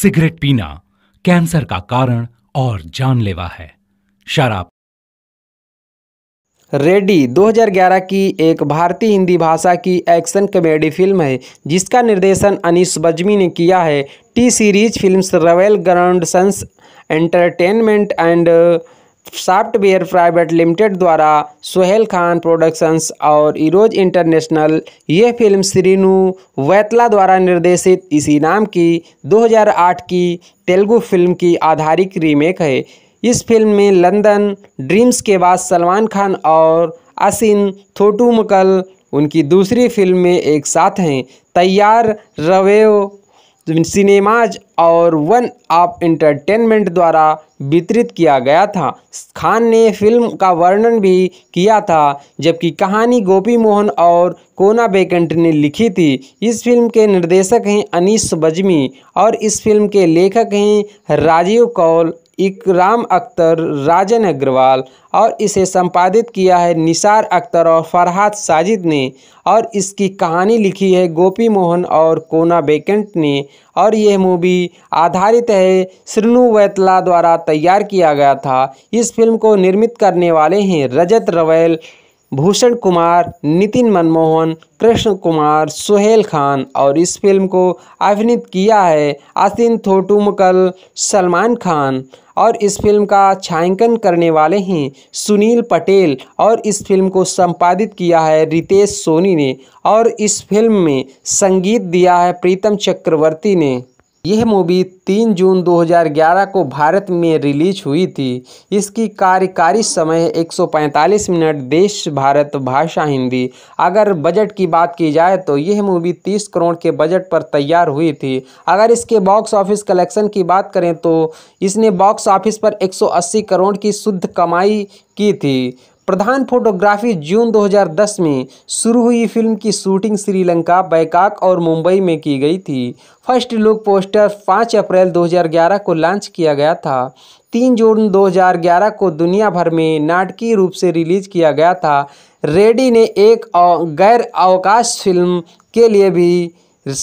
cigarette पीना cancer का कारण और जानलेवा है शराब रेडी 2011 की एक भारतीय हिंदी भाषा की एक्शन कॉमेडी फिल्म है जिसका निर्देशन अनिश बजमी ने किया है T Series films Reliance entertainment and software private limited द्वारा सोहेल खान प्रोडक्शंस और इरोज इंटरनेशनल ये फिल्म श्रीनु वैतला द्वारा निर्देशित इसी नाम की 2008 की तेलुगु फिल्म की आधारित रीमेक है इस फिल्म में लंदन ड्रीम्स के बाद सलमान खान और असिन थोटू मुकल उनकी दूसरी फिल्म में एक साथ हैं तैयार रवेव तो सिनेमाज और वन ऑफ इंटरटेनमेंट द्वारा वितरित किया गया था खान ने फिल्म का वर्णन भी किया था जबकि कहानी गोपी मोहन और कोना बेकंट ने लिखी थी इस फिल्म के निर्देशक हैं अनीस बजमी और इस फिल्म के लेखक हैं राजीव कौल इकराम अख्तर राजन अग्रवाल और इसे संपादित किया है निसार अख्तर और फरहाद साजिद ने और इसकी कहानी लिखी है गोपी मोहन और कोना बेकेंट ने और यह मूवी आधारित है श्रनु वैतला द्वारा तैयार किया गया था इस फिल्म को निर्मित करने वाले हैं रजत रवैल भूषण कुमार नितिन मनमोहन कृष्ण कुमार सुहेल खान और इस फिल्म को अभिनीत किया है असिन थोटुमकल सलमान खान और इस फिल्म का छायांकन करने वाले हैं सुनील पटेल और इस फिल्म को संपादित किया है रितेश सोनी ने और इस फिल्म में संगीत दिया है प्रीतम चक्रवर्ती ने यह मूवी 3 जून 2011 को भारत में रिलीज हुई थी इसकी कार्यकारी समय 145 मिनट देश भारत भाषा हिंदी अगर बजट की बात की जाए तो यह मूवी 30 करोड़ के बजट पर तैयार हुई थी अगर इसके बॉक्स ऑफिस कलेक्शन की बात करें तो इसने बॉक्स ऑफिस पर 180 करोड़ की शुद्ध कमाई की थी प्रधान फोटोग्राफी जून 2010 में शुरू हुई फिल्म की शूटिंग श्रीलंका बैकाक और मुंबई में की गई थी फर्स्ट लुक पोस्टर 5 अप्रैल 2011 को लॉन्च किया गया था तीन जून 2011 को दुनिया भर में नाटकीय रूप से रिलीज किया गया था रेडी ने एक गैर अवकाश फिल्म के लिए भी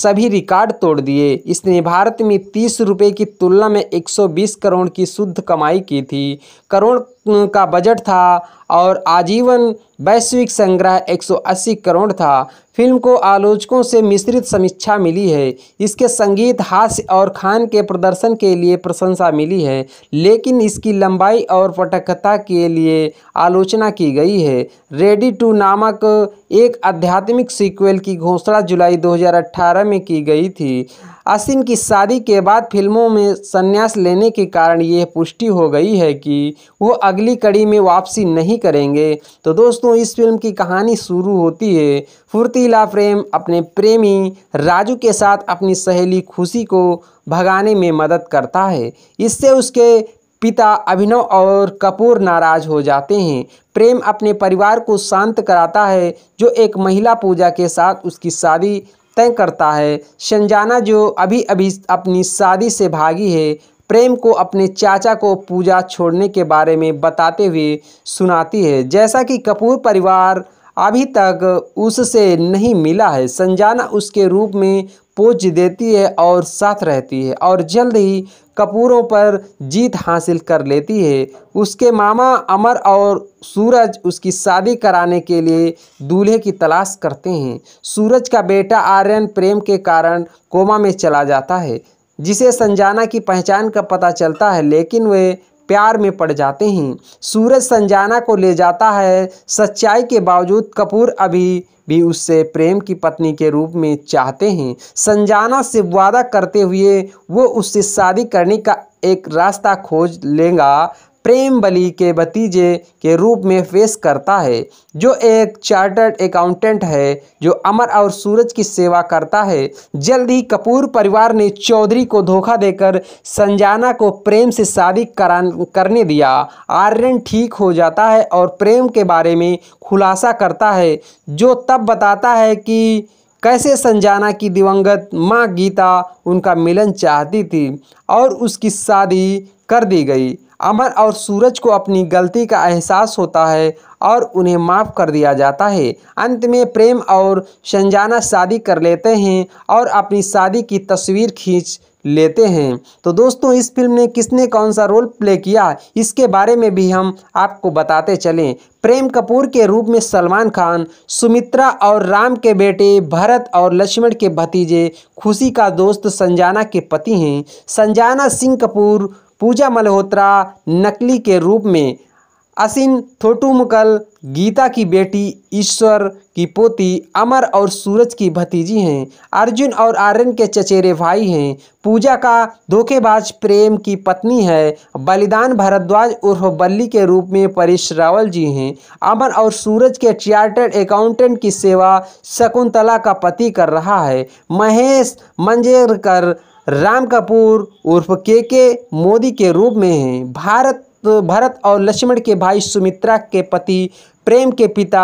सभी रिकॉर्ड तोड़ दिए इसने भारत में तीस रुपये की तुलना में 120 करोड़ की शुद्ध कमाई की थी करोड़ का बजट था और आजीवन वैश्विक संग्रह 180 करोड़ था फिल्म को आलोचकों से मिश्रित समीक्षा मिली है इसके संगीत हास्य और खान के प्रदर्शन के लिए प्रशंसा मिली है लेकिन इसकी लंबाई और पटकथा के लिए आलोचना की गई है रेडी टू नामक एक आध्यात्मिक सीक्वल की घोषणा जुलाई 2018 में की गई थी आसिम की शादी के बाद फिल्मों में संन्यास लेने के कारण ये पुष्टि हो गई है कि वो अगली कड़ी में वापसी नहीं करेंगे तो दोस्तों इस फिल्म की कहानी शुरू होती है फुर्तीला प्रेम अपने प्रेमी राजू के साथ अपनी सहेली खुशी को भगाने में मदद करता है इससे उसके पिता अभिनव और कपूर नाराज हो जाते हैं प्रेम अपने परिवार को शांत कराता है जो एक महिला पूजा के साथ उसकी शादी तय करता है शंजाना जो अभी अभी अपनी शादी से भागी है प्रेम को अपने चाचा को पूजा छोड़ने के बारे में बताते हुए सुनाती है जैसा कि कपूर परिवार अभी तक उससे नहीं मिला है संजाना उसके रूप में पोज देती है और साथ रहती है और जल्द ही कपूरों पर जीत हासिल कर लेती है उसके मामा अमर और सूरज उसकी शादी कराने के लिए दूल्हे की तलाश करते हैं सूरज का बेटा आर्यन प्रेम के कारण कोमा में चला जाता है जिसे संजाना की पहचान का पता चलता है लेकिन वे प्यार में पड़ जाते हैं सूरज संजाना को ले जाता है सच्चाई के बावजूद कपूर अभी भी उससे प्रेम की पत्नी के रूप में चाहते हैं संजाना से वादा करते हुए वो उससे शादी करने का एक रास्ता खोज लेगा प्रेम बली के भतीजे के रूप में पेश करता है जो एक चार्टर्ड अकाउंटेंट है जो अमर और सूरज की सेवा करता है जल्द ही कपूर परिवार ने चौधरी को धोखा देकर संजाना को प्रेम से शादी करने दिया आर्यन ठीक हो जाता है और प्रेम के बारे में खुलासा करता है जो तब बताता है कि कैसे संजाना की दिवंगत माँ गीता उनका मिलन चाहती थी और उसकी शादी कर दी गई अमर और सूरज को अपनी गलती का एहसास होता है और उन्हें माफ़ कर दिया जाता है अंत में प्रेम और शंजाना शादी कर लेते हैं और अपनी शादी की तस्वीर खींच लेते हैं तो दोस्तों इस फिल्म में किसने कौन सा रोल प्ले किया इसके बारे में भी हम आपको बताते चलें प्रेम कपूर के रूप में सलमान खान सुमित्रा और राम के बेटे भरत और लक्ष्मण के भतीजे खुशी का दोस्त संजाना के पति हैं संजाना सिंह कपूर पूजा मल्होत्रा नकली के रूप में असिन थोटुमकल गीता की बेटी ईश्वर की पोती अमर और सूरज की भतीजी हैं अर्जुन और आर्यन के चचेरे भाई हैं पूजा का धोखेबाज प्रेम की पत्नी है बलिदान भारद्वाज उर्फ बल्ली के रूप में परेश रावल जी हैं अमर और सूरज के चार्टर्ड अकाउंटेंट की सेवा शकुंतला का पति कर रहा है महेश मंजेरकर राम कपूर उर्फ के के मोदी के रूप में हैं भारत भरत और लक्ष्मण के भाई सुमित्रा के पति प्रेम के पिता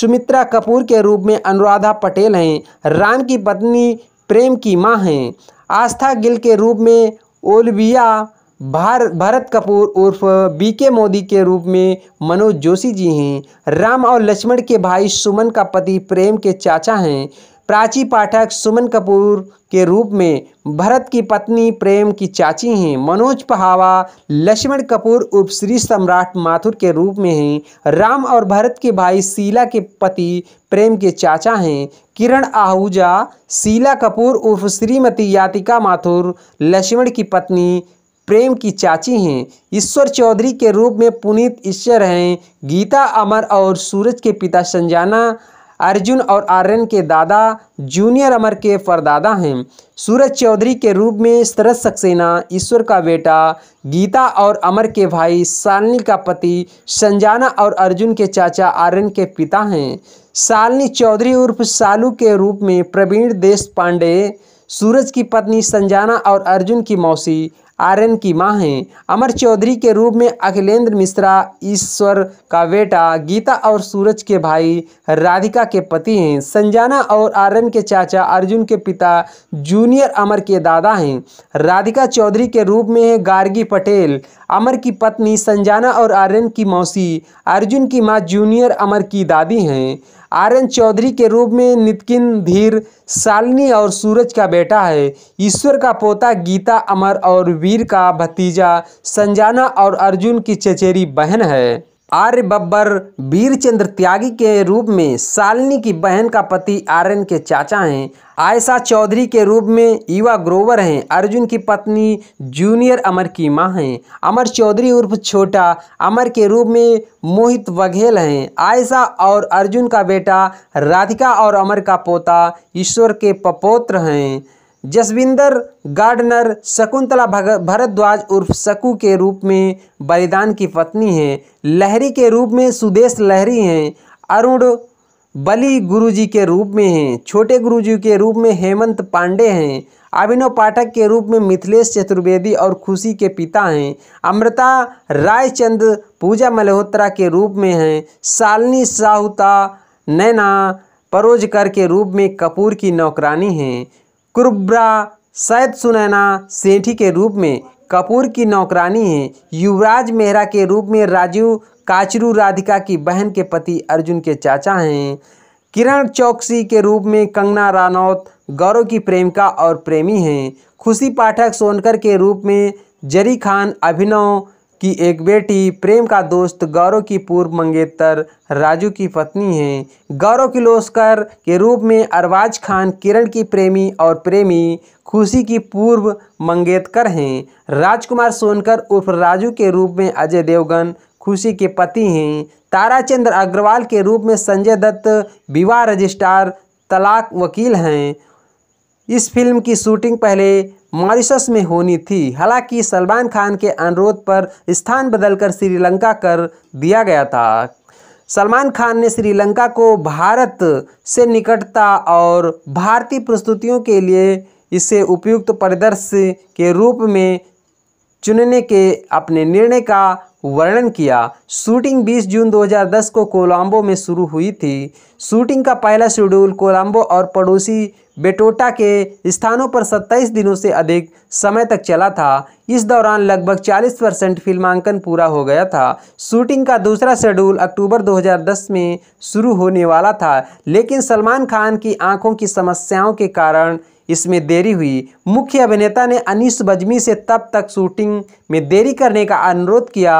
सुमित्रा कपूर के रूप में अनुराधा पटेल हैं राम की पत्नी प्रेम की मां हैं आस्था गिल के रूप में ओलविया भार भरत कपूर उर्फ बी के मोदी के रूप में मनोज जोशी जी हैं राम और लक्ष्मण के भाई सुमन का पति प्रेम के चाचा हैं प्राची पाठक सुमन कपूर के रूप में भरत की पत्नी प्रेम की चाची हैं मनोज पहावा लक्ष्मण कपूर उपश्री सम्राट माथुर के रूप में हैं राम और भरत के भाई शीला के पति प्रेम के चाचा हैं किरण आहूजा शीला कपूर उर्फ श्रीमती यातिका माथुर लक्ष्मण की पत्नी प्रेम की चाची हैं ईश्वर चौधरी के रूप में पुनीत ईश्वर हैं गीता अमर और सूरज के पिता संजाना अर्जुन और आर्यन के दादा जूनियर अमर के फरदादा हैं सूरज चौधरी के रूप में शरद सक्सेना ईश्वर का बेटा गीता और अमर के भाई सालनी का पति संजाना और अर्जुन के चाचा आर्यन के पिता हैं सालनी चौधरी उर्फ सालू के रूप में प्रवीण देश पांडे सूरज की पत्नी संजाना और अर्जुन की मौसी आर्यन की माँ हैं अमर चौधरी के रूप में अखिलेंद्र मिश्रा ईश्वर का बेटा गीता और सूरज के भाई राधिका के पति हैं संजाना और आर्यन के चाचा अर्जुन के पिता जूनियर अमर के दादा हैं राधिका चौधरी के रूप में है गार्गी पटेल अमर की पत्नी संजाना और आर्यन की मौसी अर्जुन की माँ जूनियर अमर की दादी हैं आर एन चौधरी के रूप में नितकिन धीर सालनी और सूरज का बेटा है ईश्वर का पोता गीता अमर और वीर का भतीजा संजाना और अर्जुन की चचेरी बहन है आर्य बब्बर वीरचंद्र त्यागी के रूप में सालनी की बहन का पति आर्यन के चाचा हैं आयशा चौधरी के रूप में युवा ग्रोवर हैं अर्जुन की पत्नी जूनियर अमर की मां हैं अमर चौधरी उर्फ छोटा अमर के रूप में मोहित बघेल हैं आयशा और अर्जुन का बेटा राधिका और अमर का पोता ईश्वर के पपोत्र हैं जसविंदर गार्डनर शकुंतला भरद्वाज उर्फ सकू के रूप में बलिदान की पत्नी हैं लहरी के रूप में सुदेश लहरी हैं अरुण बलि गुरुजी के रूप में हैं छोटे गुरुजी के रूप में हेमंत पांडे हैं अभिनव पाठक के रूप में मिथिलेश चतुर्वेदी और खुशी के पिता हैं अमृता रायचंद पूजा मल्होत्रा के रूप में हैं शालिनी साहुता नैना परोजकर के रूप में कपूर की नौकरानी हैं कुब्रा सैद सुनैना सेठी के रूप में कपूर की नौकरानी हैं युवराज मेहरा के रूप में राजीव काचरू राधिका की बहन के पति अर्जुन के चाचा हैं किरण चौकसी के रूप में कंगना रानौत गौरव की प्रेमिका और प्रेमी हैं खुशी पाठक सोनकर के रूप में जरी खान अभिनव की एक बेटी प्रेम का दोस्त गौरव की पूर्व मंगेतर राजू की पत्नी हैं गौरव लोस्कर के रूप में अरवाज खान किरण की प्रेमी और प्रेमी खुशी की पूर्व मंगेतकर हैं राजकुमार सोनकर उर्फ राजू के रूप में अजय देवगन खुशी के पति हैं ताराचंद्र अग्रवाल के रूप में संजय दत्त विवाह रजिस्ट्रार तलाक वकील हैं इस फिल्म की शूटिंग पहले मॉरिशस में होनी थी हालांकि सलमान खान के अनुरोध पर स्थान बदलकर श्रीलंका कर दिया गया था सलमान खान ने श्रीलंका को भारत से निकटता और भारतीय प्रस्तुतियों के लिए इसे उपयुक्त परिदृश्य के रूप में चुनने के अपने निर्णय का वर्णन किया शूटिंग 20 जून 2010 को कोलंबो में शुरू हुई थी शूटिंग का पहला शेड्यूल कोलंबो और पड़ोसी बेटोटा के स्थानों पर 27 दिनों से अधिक समय तक चला था इस दौरान लगभग 40 परसेंट फिल्मांकन पूरा हो गया था शूटिंग का दूसरा शेड्यूल अक्टूबर 2010 में शुरू होने वाला था लेकिन सलमान खान की आंखों की समस्याओं के कारण इसमें देरी हुई मुख्य अभिनेता ने अनिस बजमी से तब तक शूटिंग में देरी करने का अनुरोध किया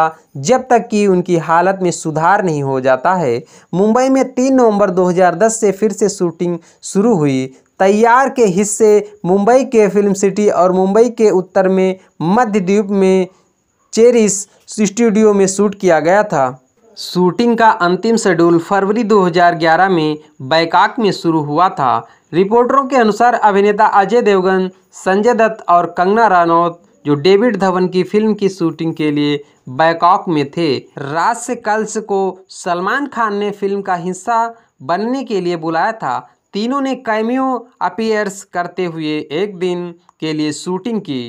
जब तक कि उनकी हालत में सुधार नहीं हो जाता है मुंबई में 3 नवंबर 2010 से फिर से शूटिंग शुरू हुई तैयार के हिस्से मुंबई के फिल्म सिटी और मुंबई के उत्तर में मध्य द्वीप में चेरिस स्टूडियो में शूट किया गया था शूटिंग का अंतिम शेड्यूल फरवरी 2011 में बैकाक में शुरू हुआ था रिपोर्टरों के अनुसार अभिनेता अजय देवगन संजय दत्त और कंगना रानौत जो डेविड धवन की फिल्म की शूटिंग के लिए बैकॉक में थे रात से कल को सलमान खान ने फिल्म का हिस्सा बनने के लिए बुलाया था तीनों ने कैमियो अपीयर्स करते हुए एक दिन के लिए शूटिंग की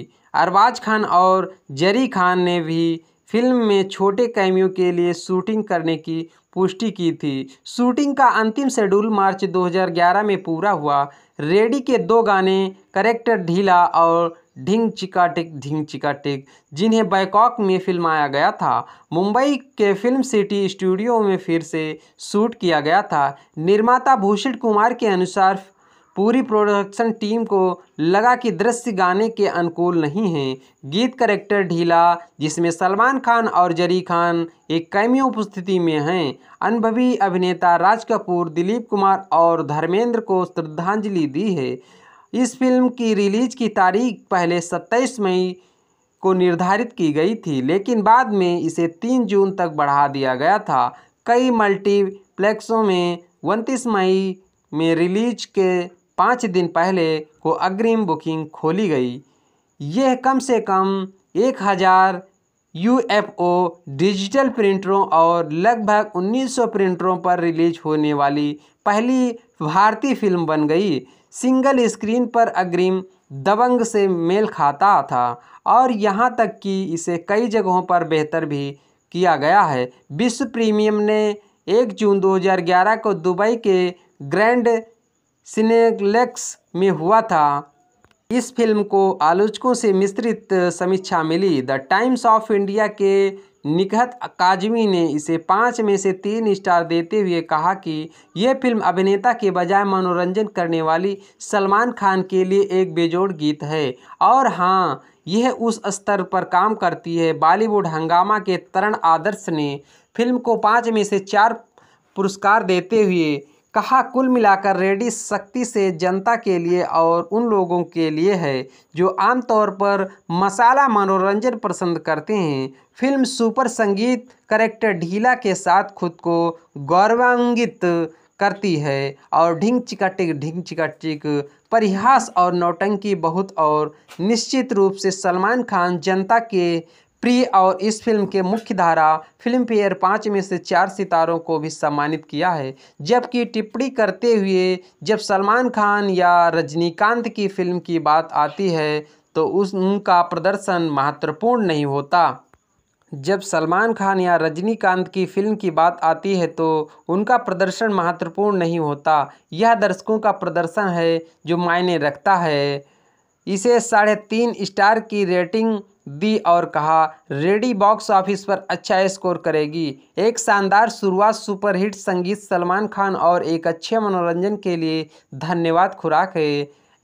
अरबाज खान और जरी खान ने भी फिल्म में छोटे कैमियों के लिए शूटिंग करने की पुष्टि की थी शूटिंग का अंतिम शेड्यूल मार्च 2011 में पूरा हुआ रेडी के दो गाने करेक्टर ढीला और ढिंग चिका टिक ढिंग चिका टिक जिन्हें बैकॉक में फिल्माया गया था मुंबई के फिल्म सिटी स्टूडियो में फिर से शूट किया गया था निर्माता भूषण कुमार के अनुसार पूरी प्रोडक्शन टीम को लगा कि दृश्य गाने के अनुकूल नहीं हैं गीत करेक्टर ढीला जिसमें सलमान खान और जरी खान एक कैमियो उपस्थिति में हैं अनुभवी अभिनेता राज कपूर दिलीप कुमार और धर्मेंद्र को श्रद्धांजलि दी है इस फिल्म की रिलीज की तारीख पहले 27 मई को निर्धारित की गई थी लेकिन बाद में इसे 3 जून तक बढ़ा दिया गया था कई मल्टीप्लेक्सों में उनतीस मई में रिलीज के पाँच दिन पहले को अग्रिम बुकिंग खोली गई यह कम से कम एक हज़ार यू डिजिटल प्रिंटरों और लगभग 1900 प्रिंटरों पर रिलीज होने वाली पहली भारतीय फिल्म बन गई सिंगल स्क्रीन पर अग्रिम दबंग से मेल खाता था और यहाँ तक कि इसे कई जगहों पर बेहतर भी किया गया है विश्व प्रीमियम ने 1 जून 2011 को दुबई के ग्रैंड सिनेलेक्स में हुआ था इस फिल्म को आलोचकों से मिश्रित समीक्षा मिली द टाइम्स ऑफ इंडिया के निखत काजमी ने इसे पाँच में से तीन स्टार देते हुए कहा कि यह फिल्म अभिनेता के बजाय मनोरंजन करने वाली सलमान खान के लिए एक बेजोड़ गीत है और हाँ यह उस स्तर पर काम करती है बॉलीवुड हंगामा के तरण आदर्श ने फिल्म को पाँच में से चार पुरस्कार देते हुए कहा कुल मिलाकर रेडी सख्ती से जनता के लिए और उन लोगों के लिए है जो आमतौर पर मसाला मनोरंजन पसंद करते हैं फिल्म सुपर संगीत करेक्टर ढीला के साथ खुद को गौरवान्वित करती है और ढिंग चिकटिक ढिंग चिकटिक परिहास और नौटंकी बहुत और निश्चित रूप से सलमान खान जनता के प्री और इस फिल्म के मुख्य धारा फिल्म फेयर पाँच में से चार सितारों को भी सम्मानित किया है जबकि टिप्पणी करते हुए जब सलमान खान या रजनीकांत की फिल्म की बात आती है तो उस उनका प्रदर्शन महत्वपूर्ण नहीं होता जब सलमान खान या रजनीकांत की फिल्म की बात आती है तो उनका प्रदर्शन महत्वपूर्ण नहीं होता यह दर्शकों का प्रदर्शन है जो मायने रखता है इसे साढ़े तीन स्टार की रेटिंग दी और कहा रेडी बॉक्स ऑफिस पर अच्छा स्कोर करेगी एक शानदार शुरुआत सुपरहिट संगीत सलमान खान और एक अच्छे मनोरंजन के लिए धन्यवाद खुराक है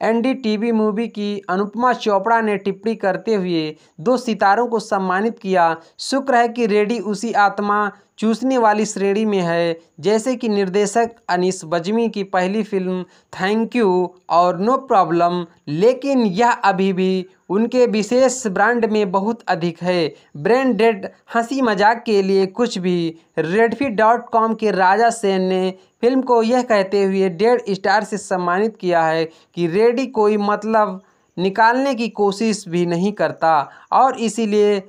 एनडीटीवी मूवी की अनुपमा चोपड़ा ने टिप्पणी करते हुए दो सितारों को सम्मानित किया शुक्र है कि रेडी उसी आत्मा चूसने वाली श्रेणी में है जैसे कि निर्देशक अनिस बजमी की पहली फिल्म थैंक यू और नो प्रॉब्लम लेकिन यह अभी भी उनके विशेष ब्रांड में बहुत अधिक है ब्रांडेड हंसी मजाक के लिए कुछ भी रेडफी डॉट कॉम के राजा सेन ने फिल्म को यह कहते हुए डेढ़ स्टार से सम्मानित किया है कि रेडी कोई मतलब निकालने की कोशिश भी नहीं करता और इसीलिए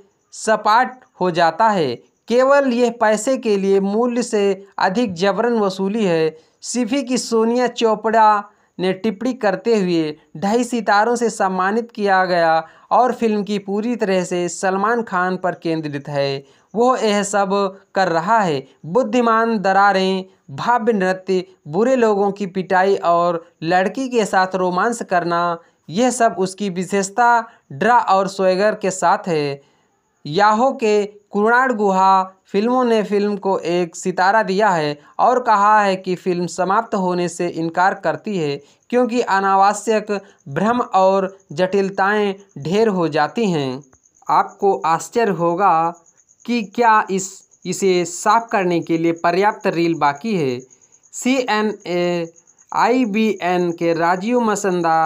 सपाट हो जाता है केवल यह पैसे के लिए मूल्य से अधिक जबरन वसूली है सिफी की सोनिया चोपड़ा ने टिप्पणी करते हुए ढाई सितारों से सम्मानित किया गया और फिल्म की पूरी तरह से सलमान खान पर केंद्रित है वो यह सब कर रहा है बुद्धिमान दरारें भाव्य नृत्य बुरे लोगों की पिटाई और लड़की के साथ रोमांस करना यह सब उसकी विशेषता ड्रा और स्वेगर के साथ है याहो के कुणाड़ गुहा फिल्मों ने फिल्म को एक सितारा दिया है और कहा है कि फिल्म समाप्त होने से इनकार करती है क्योंकि अनावश्यक भ्रम और जटिलताएं ढेर हो जाती हैं आपको आश्चर्य होगा कि क्या इस इसे साफ करने के लिए पर्याप्त रील बाकी है C N A I B N के राजीव मसंदा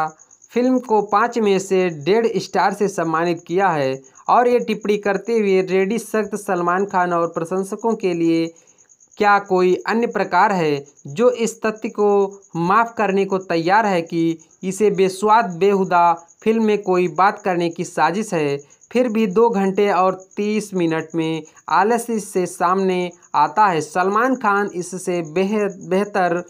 फिल्म को पाँच में से डेढ़ स्टार से सम्मानित किया है और ये टिप्पणी करते हुए रेडी सख्त सलमान खान और प्रशंसकों के लिए क्या कोई अन्य प्रकार है जो इस तथ्य को माफ़ करने को तैयार है कि इसे बेस्वाद बेहुदा फिल्म में कोई बात करने की साजिश है फिर भी दो घंटे और तीस मिनट में आलस से सामने आता है सलमान खान इससे बेहद बेहतर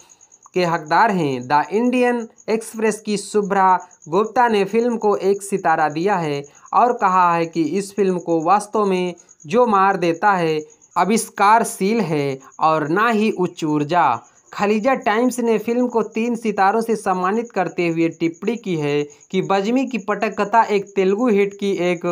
के हकदार हैं द इंडियन एक्सप्रेस की शुभ्रा गुप्ता ने फिल्म को एक सितारा दिया है और कहा है कि इस फिल्म को वास्तव में जो मार देता है आविष्कारशील है और ना ही उच्च ऊर्जा खलीजा टाइम्स ने फिल्म को तीन सितारों से सम्मानित करते हुए टिप्पणी की है कि बजमी की पटकथा एक तेलुगु हिट की एक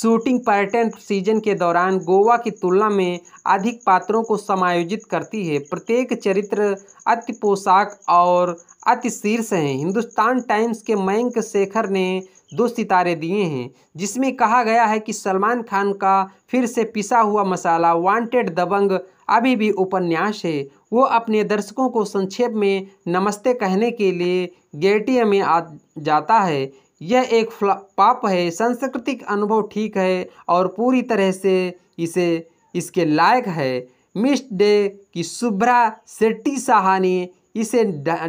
शूटिंग पर्यटन सीजन के दौरान गोवा की तुलना में अधिक पात्रों को समायोजित करती है प्रत्येक चरित्र अति पोशाक और अति शीर्ष हैं हिंदुस्तान टाइम्स के मयंक शेखर ने दो सितारे दिए हैं जिसमें कहा गया है कि सलमान खान का फिर से पिसा हुआ मसाला वांटेड दबंग अभी भी उपन्यास है वो अपने दर्शकों को संक्षेप में नमस्ते कहने के लिए गेटिया में आ जाता है यह एक पाप है सांस्कृतिक अनुभव ठीक है और पूरी तरह से इसे इसके लायक है मिस डे की शुभ्रा शेट्टी साहा ने इसे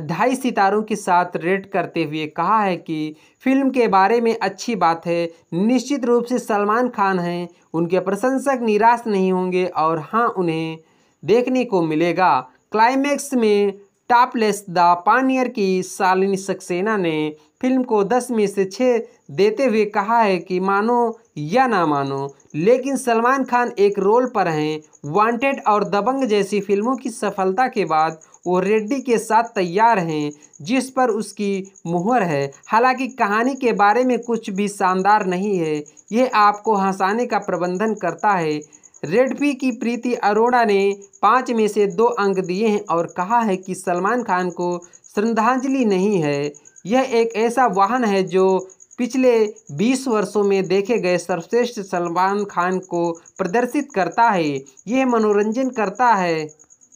ढाई सितारों के साथ रेट करते हुए कहा है कि फिल्म के बारे में अच्छी बात है निश्चित रूप से सलमान खान हैं उनके प्रशंसक निराश नहीं होंगे और हाँ उन्हें देखने को मिलेगा क्लाइमैक्स में टॉपलेस द पानियर की शालिनी सक्सेना ने फिल्म को दस में से छः देते हुए कहा है कि मानो या ना मानो लेकिन सलमान खान एक रोल पर हैं वांटेड और दबंग जैसी फिल्मों की सफलता के बाद वो रेड्डी के साथ तैयार हैं जिस पर उसकी मुहर है हालांकि कहानी के बारे में कुछ भी शानदार नहीं है ये आपको हंसाने का प्रबंधन करता है रेडपी की प्रीति अरोड़ा ने पाँच में से दो अंक दिए हैं और कहा है कि सलमान खान को श्रद्धांजलि नहीं है यह एक ऐसा वाहन है जो पिछले 20 वर्षों में देखे गए सर्वश्रेष्ठ सलमान खान को प्रदर्शित करता है यह मनोरंजन करता है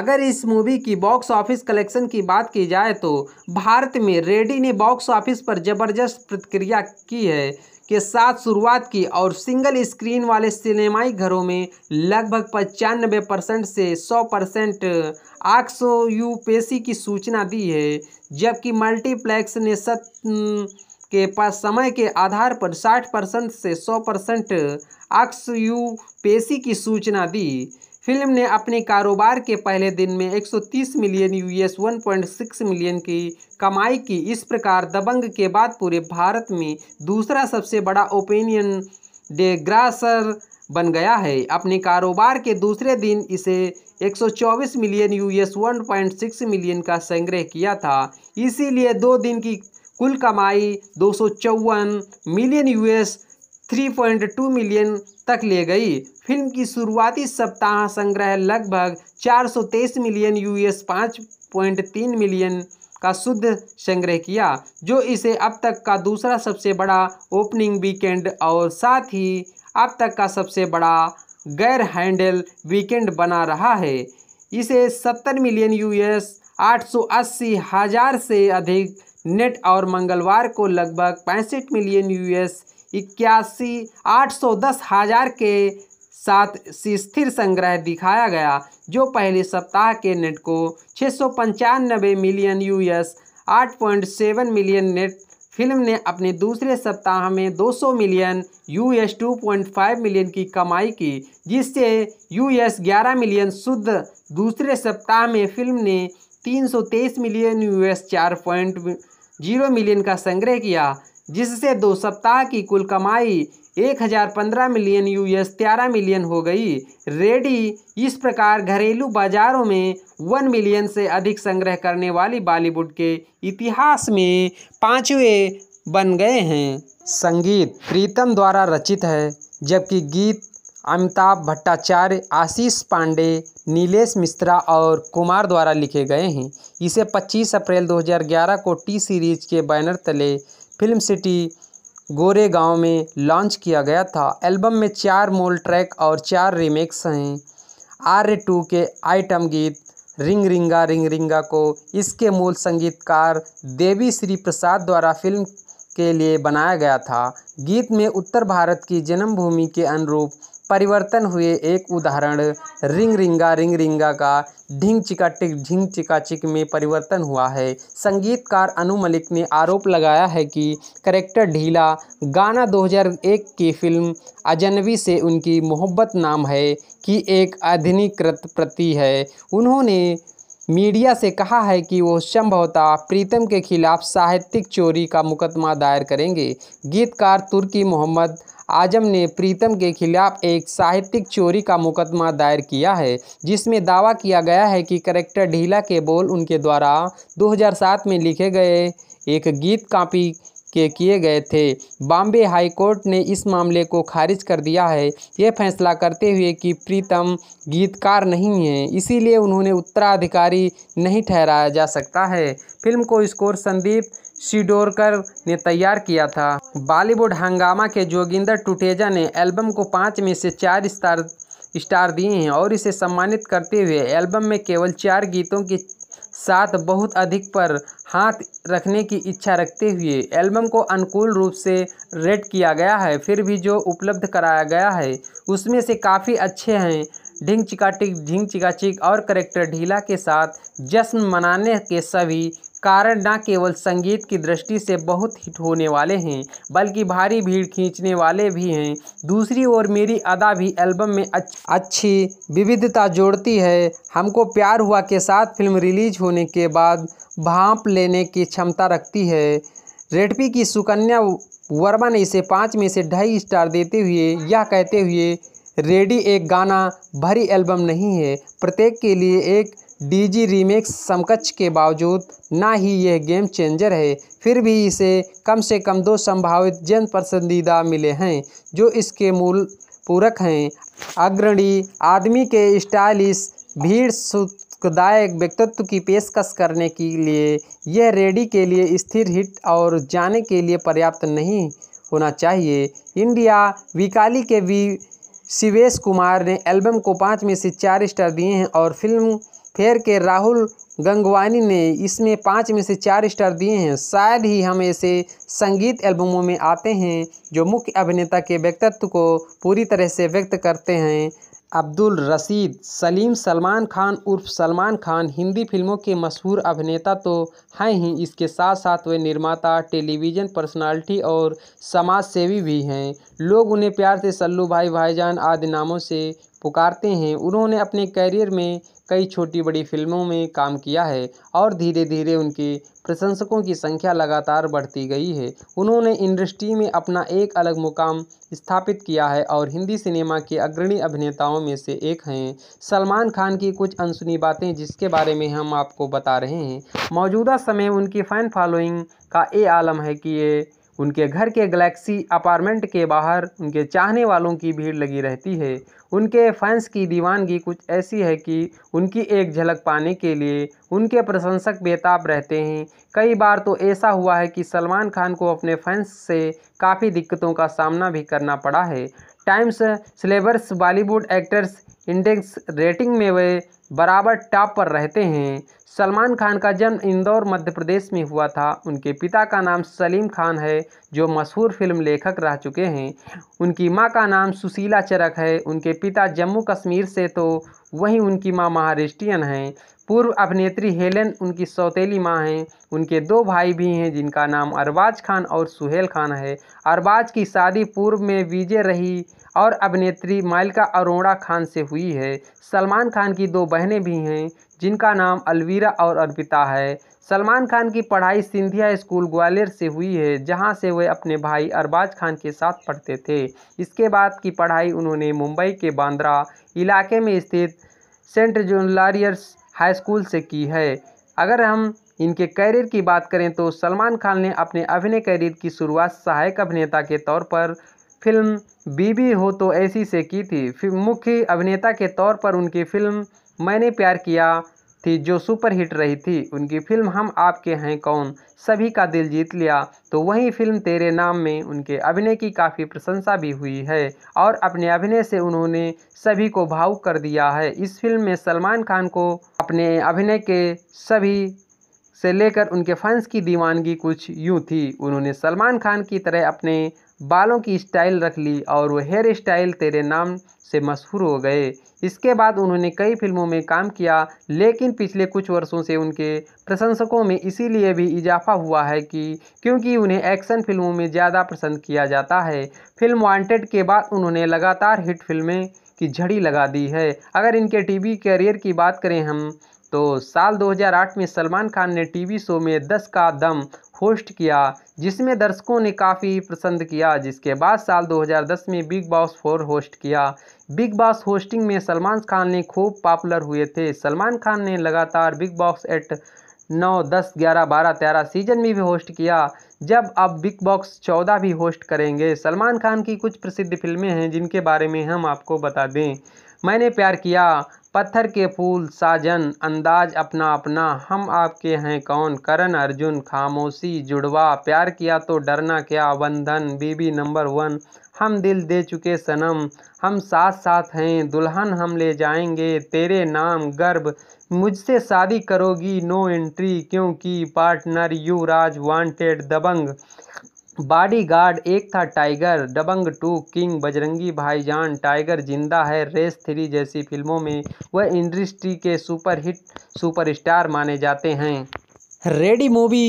अगर इस मूवी की बॉक्स ऑफिस कलेक्शन की बात की जाए तो भारत में रेडी ने बॉक्स ऑफिस पर ज़बरदस्त प्रतिक्रिया की है के साथ शुरुआत की और सिंगल स्क्रीन वाले सिनेमाई घरों में लगभग पचानबे परसेंट से सौ परसेंट आक्सोयूपेसी की सूचना दी है जबकि मल्टीप्लेक्स ने सत के पास समय के आधार पर 60 परसेंट से 100 परसेंट आक्स आक्सयूपेसी की सूचना दी फिल्म ने अपने कारोबार के पहले दिन में 130 मिलियन यूएस 1.6 मिलियन की कमाई की इस प्रकार दबंग के बाद पूरे भारत में दूसरा सबसे बड़ा ओपिनियन डेग्रासर बन गया है अपने कारोबार के दूसरे दिन इसे 124 मिलियन यूएस 1.6 मिलियन का संग्रह किया था इसीलिए दो दिन की कुल कमाई दो मिलियन यूएस 3.2 मिलियन तक ले गई फिल्म की शुरुआती सप्ताह संग्रह लगभग 423 मिलियन यूएस 5.3 मिलियन का शुद्ध संग्रह किया जो इसे अब तक का दूसरा सबसे बड़ा ओपनिंग वीकेंड और साथ ही अब तक का सबसे बड़ा गैर हैंडल वीकेंड बना रहा है इसे 70 मिलियन यूएस 880 हजार से अधिक नेट और मंगलवार को लगभग पैंसठ मिलियन यूएस इक्यासी आठ सौ दस हज़ार के साथ स्थिर संग्रह दिखाया गया जो पहले सप्ताह के नेट को छः सौ पंचानबे million US seven million net film ने अपने दूसरे सप्ताह में 200 मिलियन यूएस 2.5 मिलियन की कमाई की जिससे यूएस 11 मिलियन शुद्ध दूसरे सप्ताह में फिल्म ने 323 मिलियन यूएस 4.0 मिलियन का संग्रह किया जिससे दो सप्ताह की कुल कमाई 1015 मिलियन यूएस 13 मिलियन हो गई रेडी इस प्रकार घरेलू बाजारों में वन मिलियन से अधिक संग्रह करने वाली बॉलीवुड के इतिहास में पाँचवें बन गए हैं संगीत प्रीतम द्वारा रचित है जबकि गीत अमिताभ भट्टाचार्य आशीष पांडे नीलेश मिश्रा और कुमार द्वारा लिखे गए हैं इसे 25 अप्रैल 2011 को टी सीरीज के बैनर तले फिल्म सिटी गोरेगांव में लॉन्च किया गया था एल्बम में चार मोल ट्रैक और चार रीमेक्स हैं आर्य टू के आइटम गीत रिंग रिंगा रिंग रिंगा को इसके मूल संगीतकार देवी श्री प्रसाद द्वारा फिल्म के लिए बनाया गया था गीत में उत्तर भारत की जन्मभूमि के अनुरूप परिवर्तन हुए एक उदाहरण रिंग रिंगा रिंग रिंगा का ढिंग चिका टिक ढिंग चिका चिक में परिवर्तन हुआ है संगीतकार अनु मलिक ने आरोप लगाया है कि करेक्टर ढीला गाना 2001 की फिल्म अजनबी से उनकी मोहब्बत नाम है कि एक आधुनिकृत प्रति है उन्होंने मीडिया से कहा है कि वो संभवतः प्रीतम के खिलाफ साहित्यिक चोरी का मुकदमा दायर करेंगे गीतकार तुर्की मोहम्मद आजम ने प्रीतम के खिलाफ एक साहित्यिक चोरी का मुकदमा दायर किया है जिसमें दावा किया गया है कि करेक्टर ढीला के बोल उनके द्वारा 2007 में लिखे गए एक गीत कापी के किए गए थे बॉम्बे हाई कोर्ट ने इस मामले को खारिज कर दिया है ये फैसला करते हुए कि प्रीतम गीतकार नहीं है इसीलिए उन्होंने उत्तराधिकारी नहीं ठहराया जा सकता है फिल्म को स्कोर संदीप सिडोरकर ने तैयार किया था बॉलीवुड हंगामा के जोगिंदर टुटेजा ने एल्बम को पाँच में से चार स्टार स्टार दिए हैं और इसे सम्मानित करते हुए एल्बम में केवल चार गीतों के साथ बहुत अधिक पर हाथ रखने की इच्छा रखते हुए एल्बम को अनुकूल रूप से रेट किया गया है फिर भी जो उपलब्ध कराया गया है उसमें से काफ़ी अच्छे हैं ढिंग चिकाटिक ढिंग चिकाचिक और करेक्टर ढीला के साथ जश्न मनाने के सभी कारण न केवल संगीत की दृष्टि से बहुत हिट होने वाले हैं बल्कि भारी भीड़ खींचने वाले भी हैं दूसरी ओर मेरी अदा भी एल्बम में अच्छी विविधता जोड़ती है हमको प्यार हुआ के साथ फिल्म रिलीज होने के बाद भाप लेने की क्षमता रखती है रेडपी की सुकन्या वर्मा ने इसे पाँच में से ढाई स्टार देते हुए यह कहते हुए रेडी एक गाना भरी एल्बम नहीं है प्रत्येक के लिए एक डीजी रीमेक्स समकक्ष के बावजूद ना ही यह गेम चेंजर है फिर भी इसे कम से कम दो संभावित जन पसंदीदा मिले हैं जो इसके मूल पूरक हैं अग्रणी आदमी के स्टाइलिश भीड़ सुखदायक व्यक्तित्व की पेशकश करने के लिए यह रेडी के लिए स्थिर हिट और जाने के लिए पर्याप्त नहीं होना चाहिए इंडिया विकाली के वी शिवेश कुमार ने एल्बम को पाँच में से चार स्टार दिए हैं और फिल्म फेर के राहुल गंगवानी ने इसमें पाँच में से चार स्टार दिए हैं शायद ही हम ऐसे संगीत एल्बमों में आते हैं जो मुख्य अभिनेता के व्यक्तित्व को पूरी तरह से व्यक्त करते हैं अब्दुल रसीद सलीम सलमान खान उर्फ सलमान खान हिंदी फिल्मों के मशहूर अभिनेता तो हैं ही इसके साथ साथ वे निर्माता टेलीविज़न पर्सनालिटी और समाज सेवी भी हैं लोग उन्हें प्यार से सल्लू भाई भाईजान आदि नामों से पुकारते हैं उन्होंने अपने करियर में कई छोटी बड़ी फिल्मों में काम किया है और धीरे धीरे उनके प्रशंसकों की संख्या लगातार बढ़ती गई है उन्होंने इंडस्ट्री में अपना एक अलग मुकाम स्थापित किया है और हिंदी सिनेमा के अग्रणी अभिनेताओं में से एक हैं सलमान खान की कुछ अनसुनी बातें जिसके बारे में हम आपको बता रहे हैं मौजूदा समय उनकी फ़ैन फॉलोइंग का ये आलम है कि ये उनके घर के गैलेक्सी अपार्टमेंट के बाहर उनके चाहने वालों की भीड़ लगी रहती है उनके फैंस की दीवानगी कुछ ऐसी है कि उनकी एक झलक पाने के लिए उनके प्रशंसक बेताब रहते हैं कई बार तो ऐसा हुआ है कि सलमान खान को अपने फैंस से काफ़ी दिक्कतों का सामना भी करना पड़ा है Times Celebex Bollywood actors index rating में वे बराबर टॉप पर रहते हैं सलमान खान का जन्म इंदौर मध्य प्रदेश में हुआ था उनके पिता का नाम सलीम खान है जो मशहूर फिल्म लेखक रह चुके हैं उनकी मां का नाम सुशीला चरक है उनके पिता जम्मू कश्मीर से तो वहीं उनकी मां महाराष्ट्रियन हैं पूर्व अभिनेत्री हेलेन उनकी सौतेली माँ हैं उनके दो भाई भी हैं जिनका नाम अरबाज खान और सुहेल खान है अरबाज की शादी पूर्व में विजय रही और अभिनेत्री मालिका अरोड़ा खान से हुई है सलमान खान की दो बहनें भी हैं जिनका नाम अलवीरा और अर्पिता है सलमान खान की पढ़ाई सिंधिया स्कूल ग्वालियर से हुई है जहां से वे अपने भाई अरबाज खान के साथ पढ़ते थे इसके बाद की पढ़ाई उन्होंने मुंबई के बांद्रा इलाके में स्थित सेंट जुलारियर्स हाई स्कूल से की है अगर हम इनके करियर की बात करें तो सलमान खान ने अपने अभिनय करियर की शुरुआत सहायक अभिनेता के तौर पर फिल्म बीबी हो तो ऐसी से की थी मुख्य अभिनेता के तौर पर उनकी फिल्म मैंने प्यार किया थी जो सुपरहिट रही थी उनकी फिल्म हम आपके हैं कौन सभी का दिल जीत लिया तो वही फिल्म तेरे नाम में उनके अभिनय की काफ़ी प्रशंसा भी हुई है और अपने अभिनय से उन्होंने सभी को भावुक कर दिया है इस फिल्म में सलमान खान को अपने अभिनय के सभी से लेकर उनके फैंस की दीवानगी कुछ यूँ थी उन्होंने सलमान खान की तरह अपने बालों की स्टाइल रख ली और वो हेयर स्टाइल तेरे नाम से मशहूर हो गए इसके बाद उन्होंने कई फिल्मों में काम किया लेकिन पिछले कुछ वर्षों से उनके प्रशंसकों में इसीलिए भी इजाफा हुआ है कि क्योंकि उन्हें एक्शन फिल्मों में ज़्यादा पसंद किया जाता है फिल्म वांटेड के बाद उन्होंने लगातार हिट फिल्में की झड़ी लगा दी है अगर इनके वी करियर की बात करें हम तो साल 2008 में सलमान खान ने टीवी शो में 10 का दम होस्ट किया जिसमें दर्शकों ने काफ़ी पसंद किया जिसके बाद साल 2010 में बिग बॉस फोर होस्ट किया बिग बॉस होस्टिंग में सलमान खान ने खूब पॉपुलर हुए थे सलमान खान ने लगातार बिग बॉस एट नौ दस ग्यारह बारह तेरह सीजन में भी होस्ट किया जब अब बिग बॉक्स चौदह भी होस्ट करेंगे सलमान खान की कुछ प्रसिद्ध फिल्में हैं जिनके बारे में हम आपको बता दें मैंने प्यार किया पत्थर के फूल साजन अंदाज अपना अपना हम आपके हैं कौन करण अर्जुन खामोशी जुड़वा प्यार किया तो डरना क्या बंधन बीबी नंबर वन हम दिल दे चुके सनम हम साथ साथ हैं दुल्हन हम ले जाएंगे तेरे नाम गर्भ Mujhse Shaadi Karogi No Entry Kyonki Partner Yuvvraaj Wanted Dabangg Bodyguard Ek Tha Tiger Dabangg two किंग बजरंगी भाईजान टाइगर जिंदा है रेस थ्री जैसी फिल्मों में वह इंडस्ट्री के सुपरहिट सुपरस्टार माने जाते हैं रेडी मूवी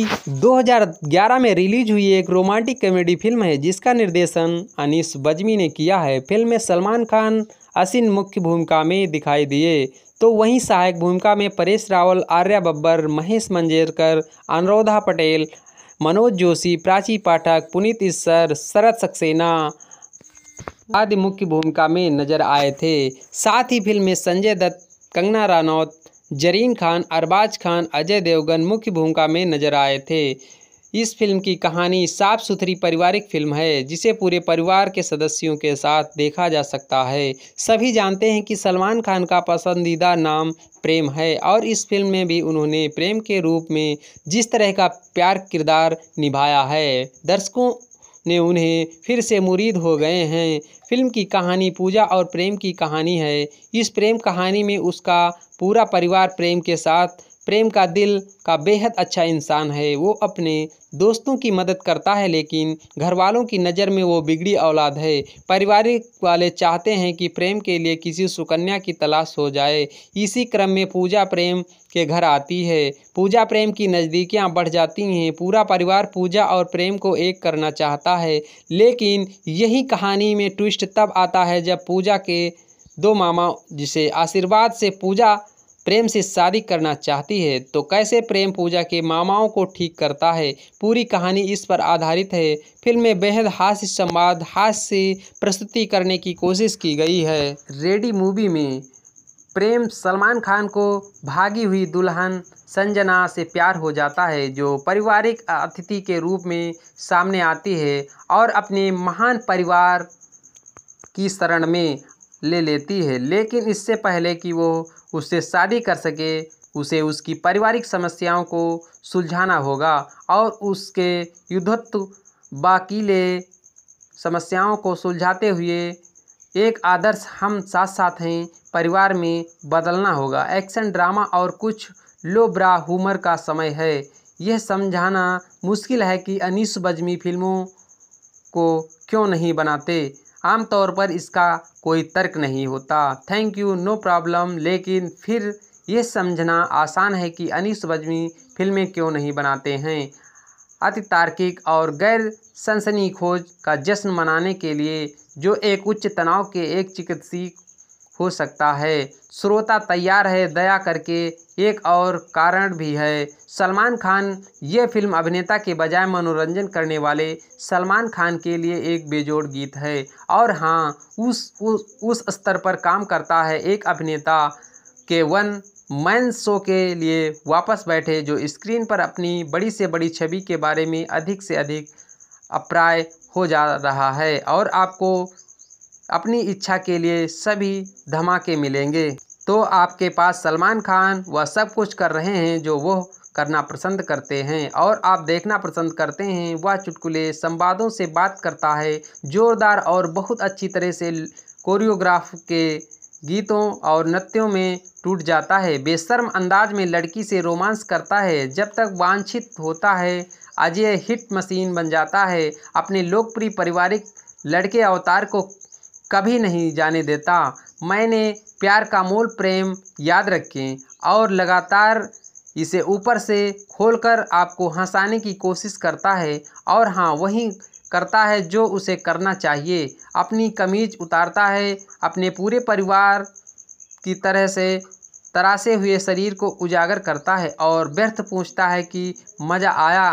2011 में रिलीज हुई एक रोमांटिक कॉमेडी फिल्म है जिसका निर्देशन अनिस बजमी ने किया है फिल्म में सलमान खान असिन मुख्य भूमिका में दिखाई दिए तो वहीं सहायक भूमिका में परेश रावल आर्या बब्बर महेश मंजेरकर अनुरोधा पटेल मनोज जोशी प्राची पाठक पुनीत ईश्वर शरद सक्सेना आदि मुख्य भूमिका में नजर आए थे साथ ही फिल्म में संजय दत्त कंगना रानौत जरीन खान अरबाज खान अजय देवगन मुख्य भूमिका में नजर आए थे इस फिल्म की कहानी साफ सुथरी पारिवारिक फिल्म है जिसे पूरे परिवार के सदस्यों के साथ देखा जा सकता है सभी जानते हैं कि सलमान खान का पसंदीदा नाम प्रेम है और इस फिल्म में भी उन्होंने प्रेम के रूप में जिस तरह का प्यार किरदार निभाया है दर्शकों ने उन्हें फिर से मुरीद हो गए हैं फिल्म की कहानी पूजा और प्रेम की कहानी है इस प्रेम कहानी में उसका पूरा परिवार प्रेम के साथ प्रेम का दिल का बेहद अच्छा इंसान है वो अपने दोस्तों की मदद करता है लेकिन घर वालों की नज़र में वो बिगड़ी औलाद है पारिवारिक वाले चाहते हैं कि प्रेम के लिए किसी सुकन्या की तलाश हो जाए इसी क्रम में पूजा प्रेम के घर आती है पूजा प्रेम की नज़दीकियां बढ़ जाती हैं पूरा परिवार पूजा और प्रेम को एक करना चाहता है लेकिन यही कहानी में ट्विस्ट तब आता है जब पूजा के दो मामा जिसे आशीर्वाद से पूजा प्रेम से शादी करना चाहती है तो कैसे प्रेम पूजा के मामाओं को ठीक करता है पूरी कहानी इस पर आधारित है फिल्म में बेहद हास्य संवाद हास्य प्रस्तुति करने की कोशिश की गई है रेडी मूवी में प्रेम सलमान खान को भागी हुई दुल्हन संजना से प्यार हो जाता है जो पारिवारिक अतिथि के रूप में सामने आती है और अपने महान परिवार की शरण में ले लेती है लेकिन इससे पहले कि वो उससे शादी कर सके उसे उसकी पारिवारिक समस्याओं को सुलझाना होगा और उसके युद्धत्व बाकीले समस्याओं को सुलझाते हुए एक आदर्श हम साथ साथ हैं परिवार में बदलना होगा एक्शन ड्रामा और कुछ लो ब्रा हुमर का समय है यह समझाना मुश्किल है कि अनीस बजमी फिल्मों को क्यों नहीं बनाते आमतौर पर इसका कोई तर्क नहीं होता थैंक यू नो प्रॉब्लम लेकिन फिर ये समझना आसान है कि अनिस बजमी फिल्में क्यों नहीं बनाते हैं अति तार्किक और गैर सनसनी खोज का जश्न मनाने के लिए जो एक उच्च तनाव के एक चिकित्सीय हो सकता है श्रोता तैयार है दया करके एक और कारण भी है सलमान खान ये फिल्म अभिनेता के बजाय मनोरंजन करने वाले सलमान खान के लिए एक बेजोड़ गीत है और हाँ उस उस, उस स्तर पर काम करता है एक अभिनेता के वन मैन शो के लिए वापस बैठे जो स्क्रीन पर अपनी बड़ी से बड़ी छवि के बारे में अधिक से अधिक अप्राय हो जा रहा है और आपको अपनी इच्छा के लिए सभी धमाके मिलेंगे तो आपके पास सलमान खान वह सब कुछ कर रहे हैं जो वो करना पसंद करते हैं और आप देखना पसंद करते हैं वह चुटकुले संवादों से बात करता है जोरदार और बहुत अच्छी तरह से कोरियोग्राफ के गीतों और नृत्यों में टूट जाता है बेशर्म अंदाज में लड़की से रोमांस करता है जब तक वांछित होता है अजय हिट मशीन बन जाता है अपने लोकप्रिय पारिवारिक लड़के अवतार को कभी नहीं जाने देता मैंने प्यार का मोल प्रेम याद रखें और लगातार इसे ऊपर से खोलकर आपको हंसाने की कोशिश करता है और हाँ वही करता है जो उसे करना चाहिए अपनी कमीज उतारता है अपने पूरे परिवार की तरह से तरासे हुए शरीर को उजागर करता है और व्यर्थ पूछता है कि मज़ा आया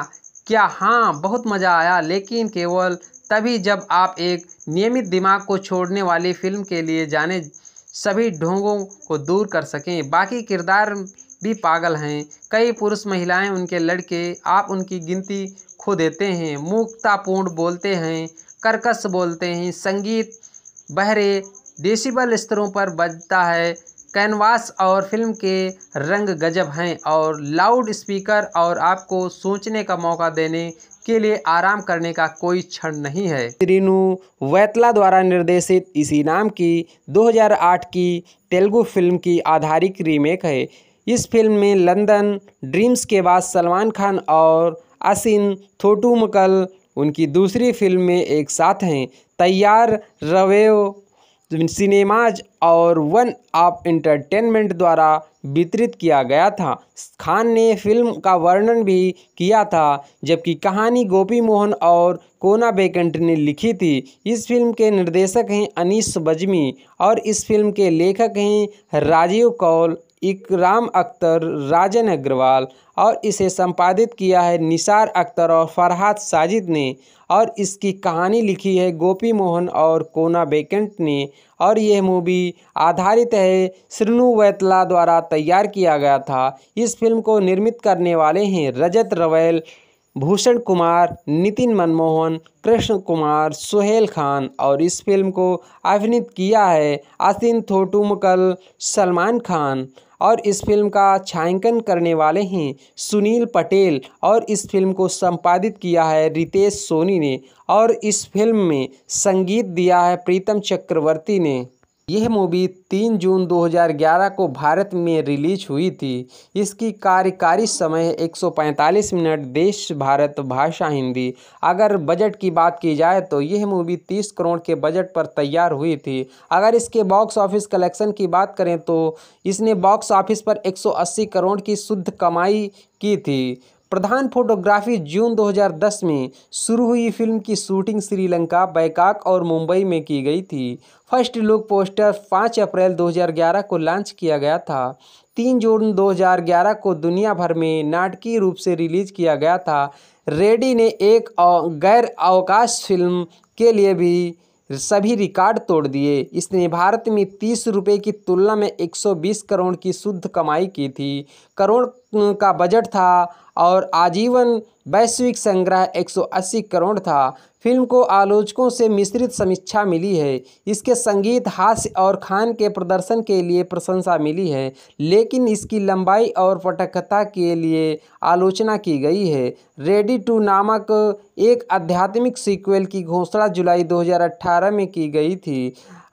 क्या हाँ बहुत मज़ा आया लेकिन केवल तभी जब आप एक नियमित दिमाग को छोड़ने वाली फिल्म के लिए जाने सभी ढोंगों को दूर कर सकें बाकी किरदार भी पागल हैं कई पुरुष महिलाएं उनके लड़के आप उनकी गिनती खो देते हैं मूर्खतापूर्ण बोलते हैं कर्कश बोलते हैं संगीत बहरे डेसिबल स्तरों पर बजता है कैनवास और फिल्म के रंग गजब हैं और लाउड स्पीकर और आपको सोचने का मौका देने के लिए आराम करने का कोई क्षण नहीं है रेनू वैतला द्वारा निर्देशित इसी नाम की 2008 की तेलुगु फिल्म की आधारिक रीमेक है इस फिल्म में लंदन ड्रीम्स के बाद सलमान खान और असिन थोटूमकल उनकी दूसरी फिल्म में एक साथ हैं तैयार रवेव सिनेमाज और वन ऑफ इंटरटेनमेंट द्वारा वितरित किया गया था खान ने फिल्म का वर्णन भी किया था जबकि कहानी गोपी मोहन और कोना बेकंट ने लिखी थी इस फिल्म के निर्देशक हैं अनीस बजमी और इस फिल्म के लेखक हैं राजीव कौल इकराम अख्तर राजन अग्रवाल और इसे संपादित किया है निसार अख्तर और फरहाद साजिद ने और इसकी कहानी लिखी है गोपी मोहन और कोना बेकेंट ने और यह मूवी आधारित है श्रीनु वैतला द्वारा तैयार किया गया था इस फिल्म को निर्मित करने वाले हैं रजत रवैल भूषण कुमार नितिन मनमोहन कृष्ण कुमार सुहेल खान और इस फिल्म को अभिनित किया है आसिन थोटुमकल सलमान खान और इस फिल्म का छायांकन करने वाले हैं सुनील पटेल और इस फिल्म को संपादित किया है रितेश सोनी ने और इस फिल्म में संगीत दिया है प्रीतम चक्रवर्ती ने यह मूवी 3 जून 2011 को भारत में रिलीज हुई थी इसकी कार्यकारी समय 145 मिनट देश भारत भाषा हिंदी अगर बजट की बात की जाए तो यह मूवी 30 करोड़ के बजट पर तैयार हुई थी अगर इसके बॉक्स ऑफिस कलेक्शन की बात करें तो इसने बॉक्स ऑफिस पर 180 करोड़ की शुद्ध कमाई की थी प्रधान फोटोग्राफी जून 2010 में शुरू हुई फिल्म की शूटिंग श्रीलंका बैकाक और मुंबई में की गई थी फर्स्ट लुक पोस्टर 5 अप्रैल 2011 को लॉन्च किया गया था तीन जून 2011 को दुनिया भर में नाटकीय रूप से रिलीज किया गया था रेडी ने एक गैर अवकाश फिल्म के लिए भी सभी रिकॉर्ड तोड़ दिए इसने भारत में तीस रुपये की तुलना में 120 करोड़ की शुद्ध कमाई की थी करोड़ का बजट था और आजीवन वैश्विक संग्रह 180 करोड़ था फिल्म को आलोचकों से मिश्रित समीक्षा मिली है इसके संगीत हास्य और खान के प्रदर्शन के लिए प्रशंसा मिली है लेकिन इसकी लंबाई और पटकथा के लिए आलोचना की गई है रेडी टू नामक एक आध्यात्मिक सीक्वल की घोषणा जुलाई 2018 में की गई थी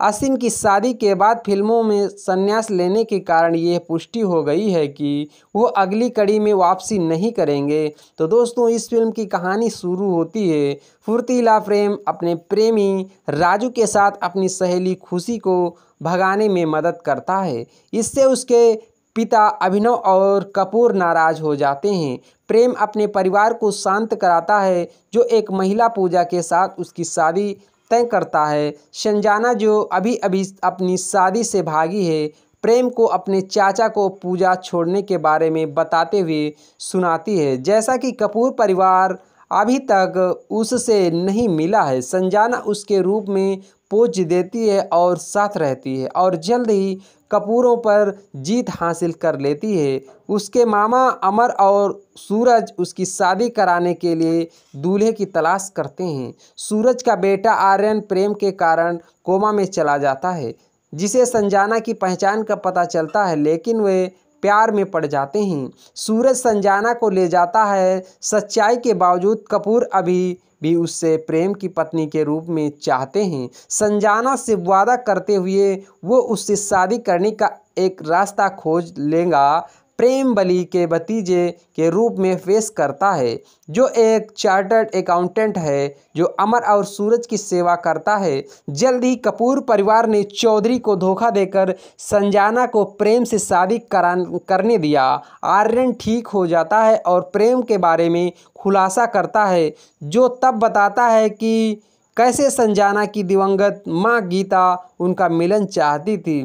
असिन की शादी के बाद फिल्मों में संन्यास लेने के कारण ये पुष्टि हो गई है कि वो अगली कड़ी में वापसी नहीं करेंगे तो दोस्तों इस फिल्म की कहानी शुरू होती है फुर्तीला प्रेम अपने प्रेमी राजू के साथ अपनी सहेली खुशी को भगाने में मदद करता है इससे उसके पिता अभिनव और कपूर नाराज हो जाते हैं प्रेम अपने परिवार को शांत कराता है जो एक महिला पूजा के साथ उसकी शादी तय करता है शंजाना जो अभी अभी अपनी शादी से भागी है प्रेम को अपने चाचा को पूजा छोड़ने के बारे में बताते हुए सुनाती है जैसा कि कपूर परिवार अभी तक उससे नहीं मिला है संजाना उसके रूप में पोज देती है और साथ रहती है और जल्द ही कपूरों पर जीत हासिल कर लेती है उसके मामा अमर और सूरज उसकी शादी कराने के लिए दूल्हे की तलाश करते हैं सूरज का बेटा आर्यन प्रेम के कारण कोमा में चला जाता है जिसे संजाना की पहचान का पता चलता है लेकिन वे प्यार में पड़ जाते हैं सूरज संजाना को ले जाता है सच्चाई के बावजूद कपूर अभी भी उससे प्रेम की पत्नी के रूप में चाहते हैं संजाना से वादा करते हुए वो उससे शादी करने का एक रास्ता खोज लेगा प्रेम बली के भतीजे के रूप में पेश करता है जो एक चार्टर्ड अकाउंटेंट है जो अमर और सूरज की सेवा करता है जल्द ही कपूर परिवार ने चौधरी को धोखा देकर संजाना को प्रेम से शादी करा करने दिया आर्यन ठीक हो जाता है और प्रेम के बारे में खुलासा करता है जो तब बताता है कि कैसे संजाना की दिवंगत माँ गीता उनका मिलन चाहती थी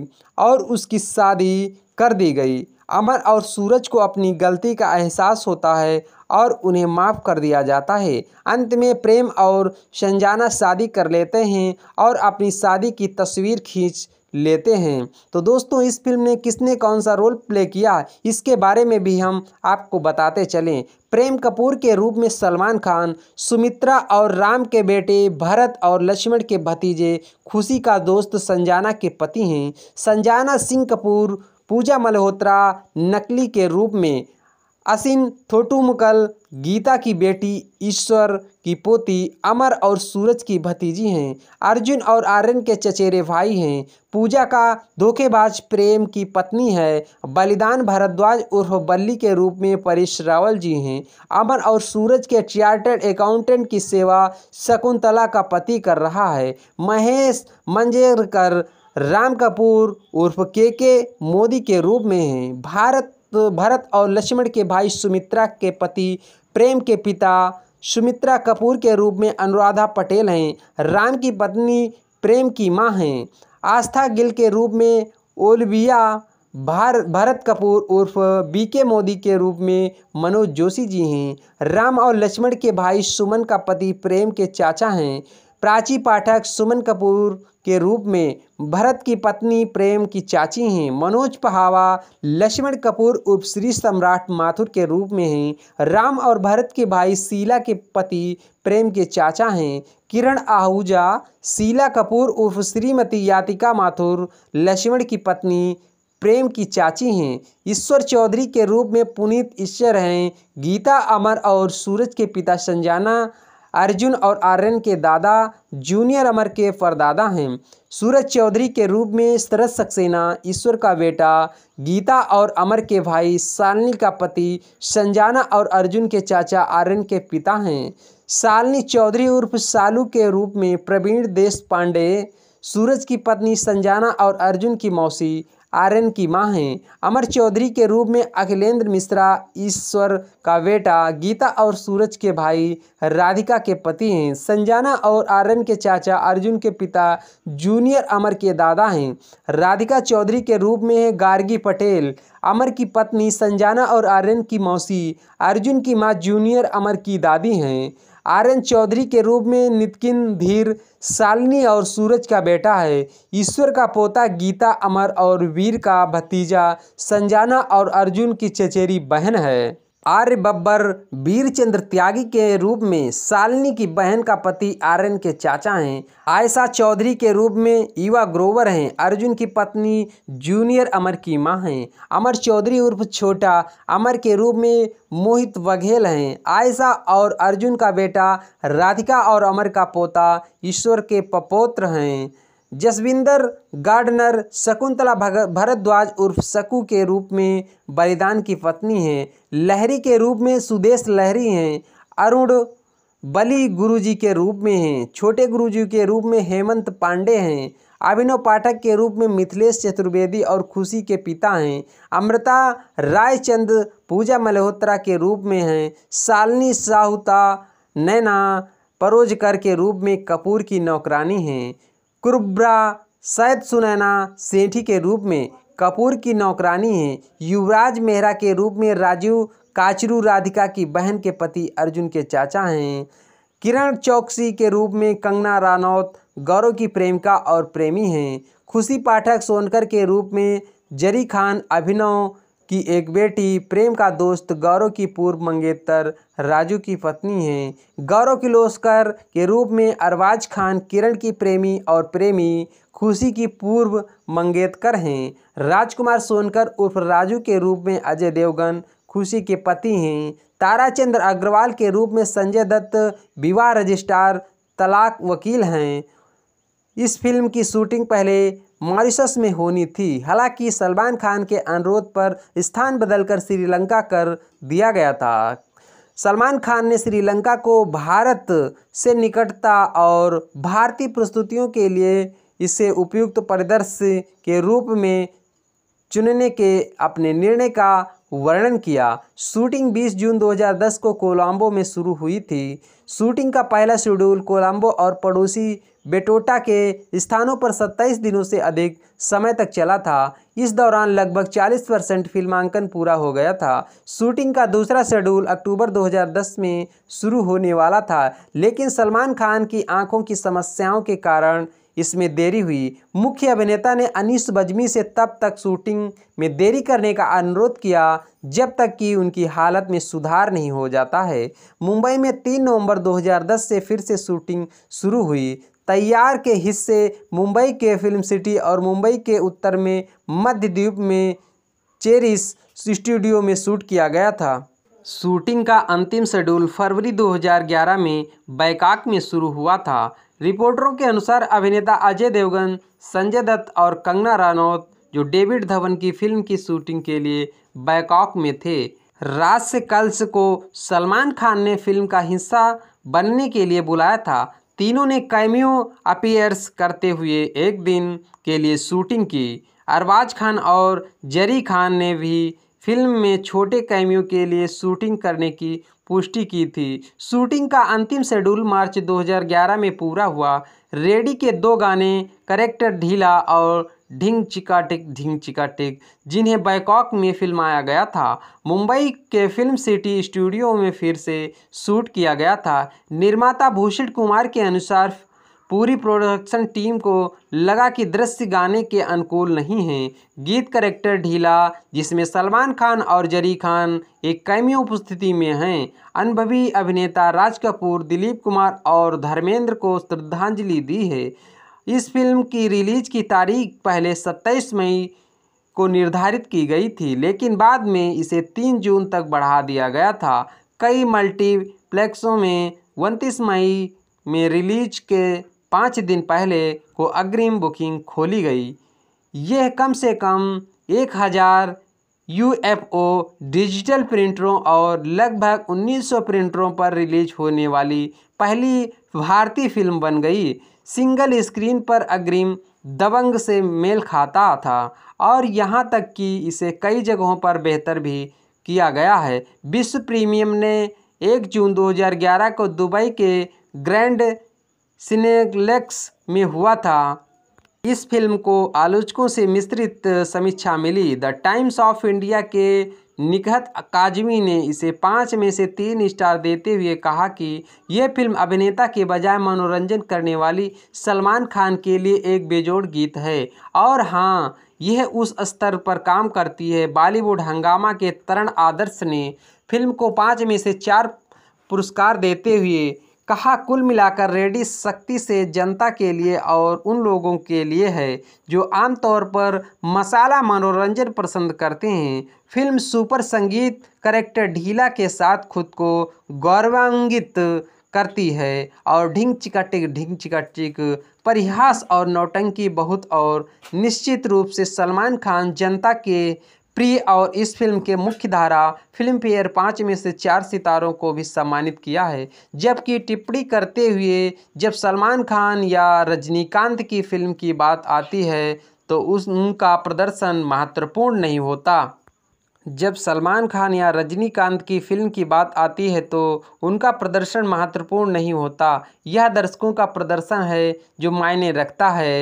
और उसकी शादी कर दी गई अमर और सूरज को अपनी गलती का एहसास होता है और उन्हें माफ़ कर दिया जाता है अंत में प्रेम और शंजाना शादी कर लेते हैं और अपनी शादी की तस्वीर खींच लेते हैं तो दोस्तों इस फिल्म में किसने कौन सा रोल प्ले किया इसके बारे में भी हम आपको बताते चलें प्रेम कपूर के रूप में सलमान खान सुमित्रा और राम के बेटे भरत और लक्ष्मण के भतीजे खुशी का दोस्त संजाना के पति हैं संजाना सिंह कपूर पूजा मल्होत्रा नकली के रूप में असिन थोटुमकल गीता की बेटी ईश्वर की पोती अमर और सूरज की भतीजी हैं अर्जुन और आर्यन के चचेरे भाई हैं पूजा का धोखेबाज प्रेम की पत्नी है बलिदान भारद्वाज उर्फ बल्ली के रूप में परेश रावल जी हैं अमर और सूरज के चार्टर्ड अकाउंटेंट की सेवा शकुंतला का पति कर रहा है महेश मंजेरकर राम कपूर उर्फ के के मोदी के रूप में हैं भारत भरत और लक्ष्मण के भाई सुमित्रा के पति प्रेम के पिता सुमित्रा कपूर के रूप में अनुराधा पटेल हैं राम की पत्नी प्रेम की मां हैं आस्था गिल के रूप में ओलविया भार भरत कपूर उर्फ बी के मोदी के रूप में मनोज जोशी जी हैं राम और लक्ष्मण के भाई सुमन का पति प्रेम के चाचा हैं प्राची पाठक सुमन कपूर के रूप में भरत की पत्नी प्रेम की चाची हैं मनोज पहावा लक्ष्मण कपूर उर्फ श्री सम्राट माथुर के रूप में हैं राम और भरत के भाई शीला के पति प्रेम के चाचा हैं किरण आहूजा शीला कपूर उर्फ श्रीमती यातिका माथुर लक्ष्मण की पत्नी प्रेम की चाची हैं ईश्वर चौधरी के रूप में पुनीत ईश्वर हैं गीता अमर और सूरज के पिता संजाना अर्जुन और आर्यन के दादा जूनियर अमर के फरदादा हैं सूरज चौधरी के रूप में शरद सक्सेना ईश्वर का बेटा गीता और अमर के भाई सालनी का पति संजाना और अर्जुन के चाचा आर्यन के पिता हैं सालनी चौधरी उर्फ सालू के रूप में प्रवीण देश पांडे सूरज की पत्नी संजाना और अर्जुन की मौसी आर्यन की माँ हैं अमर चौधरी के रूप में अखिलेंद्र मिश्रा ईश्वर का बेटा गीता और सूरज के भाई राधिका के पति हैं संजाना और आर्यन के चाचा अर्जुन के पिता जूनियर अमर के दादा हैं राधिका चौधरी के रूप में है गार्गी पटेल अमर की पत्नी संजाना और आर्यन की मौसी अर्जुन की माँ जूनियर अमर की दादी हैं आर एन चौधरी के रूप में नितकिन धीर शालिनी और सूरज का बेटा है ईश्वर का पोता गीता अमर और वीर का भतीजा संजाना और अर्जुन की चचेरी बहन है आर्य बब्बर वीरचंद्र त्यागी के रूप में सालनी की बहन का पति आर्यन के चाचा हैं आयशा चौधरी के रूप में युवा ग्रोवर हैं अर्जुन की पत्नी जूनियर अमर की मां हैं अमर चौधरी उर्फ छोटा अमर के रूप में मोहित बघेल हैं आयशा और अर्जुन का बेटा राधिका और अमर का पोता ईश्वर के पपोत्र हैं जसविंदर गार्डनर शकुंतला भरद्वाज उर्फ सकू के रूप में बलिदान की पत्नी हैं लहरी के रूप में सुदेश लहरी हैं अरुण बलि गुरुजी के रूप में हैं छोटे गुरुजी के रूप में हेमंत पांडे हैं अभिनव पाठक के रूप में मिथिलेश चतुर्वेदी और खुशी के पिता हैं अमृता रायचंद पूजा मल्होत्रा के रूप में हैं सालनी साहुता नैना परोजकर के रूप में कपूर की नौकरानी हैं कुब्रा सैद सुनैना सेठी के रूप में कपूर की नौकरानी हैं युवराज मेहरा के रूप में राजीव काचरू राधिका की बहन के पति अर्जुन के चाचा हैं किरण चौकसी के रूप में कंगना रानौत गौरव की प्रेमिका और प्रेमी हैं खुशी पाठक सोनकर के रूप में जरी खान अभिनव की एक बेटी प्रेम का दोस्त गौरव की पूर्व मंगेतर राजू की पत्नी हैं गौरव किलोस्कर के रूप में अरवाज खान किरण की प्रेमी और प्रेमी खुशी की पूर्व मंगेतकर हैं राजकुमार सोनकर उर्फ राजू के रूप में अजय देवगन खुशी के पति हैं ताराचंद्र अग्रवाल के रूप में संजय दत्त विवाह रजिस्ट्रार तलाक वकील हैं इस फिल्म की शूटिंग पहले मॉरिशस में होनी थी हालांकि सलमान खान के अनुरोध पर स्थान बदलकर श्रीलंका कर दिया गया था सलमान खान ने श्रीलंका को भारत से निकटता और भारतीय प्रस्तुतियों के लिए इसे उपयुक्त परिदृश्य के रूप में चुनने के अपने निर्णय का वर्णन किया शूटिंग 20 जून 2010 को कोलंबो में शुरू हुई थी शूटिंग का पहला शेड्यूल कोलंबो और पड़ोसी बेटोटा के स्थानों पर 27 दिनों से अधिक समय तक चला था इस दौरान लगभग 40 परसेंट फिल्मांकन पूरा हो गया था शूटिंग का दूसरा शेड्यूल अक्टूबर 2010 में शुरू होने वाला था लेकिन सलमान खान की आंखों की समस्याओं के कारण इसमें देरी हुई मुख्य अभिनेता ने अनिस बजमी से तब तक शूटिंग में देरी करने का अनुरोध किया जब तक कि उनकी हालत में सुधार नहीं हो जाता है मुंबई में 3 नवंबर 2010 से फिर से शूटिंग शुरू हुई तैयार के हिस्से मुंबई के फिल्म सिटी और मुंबई के उत्तर में मध्य द्वीप में चेरिस स्टूडियो में शूट किया गया था शूटिंग का अंतिम शेड्यूल फरवरी 2011 में बैकाक में शुरू हुआ था रिपोर्टरों के अनुसार अभिनेता अजय देवगन संजय दत्त और कंगना रानौत जो डेविड धवन की फिल्म की शूटिंग के लिए बैकॉक में थे रात से कल्स को सलमान खान ने फिल्म का हिस्सा बनने के लिए बुलाया था तीनों ने कैमियो अपीयर्स करते हुए एक दिन के लिए शूटिंग की अरबाज खान और जरी खान ने भी फिल्म में छोटे कैमियों के लिए शूटिंग करने की पुष्टि की थी शूटिंग का अंतिम शेड्यूल मार्च 2011 में पूरा हुआ रेडी के दो गाने करेक्टर ढीला और ढिंग चिका टिक ढिंग चिका टिक जिन्हें बैकॉक में फिल्माया गया था मुंबई के फिल्म सिटी स्टूडियो में फिर से शूट किया गया था निर्माता भूषण कुमार के अनुसार पूरी प्रोडक्शन टीम को लगा कि दृश्य गाने के अनुकूल नहीं हैं गीत करेक्टर ढीला जिसमें सलमान खान और जरी खान एक कैमियो उपस्थिति में हैं अनुभवी अभिनेता राज कपूर दिलीप कुमार और धर्मेंद्र को श्रद्धांजलि दी है इस फिल्म की रिलीज की तारीख पहले 27 मई को निर्धारित की गई थी लेकिन बाद में इसे 3 जून तक बढ़ा दिया गया था कई मल्टीप्लेक्सों में उनतीस मई में रिलीज के पाँच दिन पहले को अग्रिम बुकिंग खोली गई यह कम से कम एक हज़ार यू डिजिटल प्रिंटरों और लगभग 1900 प्रिंटरों पर रिलीज होने वाली पहली भारतीय फिल्म बन गई सिंगल स्क्रीन पर अग्रिम दबंग से मेल खाता था और यहाँ तक कि इसे कई जगहों पर बेहतर भी किया गया है विश्व प्रीमियम ने 1 जून 2011 को दुबई के ग्रैंड सिनेलेक्स में हुआ था इस फिल्म को आलोचकों से मिश्रित समीक्षा मिली द टाइम्स ऑफ इंडिया के निखत काजमी ने इसे पाँच में से तीन स्टार देते हुए कहा कि यह फिल्म अभिनेता के बजाय मनोरंजन करने वाली सलमान खान के लिए एक बेजोड़ गीत है और हाँ यह उस स्तर पर काम करती है बॉलीवुड हंगामा के तरण आदर्श ने फिल्म को पाँच में से चार पुरस्कार देते हुए कहा कुल मिलाकर रेडी सख्ती से जनता के लिए और उन लोगों के लिए है जो आमतौर पर मसाला मनोरंजन पसंद करते हैं फिल्म सुपर संगीत करेक्टर ढीला के साथ खुद को गौरवान्वित करती है और ढिंग चिका टिक ढिंग चिका टिक परिहास और नौटंकी बहुत और निश्चित रूप से सलमान खान जनता के प्री और इस फिल्म के मुख्य धारा फिल्म फेयर पाँच में से चार सितारों को भी सम्मानित किया है जबकि टिप्पणी करते हुए जब सलमान खान या रजनीकांत की फिल्म की बात आती है तो उस उनका प्रदर्शन महत्वपूर्ण नहीं होता जब सलमान खान या रजनीकांत की फिल्म की बात आती है तो उनका प्रदर्शन महत्वपूर्ण नहीं होता यह दर्शकों का प्रदर्शन है जो मायने रखता है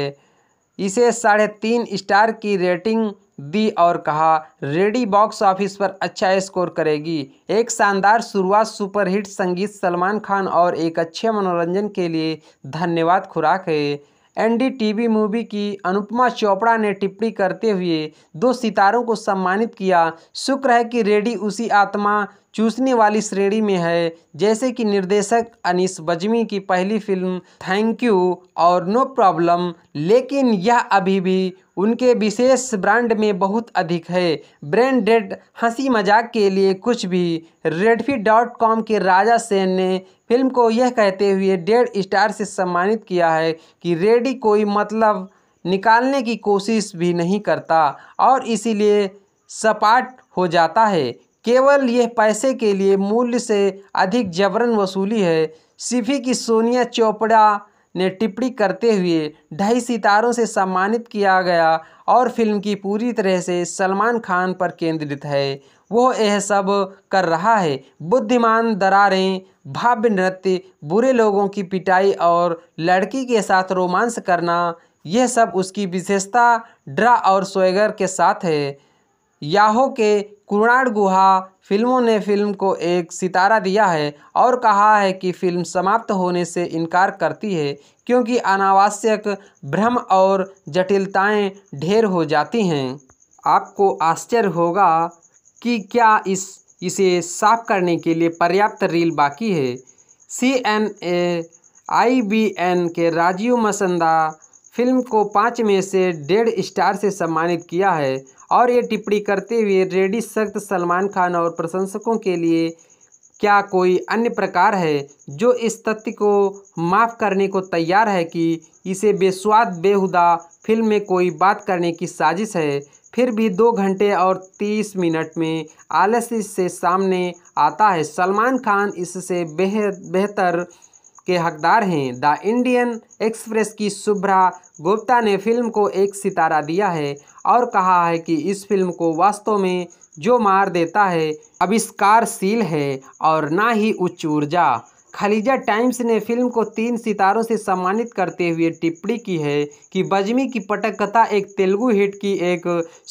इसे साढ़े तीन स्टार की रेटिंग दी और कहा रेडी बॉक्स ऑफिस पर अच्छा स्कोर करेगी एक शानदार शुरुआत सुपरहिट संगीत सलमान खान और एक अच्छे मनोरंजन के लिए धन्यवाद खुराक है एनडीटीवी मूवी की अनुपमा चोपड़ा ने टिप्पणी करते हुए दो सितारों को सम्मानित किया शुक्र है कि रेडी उसी आत्मा चूसने वाली श्रेणी में है जैसे कि निर्देशक अनिस बजमी की पहली फिल्म थैंक यू और नो प्रॉब्लम लेकिन यह अभी भी उनके विशेष ब्रांड में बहुत अधिक है ब्रेन डेड हंसी मजाक के लिए कुछ भी रेडफी डॉट कॉम के राजा सेन ने फिल्म को यह कहते हुए डेढ़ स्टार से सम्मानित किया है कि रेडी कोई मतलब निकालने की कोशिश भी नहीं करता और इसीलिए सपाट हो जाता है केवल यह पैसे के लिए मूल्य से अधिक जबरन वसूली है सिफी की सोनिया चोपड़ा ने टिप्पणी करते हुए ढाई सितारों से सम्मानित किया गया और फिल्म की पूरी तरह से सलमान खान पर केंद्रित है वो यह सब कर रहा है बुद्धिमान दरारें भाव्य नृत्य बुरे लोगों की पिटाई और लड़की के साथ रोमांस करना यह सब उसकी विशेषता ड्रा और स्वेगर के साथ है याहो के कुणाल गुहा फिल्मों ने फिल्म को एक सितारा दिया है और कहा है कि फिल्म समाप्त होने से इनकार करती है क्योंकि अनावश्यक भ्रम और जटिलताएं ढेर हो जाती हैं आपको आश्चर्य होगा कि क्या इस इसे साफ करने के लिए पर्याप्त रील बाकी है C N A I B N के राजीव मसंदा फिल्म को पाँच में से डेढ़ स्टार से सम्मानित किया है और ये टिप्पणी करते हुए रेडी सख्त सलमान खान और प्रशंसकों के लिए क्या कोई अन्य प्रकार है जो इस तथ्य को माफ़ करने को तैयार है कि इसे बेस्वाद बेहुदा फिल्म में कोई बात करने की साजिश है फिर भी दो घंटे और तीस मिनट में आलस्य से सामने आता है सलमान खान इससे बेहद बेहतर के हकदार हैं द इंडियन एक्सप्रेस की शुभ्रा गुप्ता ने फिल्म को एक सितारा दिया है और कहा है कि इस फिल्म को वास्तव में जो मार देता है अविष्कारशील है और ना ही उच्च ऊर्जा खलीजा टाइम्स ने फिल्म को तीन सितारों से सम्मानित करते हुए टिप्पणी की है कि बजमी की पटकथा एक तेलुगु हिट की एक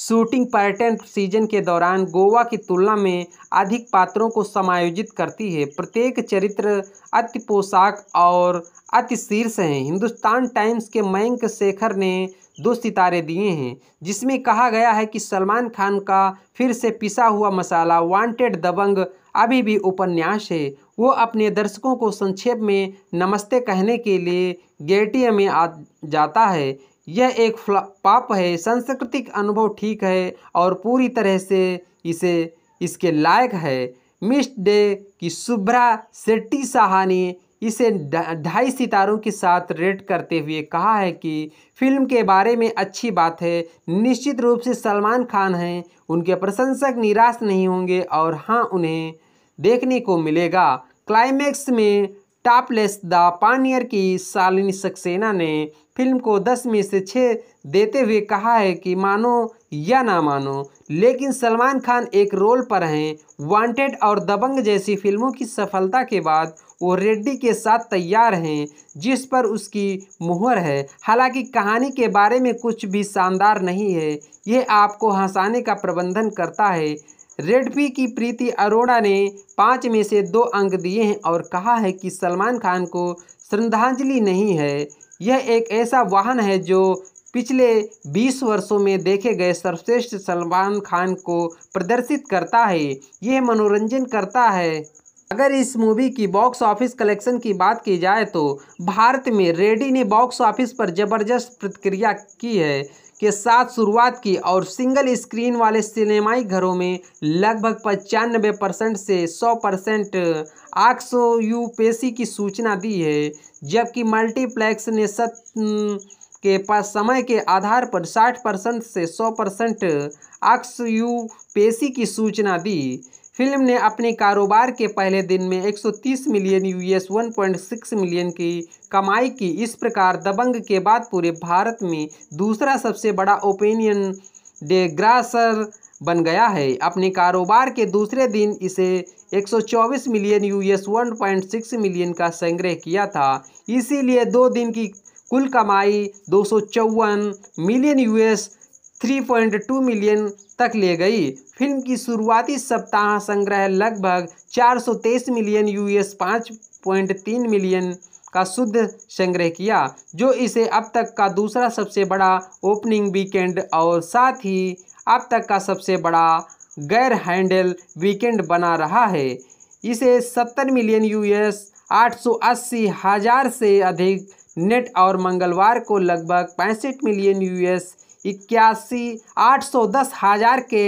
शूटिंग पर्यटन सीजन के दौरान गोवा की तुलना में अधिक पात्रों को समायोजित करती है प्रत्येक चरित्र अति पोशाक और अति शीर्ष हैं हिंदुस्तान टाइम्स के मयंक शेखर ने दो सितारे दिए हैं जिसमें कहा गया है कि सलमान खान का फिर से पिसा हुआ मसाला वांटेड दबंग अभी भी उपन्यास है वो अपने दर्शकों को संक्षेप में नमस्ते कहने के लिए गेटिया में आ जाता है यह एक पाप है सांस्कृतिक अनुभव ठीक है और पूरी तरह से इसे इसके लायक है मिस डे की शुभ्रा शेट्टी साहा ने इसे ढाई सितारों के साथ रेट करते हुए कहा है कि फिल्म के बारे में अच्छी बात है निश्चित रूप से सलमान खान हैं उनके प्रशंसक निराश नहीं होंगे और हाँ उन्हें देखने को मिलेगा क्लाइमैक्स में टॉपलेस द पानियर की शालिनी सक्सेना ने फिल्म को दस में से छः देते हुए कहा है कि मानो या ना मानो लेकिन सलमान खान एक रोल पर हैं वांटेड और दबंग जैसी फिल्मों की सफलता के बाद वो रेड्डी के साथ तैयार हैं जिस पर उसकी मुहर है हालांकि कहानी के बारे में कुछ भी शानदार नहीं है ये आपको हंसाने का प्रबंधन करता है रेडपी की प्रीति अरोड़ा ने पाँच में से दो अंक दिए हैं और कहा है कि सलमान खान को श्रद्धांजलि नहीं है यह एक ऐसा वाहन है जो पिछले 20 वर्षों में देखे गए सर्वश्रेष्ठ सलमान खान को प्रदर्शित करता है यह मनोरंजन करता है अगर इस मूवी की बॉक्स ऑफिस कलेक्शन की बात की जाए तो भारत में रेडी ने बॉक्स ऑफिस पर ज़बरदस्त प्रतिक्रिया की है के साथ शुरुआत की और सिंगल स्क्रीन वाले सिनेमाई घरों में लगभग पचानबे परसेंट से 100 परसेंट आक्सो यूपेसी की सूचना दी है जबकि मल्टीप्लेक्स ने सत के पास समय के आधार पर 60 परसेंट से 100 परसेंट आक्स यूपेसी की सूचना दी फिल्म ने अपने कारोबार के पहले दिन में 130 मिलियन यूएस 1.6 मिलियन की कमाई की इस प्रकार दबंग के बाद पूरे भारत में दूसरा सबसे बड़ा ओपिनियन डे ग्रासर बन गया है अपने कारोबार के दूसरे दिन इसे 124 मिलियन यूएस 1.6 मिलियन का संग्रह किया था इसीलिए दो दिन की कुल कमाई दो मिलियन यूएस 3.2 मिलियन तक ले गई फिल्म की शुरुआती सप्ताह संग्रह लगभग 423 मिलियन यूएस 5.3 मिलियन का शुद्ध संग्रह किया जो इसे अब तक का दूसरा सबसे बड़ा ओपनिंग वीकेंड और साथ ही अब तक का सबसे बड़ा गैर हैंडल वीकेंड बना रहा है इसे 70 मिलियन यूएस 880 हजार से अधिक नेट और मंगलवार को लगभग पैंसठ मिलियन यूएस इक्यासी आठ सौ दस हजार के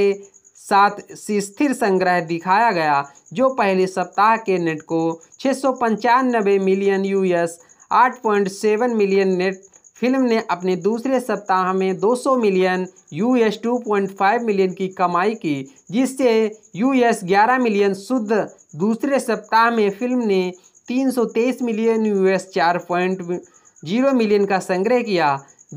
साथ स्थिर संग्रह दिखाया गया जो पहले सप्ताह के नेट को छः सौ पंचानबे million US 8.7 million net film ने अपने दूसरे सप्ताह में 200 मिलियन यूएस 2.5 मिलियन की कमाई की जिससे यूएस 11 मिलियन शुद्ध दूसरे सप्ताह में फिल्म ने 323 मिलियन यूएस 4.0 मिलियन का संग्रह किया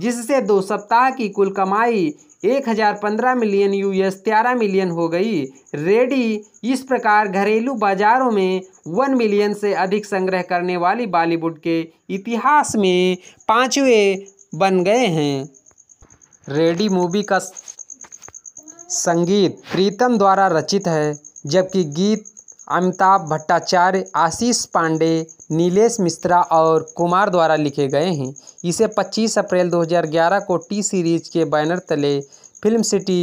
जिससे दो सप्ताह की कुल कमाई एक हज़ार पंद्रह मिलियन यूएस तेरह मिलियन हो गई रेडी इस प्रकार घरेलू बाजारों में वन मिलियन से अधिक संग्रह करने वाली बॉलीवुड के इतिहास में पाँचवें बन गए हैं रेडी मूवी का संगीत प्रीतम द्वारा रचित है जबकि गीत अमिताभ भट्टाचार्य आशीष पांडे नीलेश मिश्रा और कुमार द्वारा लिखे गए हैं इसे 25 अप्रैल 2011 को टी सीरीज के बैनर तले फिल्म सिटी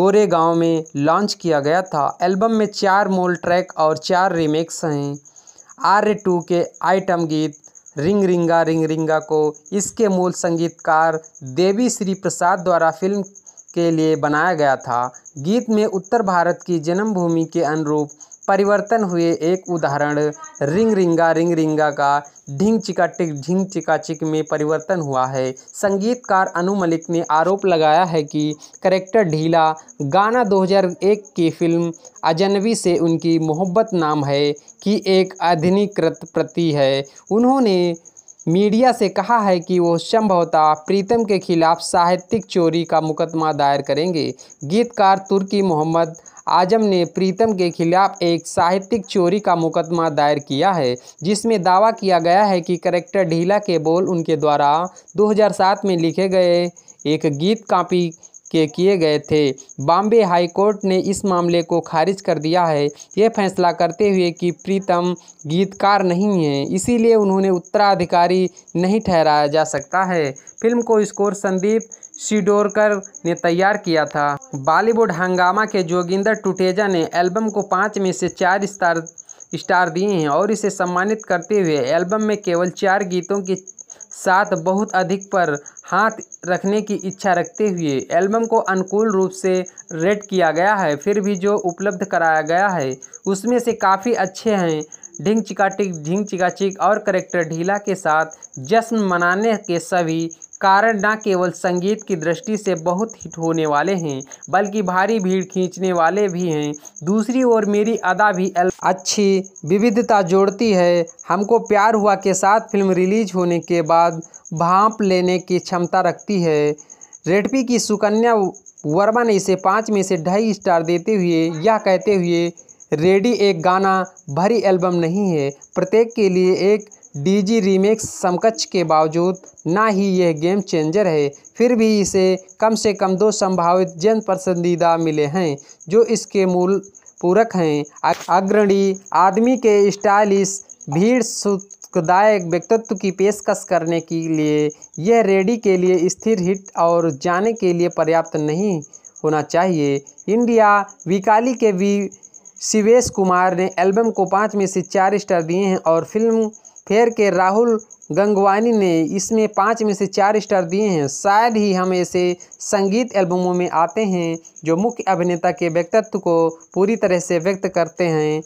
गोरेगांव में लॉन्च किया गया था एल्बम में चार मोल ट्रैक और चार रीमेक्स हैं आर टू के आइटम गीत रिंग रिंगा रिंग रिंगा को इसके मूल संगीतकार देवी श्री प्रसाद द्वारा फिल्म के लिए बनाया गया था गीत में उत्तर भारत की जन्मभूमि के अनुरूप परिवर्तन हुए एक उदाहरण रिंग रिंगा रिंग रिंगा का ढिंग चिका टिक ढिंग चिका चिक में परिवर्तन हुआ है संगीतकार अनु मलिक ने आरोप लगाया है कि करेक्टर ढीला गाना 2001 की फिल्म अजनबी से उनकी मोहब्बत नाम है कि एक आधुनिकृत प्रति है उन्होंने मीडिया से कहा है कि वो संभवतः प्रीतम के खिलाफ साहित्यिक चोरी का मुकदमा दायर करेंगे गीतकार तुर्की मोहम्मद आजम ने प्रीतम के खिलाफ एक साहित्यिक चोरी का मुकदमा दायर किया है जिसमें दावा किया गया है कि करेक्टर ढीला के बोल उनके द्वारा 2007 में लिखे गए एक गीत कापी के किए गए थे बॉम्बे हाई कोर्ट ने इस मामले को खारिज कर दिया है ये फैसला करते हुए कि प्रीतम गीतकार नहीं है इसीलिए उन्होंने उत्तराधिकारी नहीं ठहराया जा सकता है फिल्म को स्कोर संदीप सिडोरकर ने तैयार किया था बॉलीवुड हंगामा के जोगिंदर टुटेजा ने एल्बम को पाँच में से चार स्टार स्टार दिए हैं और इसे सम्मानित करते हुए एल्बम में केवल चार गीतों के साथ बहुत अधिक पर हाथ रखने की इच्छा रखते हुए एल्बम को अनुकूल रूप से रेट किया गया है फिर भी जो उपलब्ध कराया गया है उसमें से काफ़ी अच्छे हैं ढिंग चिकाटिक ढिंग चिका चिक और करेक्टर ढीला के साथ जश्न मनाने के सभी कारण न केवल संगीत की दृष्टि से बहुत हिट होने वाले हैं बल्कि भारी भीड़ खींचने वाले भी हैं दूसरी ओर मेरी अदा भी अच्छी विविधता जोड़ती है हमको प्यार हुआ के साथ फिल्म रिलीज होने के बाद भाप लेने की क्षमता रखती है रेडपी की सुकन्या वर्मा ने इसे पाँच में से ढाई स्टार देते हुए यह कहते हुए रेडी एक गाना भरी एल्बम नहीं है प्रत्येक के लिए एक डीजी रीमेक्स समकक्ष के बावजूद ना ही यह गेम चेंजर है फिर भी इसे कम से कम दो संभावित जन पसंदीदा मिले हैं जो इसके मूल पूरक हैं अग्रणी आदमी के स्टाइलिश भीड़ सुखदायक व्यक्तित्व की पेशकश करने के लिए यह रेडी के लिए स्थिर हिट और जाने के लिए पर्याप्त नहीं होना चाहिए इंडिया विकाली के वी शिवेश कुमार ने एल्बम को पाँच में से चार स्टार दिए हैं और फिल्म फेर के राहुल गंगवानी ने इसमें पाँच में से चार स्टार दिए हैं शायद ही हम ऐसे संगीत एल्बमों में आते हैं जो मुख्य अभिनेता के व्यक्तित्व को पूरी तरह से व्यक्त करते हैं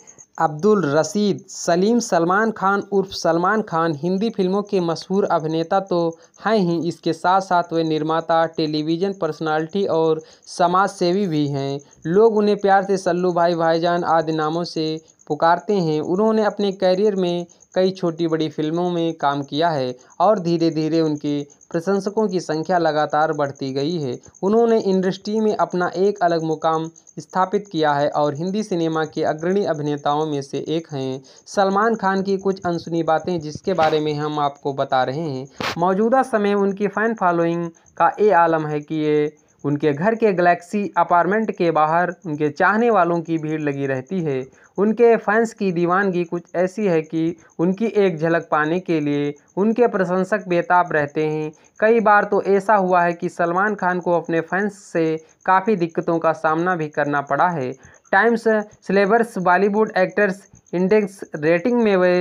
अब्दुल रसीद सलीम सलमान खान उर्फ सलमान खान हिंदी फिल्मों के मशहूर अभिनेता तो हैं ही इसके साथ साथ वे निर्माता टेलीविज़न पर्सनालिटी और समाज सेवी भी हैं लोग उन्हें प्यार से सल्लू भाई भाईजान आदि नामों से पुकारते हैं उन्होंने अपने करियर में कई छोटी बड़ी फिल्मों में काम किया है और धीरे धीरे उनके प्रशंसकों की संख्या लगातार बढ़ती गई है उन्होंने इंडस्ट्री में अपना एक अलग मुकाम स्थापित किया है और हिंदी सिनेमा के अग्रणी अभिनेताओं में से एक हैं सलमान खान की कुछ अनसुनी बातें जिसके बारे में हम आपको बता रहे हैं मौजूदा समय उनकी फ़ैन फॉलोइंग का ये आलम है कि ये उनके घर के गैलेक्सी अपार्टमेंट के बाहर उनके चाहने वालों की भीड़ लगी रहती है उनके फैंस की दीवानगी कुछ ऐसी है कि उनकी एक झलक पाने के लिए उनके प्रशंसक बेताब रहते हैं कई बार तो ऐसा हुआ है कि सलमान खान को अपने फैंस से काफ़ी दिक्कतों का सामना भी करना पड़ा है Times Celebex Bollywood actors index rating में वे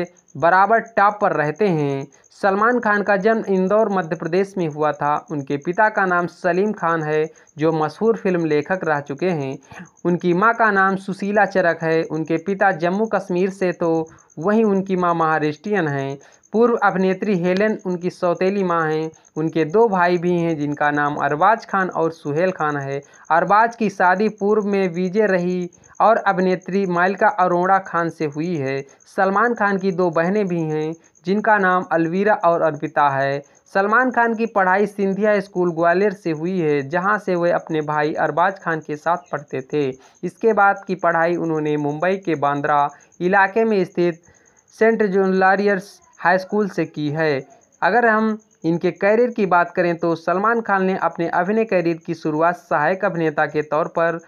बराबर टॉप पर रहते हैं सलमान खान का जन्म इंदौर मध्य प्रदेश में हुआ था उनके पिता का नाम सलीम खान है जो मशहूर फिल्म लेखक रह चुके हैं उनकी मां का नाम सुशीला चरक है उनके पिता जम्मू कश्मीर से तो वहीं उनकी मां महाराष्ट्रियन हैं पूर्व अभिनेत्री हेलेन उनकी सौतेली माँ हैं उनके दो भाई भी हैं जिनका नाम अरबाज खान और सुहेल खान है अरबाज की शादी पूर्व में विजय रही और अभिनेत्री मालिका अरोड़ा खान से हुई है सलमान खान की दो बहनें भी हैं जिनका नाम अलवीरा और अर्पिता है सलमान खान की पढ़ाई सिंधिया स्कूल ग्वालियर से हुई है जहां से वे अपने भाई अरबाज खान के साथ पढ़ते थे इसके बाद की पढ़ाई उन्होंने मुंबई के बांद्रा इलाके में स्थित सेंट जूनलारियर्स हाई स्कूल से की है अगर हम इनके करियर की बात करें तो सलमान खान ने अपने अभिनय करियर की शुरुआत सहायक अभिनेता के तौर पर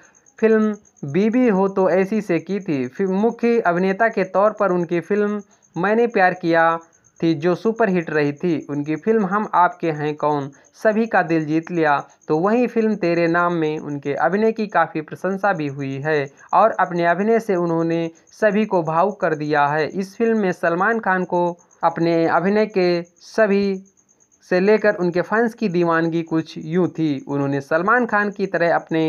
फिल्म बीबी हो तो ऐसी से की थी मुख्य अभिनेता के तौर पर उनकी फिल्म मैंने प्यार किया थी जो सुपरहिट रही थी उनकी फिल्म हम आपके हैं कौन सभी का दिल जीत लिया तो वही फिल्म तेरे नाम में उनके अभिनय की काफ़ी प्रशंसा भी हुई है और अपने अभिनय से उन्होंने सभी को भावुक कर दिया है इस फिल्म में सलमान खान को अपने अभिनय के सभी से लेकर उनके फैंस की दीवानगी कुछ यूँ थी उन्होंने सलमान खान की तरह अपने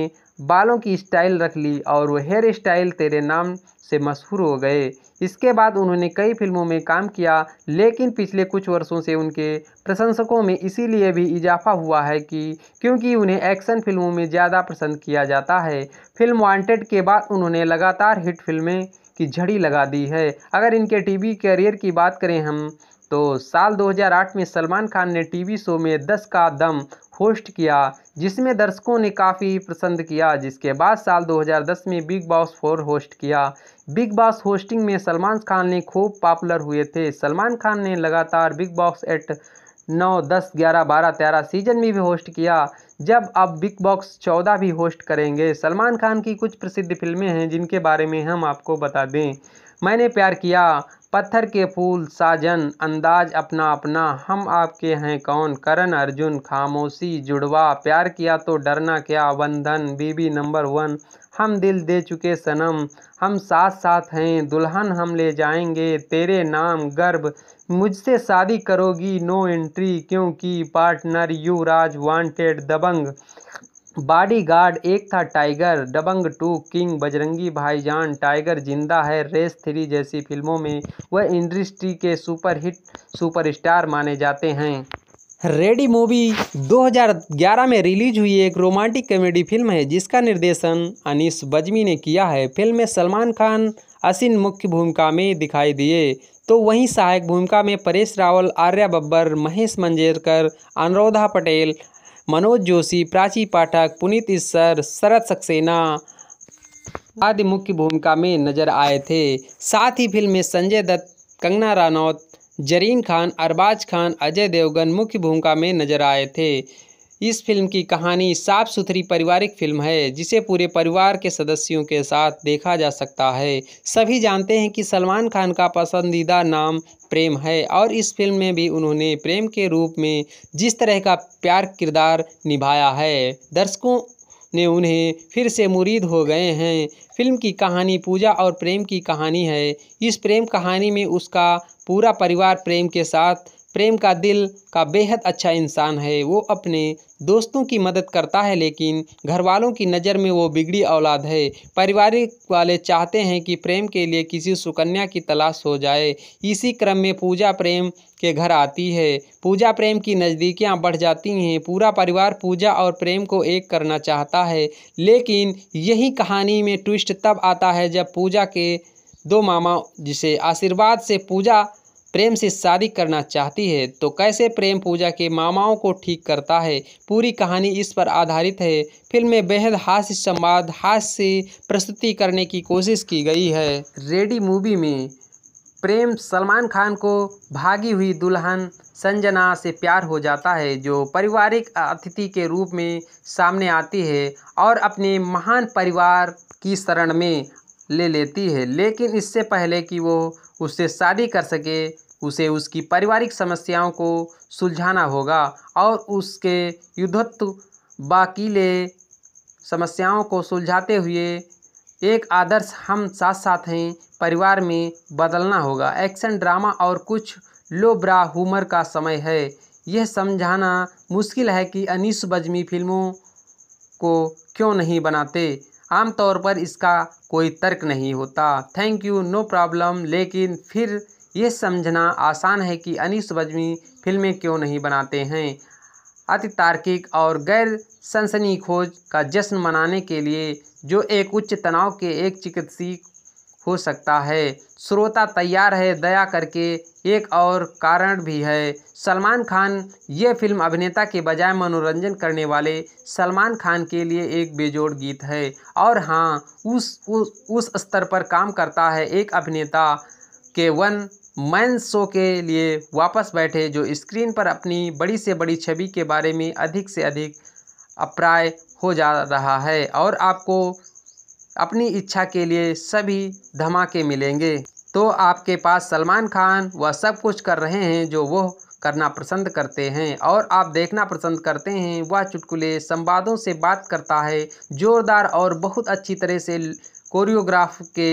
बालों की स्टाइल रख ली और वो हेयर स्टाइल तेरे नाम से मशहूर हो गए इसके बाद उन्होंने कई फिल्मों में काम किया लेकिन पिछले कुछ वर्षों से उनके प्रशंसकों में इसीलिए भी इजाफा हुआ है कि क्योंकि उन्हें एक्शन फिल्मों में ज़्यादा पसंद किया जाता है फिल्म वांटेड के बाद उन्होंने लगातार हिट फिल्में की झड़ी लगा दी है अगर इनके टीवी करियर की बात करें हम तो साल 2008 में सलमान खान ने टीवी शो में दस का दम होस्ट किया जिसमें दर्शकों ने काफ़ी पसंद किया जिसके बाद साल 2010 में बिग बॉस फोर होस्ट किया बिग बॉस होस्टिंग में सलमान खान ने खूब पॉपुलर हुए थे सलमान खान ने लगातार बिग बॉस एट नौ दस ग्यारह बारह तेरह सीजन में भी होस्ट किया जब अब बिग बॉक्स चौदह भी होस्ट करेंगे सलमान खान की कुछ प्रसिद्ध फिल्में हैं जिनके बारे में हम आपको बता दें मैंने प्यार किया पत्थर के फूल साजन अंदाज अपना अपना हम आपके हैं कौन करण अर्जुन खामोशी जुड़वा प्यार किया तो डरना क्या बंधन बीबी नंबर वन हम दिल दे चुके सनम हम साथ साथ हैं दुल्हन हम ले जाएंगे तेरे नाम गर्भ Mujhse Shaadi Karogi No Entry Kyonki Partner Yuvvraaj Wanted Dabangg Bodyguard Ek Tha Tiger Dabangg two किंग बजरंगी भाईजान टाइगर जिंदा है रेस थ्री जैसी फिल्मों में वह इंडस्ट्री के सुपरहिट सुपरस्टार माने जाते हैं रेडी मूवी 2011 में रिलीज हुई एक रोमांटिक कॉमेडी फिल्म है जिसका निर्देशन अनिस बजमी ने किया है फिल्म में सलमान खान असिन मुख्य भूमिका में दिखाई दिए तो वहीं सहायक भूमिका में परेश रावल आर्या बब्बर महेश मंजेरकर अनुरोधा पटेल मनोज जोशी प्राची पाठक पुनीत ईश्वर शरद सक्सेना आदि मुख्य भूमिका में नजर आए थे साथ ही फिल्म में संजय दत्त कंगना रानौत जरीन खान अरबाज खान अजय देवगन मुख्य भूमिका में नजर आए थे इस फिल्म की कहानी साफ सुथरी पारिवारिक फिल्म है जिसे पूरे परिवार के सदस्यों के साथ देखा जा सकता है सभी जानते हैं कि सलमान खान का पसंदीदा नाम प्रेम है और इस फिल्म में भी उन्होंने प्रेम के रूप में जिस तरह का प्यार किरदार निभाया है दर्शकों ने उन्हें फिर से मुरीद हो गए हैं फिल्म की कहानी पूजा और प्रेम की कहानी है इस प्रेम कहानी में उसका पूरा परिवार प्रेम के साथ प्रेम का दिल का बेहद अच्छा इंसान है वो अपने दोस्तों की मदद करता है लेकिन घर वालों की नज़र में वो बिगड़ी औलाद है पारिवारिक वाले चाहते हैं कि प्रेम के लिए किसी सुकन्या की तलाश हो जाए इसी क्रम में पूजा प्रेम के घर आती है पूजा प्रेम की नज़दीकियां बढ़ जाती हैं पूरा परिवार पूजा और प्रेम को एक करना चाहता है लेकिन यही कहानी में ट्विस्ट तब आता है जब पूजा के दो मामा जिसे आशीर्वाद से पूजा प्रेम से शादी करना चाहती है तो कैसे प्रेम पूजा के मामाओं को ठीक करता है पूरी कहानी इस पर आधारित है फिल्म में बेहद हास्य संवाद हास्य प्रस्तुति करने की कोशिश की गई है रेडी मूवी में प्रेम सलमान खान को भागी हुई दुल्हन संजना से प्यार हो जाता है जो पारिवारिक अतिथि के रूप में सामने आती है और अपने महान परिवार की शरण में ले लेती है लेकिन इससे पहले कि वो उससे शादी कर सके उसे उसकी पारिवारिक समस्याओं को सुलझाना होगा और उसके युद्धत्व बाकीले समस्याओं को सुलझाते हुए एक आदर्श हम साथ साथ हैं परिवार में बदलना होगा एक्शन ड्रामा और कुछ लो ब्रा हुमर का समय है यह समझाना मुश्किल है कि अनिस बजमी फिल्मों को क्यों नहीं बनाते आमतौर पर इसका कोई तर्क नहीं होता थैंक यू नो प्रॉब्लम लेकिन फिर ये समझना आसान है कि अनीस बजमी फिल्में क्यों नहीं बनाते हैं अति तार्किक और गैर सनसनी खोज का जश्न मनाने के लिए जो एक उच्च तनाव के एक चिकित्सीय हो सकता है श्रोता तैयार है दया करके एक और कारण भी है सलमान खान ये फिल्म अभिनेता के बजाय मनोरंजन करने वाले सलमान खान के लिए एक बेजोड़ गीत है और हाँ उस उस, उस स्तर पर काम करता है एक अभिनेता के वन मैं शो के लिए वापस बैठे जो स्क्रीन पर अपनी बड़ी से बड़ी छवि के बारे में अधिक से अधिक अप्राय हो जा रहा है और आपको अपनी इच्छा के लिए सभी धमाके मिलेंगे तो आपके पास सलमान खान वह सब कुछ कर रहे हैं जो वो करना पसंद करते हैं और आप देखना पसंद करते हैं वह चुटकुले संवादों से बात करता है ज़ोरदार और बहुत अच्छी तरह से कोरियोग्राफ के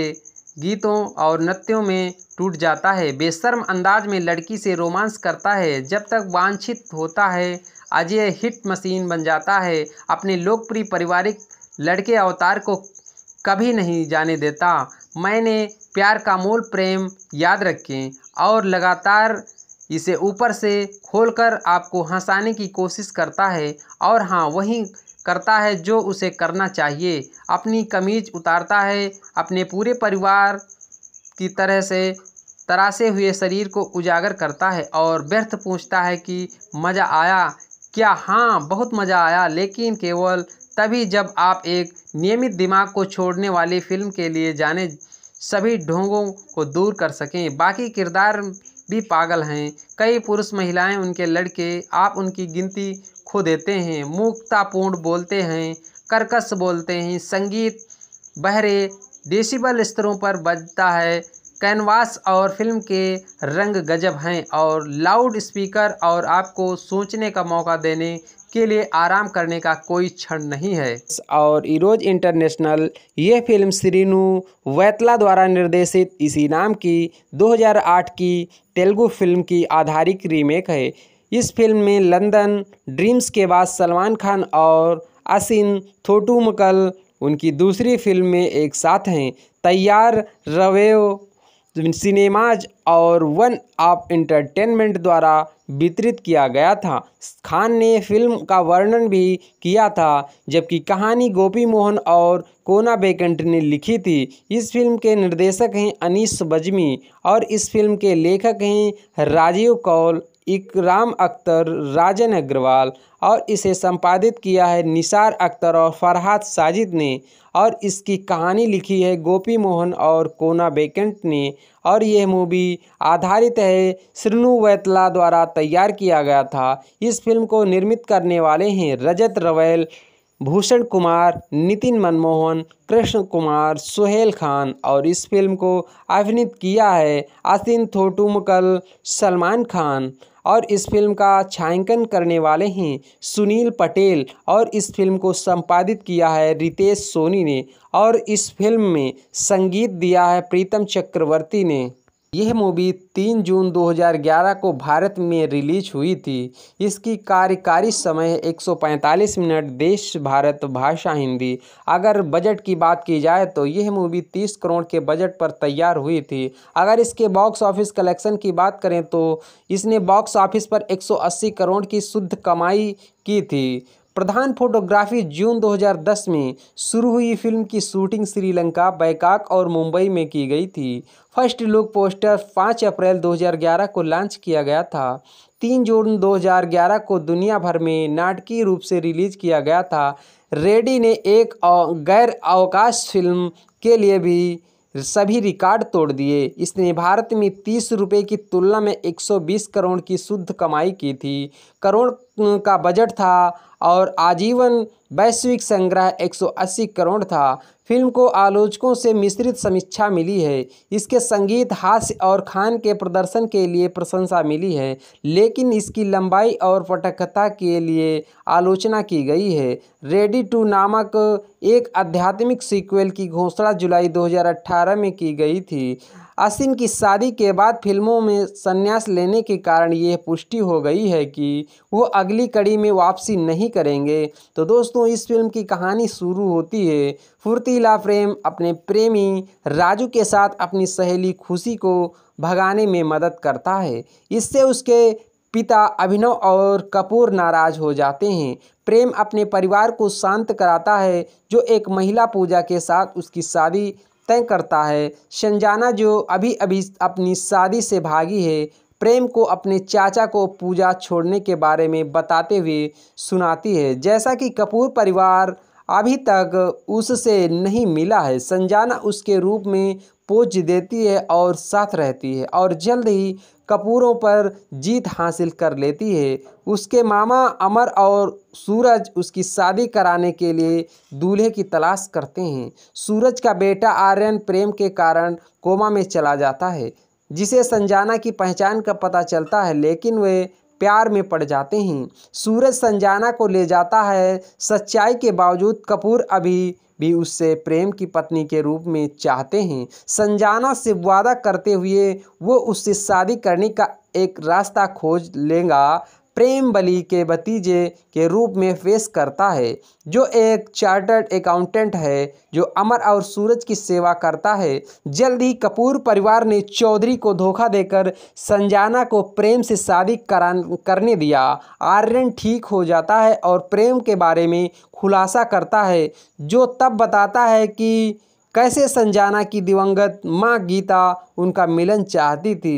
गीतों और नृत्यों में टूट जाता है बेशर्म अंदाज में लड़की से रोमांस करता है जब तक वांछित होता है अजय हिट मशीन बन जाता है अपने लोकप्रिय पारिवारिक लड़के अवतार को कभी नहीं जाने देता मैंने प्यार का मूल प्रेम याद रखें और लगातार इसे ऊपर से खोलकर आपको हंसाने की कोशिश करता है और हाँ वहीं करता है जो उसे करना चाहिए अपनी कमीज उतारता है अपने पूरे परिवार की तरह से तरासे हुए शरीर को उजागर करता है और व्यर्थ पूछता है कि मज़ा आया क्या हाँ बहुत मज़ा आया लेकिन केवल तभी जब आप एक नियमित दिमाग को छोड़ने वाली फिल्म के लिए जाने सभी ढोंगों को दूर कर सकें बाकी किरदार भी पागल हैं कई पुरुष महिलाएं उनके लड़के आप उनकी गिनती खो देते हैं मुक्तापूर्ण बोलते हैं कर्कश बोलते हैं संगीत बहरे डेसिबल स्तरों पर बजता है कैनवास और फिल्म के रंग गजब हैं और लाउड स्पीकर और आपको सोचने का मौका देने के लिए आराम करने का कोई क्षण नहीं है और इरोज इंटरनेशनल ये फिल्म श्रीनु वैतला द्वारा निर्देशित इसी नाम की 2008 की तेलुगु फिल्म की आधारिक रीमेक है इस फिल्म में लंदन ड्रीम्स के बाद सलमान खान और असिन थोटूमकल उनकी दूसरी फिल्म में एक साथ हैं तैयार रवेव सिनेमाज और वन ऑफ इंटरटेनमेंट द्वारा वितरित किया गया था खान ने फिल्म का वर्णन भी किया था जबकि कहानी गोपी मोहन और कोना बेकंट ने लिखी थी इस फिल्म के निर्देशक हैं अनीस बजमी और इस फिल्म के लेखक हैं राजीव कौल इकराम अख्तर राजन अग्रवाल और इसे संपादित किया है निसार अख्तर और फरहाद साजिद ने और इसकी कहानी लिखी है गोपी मोहन और कोना बेकेंट ने और यह मूवी आधारित है श्रीनु वैतला द्वारा तैयार किया गया था इस फिल्म को निर्मित करने वाले हैं रजत रवैल भूषण कुमार नितिन मनमोहन कृष्ण कुमार सुहेल खान और इस फिल्म को अभिनित किया है आसिन थोटुमकल सलमान खान और इस फिल्म का छायांकन करने वाले हैं सुनील पटेल और इस फिल्म को संपादित किया है रितेश सोनी ने और इस फिल्म में संगीत दिया है प्रीतम चक्रवर्ती ने यह मूवी तीन जून 2011 को भारत में रिलीज हुई थी इसकी कार्यकारी समय 145 मिनट देश भारत भाषा हिंदी अगर बजट की बात की जाए तो यह मूवी 30 करोड़ के बजट पर तैयार हुई थी अगर इसके बॉक्स ऑफिस कलेक्शन की बात करें तो इसने बॉक्स ऑफिस पर 180 करोड़ की शुद्ध कमाई की थी प्रधान फोटोग्राफी जून 2010 में शुरू हुई फिल्म की शूटिंग श्रीलंका बैकाक और मुंबई में की गई थी फर्स्ट लुक पोस्टर 5 अप्रैल 2011 को लॉन्च किया गया था तीन जून 2011 को दुनिया भर में नाटकीय रूप से रिलीज किया गया था रेडी ने एक गैर अवकाश फिल्म के लिए भी सभी रिकॉर्ड तोड़ दिए इसने भारत में तीस रुपये की तुलना में 120 करोड़ की शुद्ध कमाई की थी करोड़ का बजट था और आजीवन वैश्विक संग्रह 180 करोड़ था फिल्म को आलोचकों से मिश्रित समीक्षा मिली है इसके संगीत हास्य और खान के प्रदर्शन के लिए प्रशंसा मिली है लेकिन इसकी लंबाई और पटकथा के लिए आलोचना की गई है रेडी टू नामक एक आध्यात्मिक सीक्वल की घोषणा जुलाई 2018 में की गई थी असिन की शादी के बाद फिल्मों में संन्यास लेने के कारण यह पुष्टि हो गई है कि वो अगली कड़ी में वापसी नहीं करेंगे तो दोस्तों इस फिल्म की कहानी शुरू होती है फुर्तीला प्रेम अपने प्रेमी राजू के साथ अपनी सहेली खुशी को भगाने में मदद करता है इससे उसके पिता अभिनव और कपूर नाराज हो जाते हैं प्रेम अपने परिवार को शांत कराता है जो एक महिला पूजा के साथ उसकी शादी तय करता है शंजाना जो अभी अभी अपनी शादी से भागी है प्रेम को अपने चाचा को पूजा छोड़ने के बारे में बताते हुए सुनाती है जैसा कि कपूर परिवार अभी तक उससे नहीं मिला है संजाना उसके रूप में पोज देती है और साथ रहती है और जल्द ही कपूरों पर जीत हासिल कर लेती है उसके मामा अमर और सूरज उसकी शादी कराने के लिए दूल्हे की तलाश करते हैं सूरज का बेटा आर्यन प्रेम के कारण कोमा में चला जाता है जिसे संजाना की पहचान का पता चलता है लेकिन वे प्यार में पड़ जाते हैं सूरज संजाना को ले जाता है सच्चाई के बावजूद कपूर अभी भी उससे प्रेम की पत्नी के रूप में चाहते हैं संजाना से वादा करते हुए वो उससे शादी करने का एक रास्ता खोज लेगा प्रेम बली के भतीजे के रूप में पेश करता है जो एक चार्टर्ड अकाउंटेंट है जो अमर और सूरज की सेवा करता है जल्द ही कपूर परिवार ने चौधरी को धोखा देकर संजाना को प्रेम से शादी करा करने दिया आर्यन ठीक हो जाता है और प्रेम के बारे में खुलासा करता है जो तब बताता है कि कैसे संजाना की दिवंगत माँ गीता उनका मिलन चाहती थी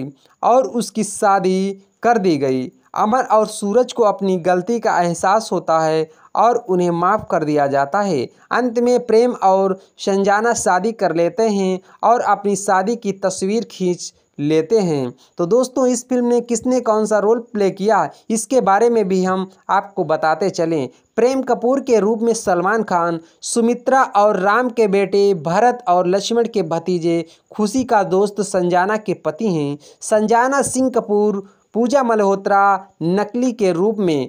और उसकी शादी कर दी गई अमर और सूरज को अपनी गलती का एहसास होता है और उन्हें माफ़ कर दिया जाता है अंत में प्रेम और शंजाना शादी कर लेते हैं और अपनी शादी की तस्वीर खींच लेते हैं तो दोस्तों इस फिल्म में किसने कौन सा रोल प्ले किया इसके बारे में भी हम आपको बताते चलें प्रेम कपूर के रूप में सलमान खान सुमित्रा और राम के बेटे भरत और लक्ष्मण के भतीजे खुशी का दोस्त संजाना के पति हैं संजाना सिंह कपूर पूजा मल्होत्रा नकली के रूप में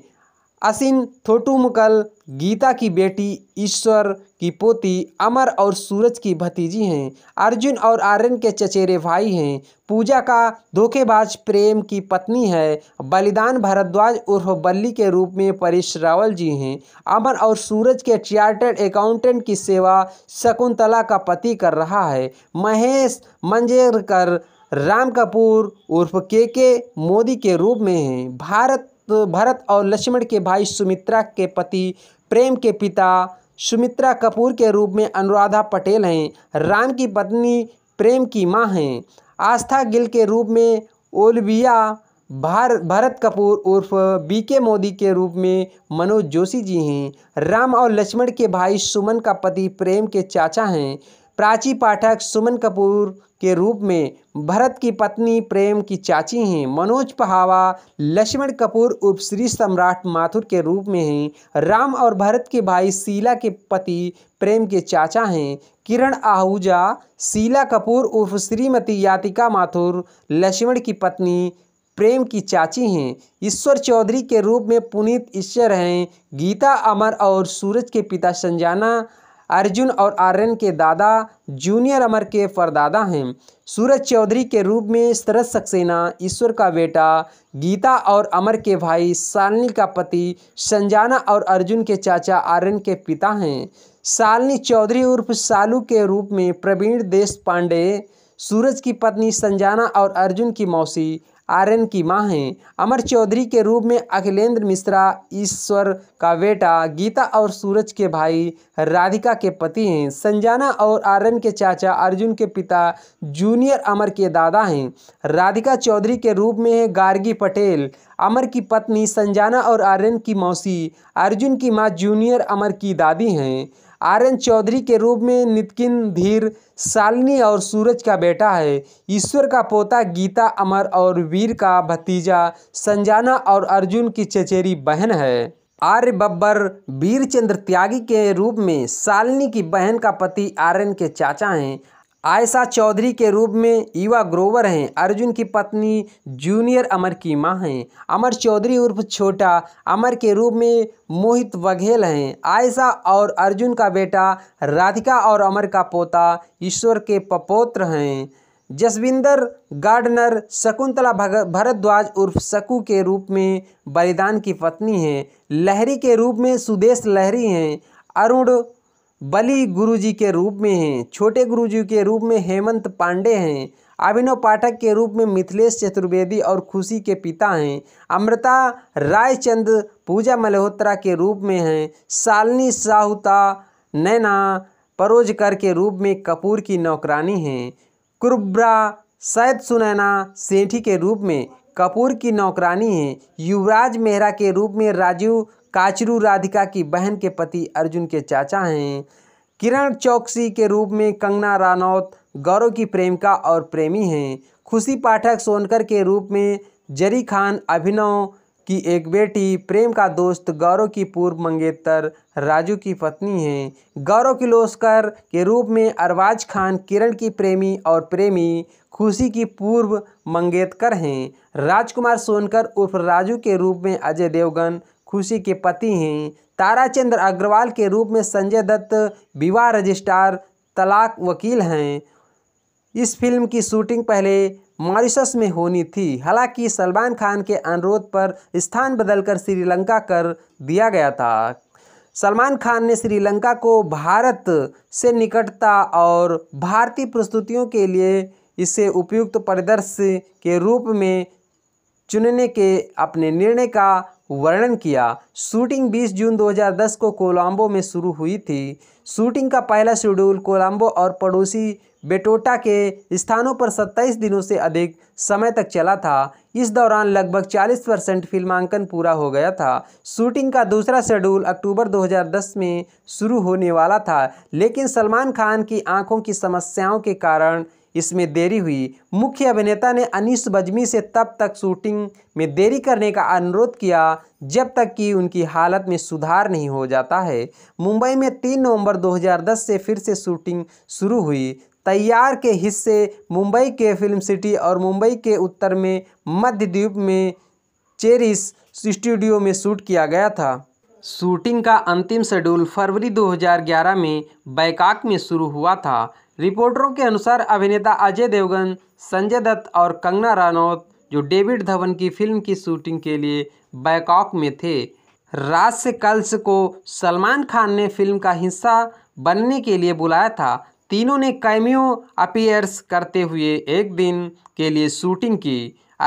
असिन थोटुमकल गीता की बेटी ईश्वर की पोती अमर और सूरज की भतीजी हैं अर्जुन और आर्यन के चचेरे भाई हैं पूजा का धोखेबाज प्रेम की पत्नी है बलिदान भरद्वाज उर्फ बल्ली के रूप में परेश रावल जी हैं अमर और सूरज के चार्टर्ड अकाउंटेंट की सेवा शकुंतला का पति कर रहा है महेश मंजेरकर राम कपूर उर्फ के के मोदी के रूप में हैं भारत भरत और लक्ष्मण के भाई सुमित्रा के पति प्रेम के पिता सुमित्रा कपूर के रूप में अनुराधा पटेल हैं राम की पत्नी प्रेम की माँ हैं आस्था गिल के रूप में ओलविया भार भरत कपूर उर्फ बी के मोदी के रूप में मनोज जोशी जी हैं राम और लक्ष्मण के भाई सुमन का पति प्रेम के चाचा हैं प्राची पाठक सुमन कपूर के रूप में भरत की पत्नी प्रेम की चाची हैं मनोज पहावा लक्ष्मण कपूर उप श्री सम्राट माथुर के रूप में हैं राम और भरत के भाई शीला के पति प्रेम के चाचा हैं किरण आहूजा शीला कपूर उर्फ श्रीमती यातिका माथुर लक्ष्मण की पत्नी प्रेम की चाची हैं ईश्वर चौधरी के रूप में पुनीत ईश्वर हैं गीता अमर और सूरज के पिता संजाना अर्जुन और आर्यन के दादा जूनियर अमर के परदादा हैं सूरज चौधरी के रूप में शरद सक्सेना ईश्वर का बेटा गीता और अमर के भाई सालनी का पति संजाना और अर्जुन के चाचा आर्यन के पिता हैं सालनी चौधरी उर्फ सालू के रूप में प्रवीण देश पांडे सूरज की पत्नी संजाना और अर्जुन की मौसी आर्यन की माँ हैं अमर चौधरी के रूप में अखिलेंद्र मिश्रा ईश्वर का बेटा गीता और सूरज के भाई राधिका के पति हैं संजाना और आर्यन के चाचा अर्जुन के पिता जूनियर अमर के दादा हैं राधिका चौधरी के रूप में है गार्गी पटेल अमर की पत्नी संजाना और आर्यन की मौसी अर्जुन की माँ जूनियर अमर की दादी हैं आर एन चौधरी के रूप में नितकिन धीर शालिनी और सूरज का बेटा है ईश्वर का पोता गीता अमर और वीर का भतीजा संजाना और अर्जुन की चचेरी बहन है आर्य बब्बर वीरचंद्र त्यागी के रूप में शालिनी की बहन का पति आर्यन के चाचा हैं आयशा चौधरी के रूप में युवा ग्रोवर हैं अर्जुन की पत्नी जूनियर अमर की मां हैं अमर चौधरी उर्फ छोटा अमर के रूप में मोहित बघेल हैं आयशा और अर्जुन का बेटा राधिका और अमर का पोता ईश्वर के पपोत्र हैं जसविंदर गार्डनर शकुंतला भरद्वाज उर्फ सकू के रूप में बलिदान की पत्नी हैं लहरी के रूप में सुदेश लहरी हैं अरुण बली गुरुजी के रूप में हैं छोटे गुरुजी के रूप में हेमंत पांडे हैं अभिनव पाठक के रूप में मिथिलेश चतुर्वेदी और खुशी के पिता हैं अमृता रायचंद पूजा मल्होत्रा के रूप में हैं सालनी साहूता नैना परोजकर के रूप में कपूर की नौकरानी हैं कुर्बरा सैद सुनैना सेठी के रूप में कपूर की नौकरानी हैं युवराज मेहरा के रूप में राजीव काचरू राधिका की बहन के पति अर्जुन के चाचा हैं किरण चौकसी के रूप में कंगना रानौत गौरव की प्रेमिका और प्रेमी हैं खुशी पाठक सोनकर के रूप में जरी खान अभिनव की एक बेटी प्रेम का दोस्त गौरव की पूर्व मंगेतर राजू की पत्नी हैं गौरव किलोस्कर के रूप में अरवाज खान किरण की प्रेमी और प्रेमी खुशी की पूर्व मंगेतकर हैं राजकुमार सोनकर उर्फ राजू के रूप में अजय देवगन खुशी के पति हैं ताराचंद्र अग्रवाल के रूप में संजय दत्त विवाह रजिस्ट्रार तलाक वकील हैं इस फिल्म की शूटिंग पहले मॉरिशस में होनी थी हालांकि सलमान खान के अनुरोध पर स्थान बदलकर श्रीलंका कर दिया गया था सलमान खान ने श्रीलंका को भारत से निकटता और भारतीय प्रस्तुतियों के लिए इसे उपयुक्त परिदृश्य के रूप में चुनने के अपने निर्णय का वर्णन किया शूटिंग 20 जून 2010 को कोलंबो में शुरू हुई थी शूटिंग का पहला शेड्यूल कोलंबो और पड़ोसी बेटोटा के स्थानों पर 27 दिनों से अधिक समय तक चला था इस दौरान लगभग 40 परसेंट फिल्मांकन पूरा हो गया था शूटिंग का दूसरा शेड्यूल अक्टूबर 2010 में शुरू होने वाला था लेकिन सलमान खान की आंखों की समस्याओं के कारण इसमें देरी हुई मुख्य अभिनेता ने अनिस बजमी से तब तक शूटिंग में देरी करने का अनुरोध किया जब तक कि उनकी हालत में सुधार नहीं हो जाता है मुंबई में तीन नवंबर 2010 से फिर से शूटिंग शुरू हुई तैयार के हिस्से मुंबई के फिल्म सिटी और मुंबई के उत्तर में मध्य द्वीप में चेरिस स्टूडियो में शूट किया गया था शूटिंग का अंतिम शेड्यूल फरवरी 2011 में बैकाक में शुरू हुआ था रिपोर्टरों के अनुसार अभिनेता अजय देवगन संजय दत्त और कंगना रानौत जो डेविड धवन की फिल्म की शूटिंग के लिए बैकॉक में थे रात से कल्स को सलमान खान ने फिल्म का हिस्सा बनने के लिए बुलाया था तीनों ने कैमियो अपीयर्स करते हुए एक दिन के लिए शूटिंग की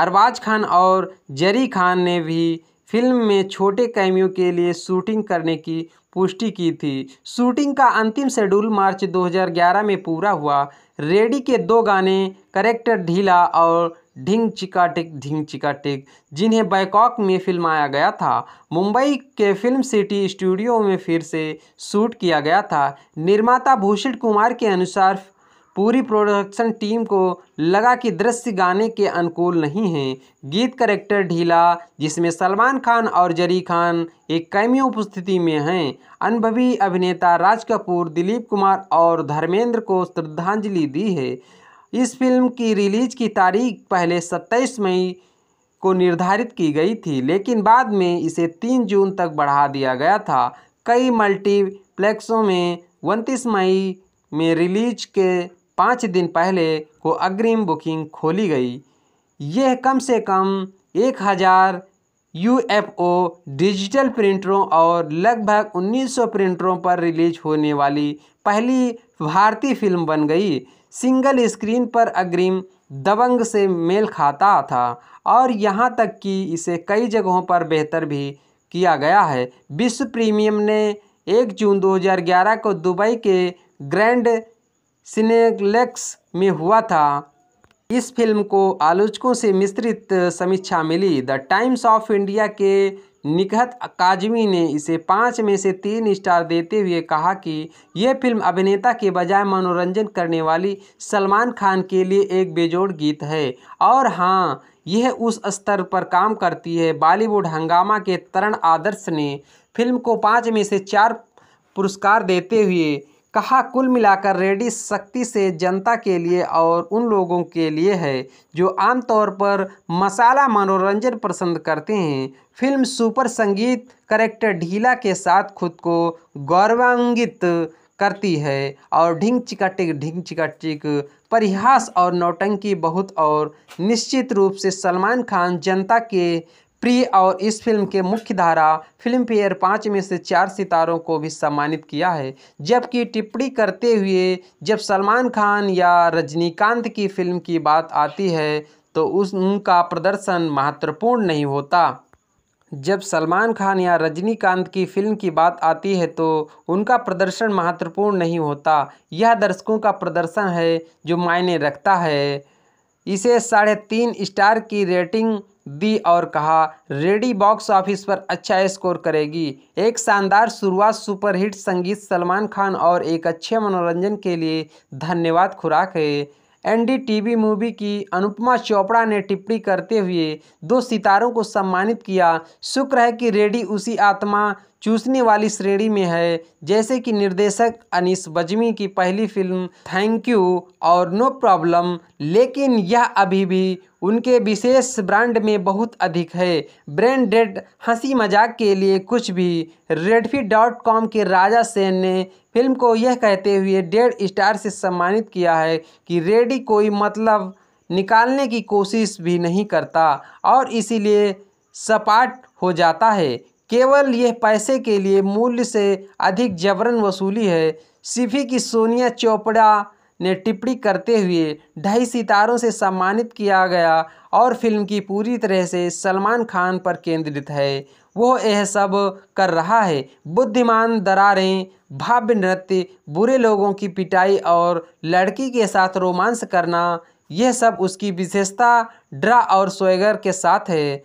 अरबाज खान और जरी खान ने भी फिल्म में छोटे कैमियों के लिए शूटिंग करने की पुष्टि की थी शूटिंग का अंतिम शेड्यूल मार्च 2011 में पूरा हुआ रेडी के दो गाने करेक्टर ढीला और ढिंग चिका टिक ढिंग चिका टिक जिन्हें बैकॉक में फिल्माया गया था मुंबई के फिल्म सिटी स्टूडियो में फिर से शूट किया गया था निर्माता भूषण कुमार के अनुसार पूरी प्रोडक्शन टीम को लगा कि दृश्य गाने के अनुकूल नहीं हैं गीत करेक्टर ढीला जिसमें सलमान खान और जरी खान एक कैमी उपस्थिति में हैं अनुभवी अभिनेता राज कपूर दिलीप कुमार और धर्मेंद्र को श्रद्धांजलि दी है इस फिल्म की रिलीज की तारीख पहले 27 मई को निर्धारित की गई थी लेकिन बाद में इसे 3 जून तक बढ़ा दिया गया था कई मल्टीप्लेक्सों में उनतीस मई में रिलीज के पाँच दिन पहले को अग्रिम बुकिंग खोली गई यह कम से कम एक हज़ार यू डिजिटल प्रिंटरों और लगभग 1900 प्रिंटरों पर रिलीज होने वाली पहली भारतीय फिल्म बन गई सिंगल स्क्रीन पर अग्रिम दबंग से मेल खाता था और यहाँ तक कि इसे कई जगहों पर बेहतर भी किया गया है विश्व प्रीमियम ने 1 जून 2011 को दुबई के ग्रैंड सिनेग्लेक्स में हुआ था इस फिल्म को आलोचकों से मिश्रित समीक्षा मिली द टाइम्स ऑफ इंडिया के निखत काजमी ने इसे पाँच में से तीन स्टार देते हुए कहा कि यह फिल्म अभिनेता के बजाय मनोरंजन करने वाली सलमान खान के लिए एक बेजोड़ गीत है और हाँ यह उस स्तर पर काम करती है बॉलीवुड हंगामा के तरण आदर्श ने फिल्म को पाँच में से चार पुरस्कार देते हुए कहा कुल मिलाकर रेडी सख्ती से जनता के लिए और उन लोगों के लिए है जो आमतौर पर मसाला मनोरंजन पसंद करते हैं फिल्म सुपर संगीत करेक्टर ढीला के साथ खुद को गौरवान्वित करती है और ढिंग चिकटिक ढिंग चिकटिक परिहास और नौटंकी बहुत और निश्चित रूप से सलमान खान जनता के प्री और इस फिल्म के मुख्य धारा फिल्म फेयर पाँच में से चार सितारों को भी सम्मानित किया है जबकि टिप्पणी करते हुए जब सलमान खान या रजनीकांत की फिल्म की बात आती है तो उस उनका प्रदर्शन महत्वपूर्ण नहीं होता जब सलमान खान या रजनीकांत की फिल्म की बात आती है तो उनका प्रदर्शन महत्वपूर्ण नहीं होता यह दर्शकों का प्रदर्शन है जो मायने रखता है इसे साढ़े तीन स्टार की रेटिंग दी और कहा रेडी बॉक्स ऑफिस पर अच्छा स्कोर करेगी एक शानदार शुरुआत सुपरहिट संगीत सलमान खान और एक अच्छे मनोरंजन के लिए धन्यवाद खुराक है एनडीटीवी मूवी की अनुपमा चोपड़ा ने टिप्पणी करते हुए दो सितारों को सम्मानित किया शुक्र है कि रेडी उसी आत्मा चूसने वाली श्रेणी में है जैसे कि निर्देशक अनिस बजमी की पहली फिल्म थैंक यू और नो प्रॉब्लम लेकिन यह अभी भी उनके विशेष ब्रांड में बहुत अधिक है ब्रांडेड हंसी मजाक के लिए कुछ भी रेडफी डॉट कॉम के राजा सेन ने फिल्म को यह कहते हुए डेढ़ स्टार से सम्मानित किया है कि रेडी कोई मतलब निकालने की कोशिश भी नहीं करता और इसीलिए सपाट हो जाता है केवल यह पैसे के लिए मूल्य से अधिक जबरन वसूली है सिफी की सोनिया चोपड़ा ने टिप्पणी करते हुए ढाई सितारों से सम्मानित किया गया और फिल्म की पूरी तरह से सलमान खान पर केंद्रित है वो यह सब कर रहा है बुद्धिमान दरारें भाव्य नृत्य बुरे लोगों की पिटाई और लड़की के साथ रोमांस करना यह सब उसकी विशेषता ड्रा और स्वेगर के साथ है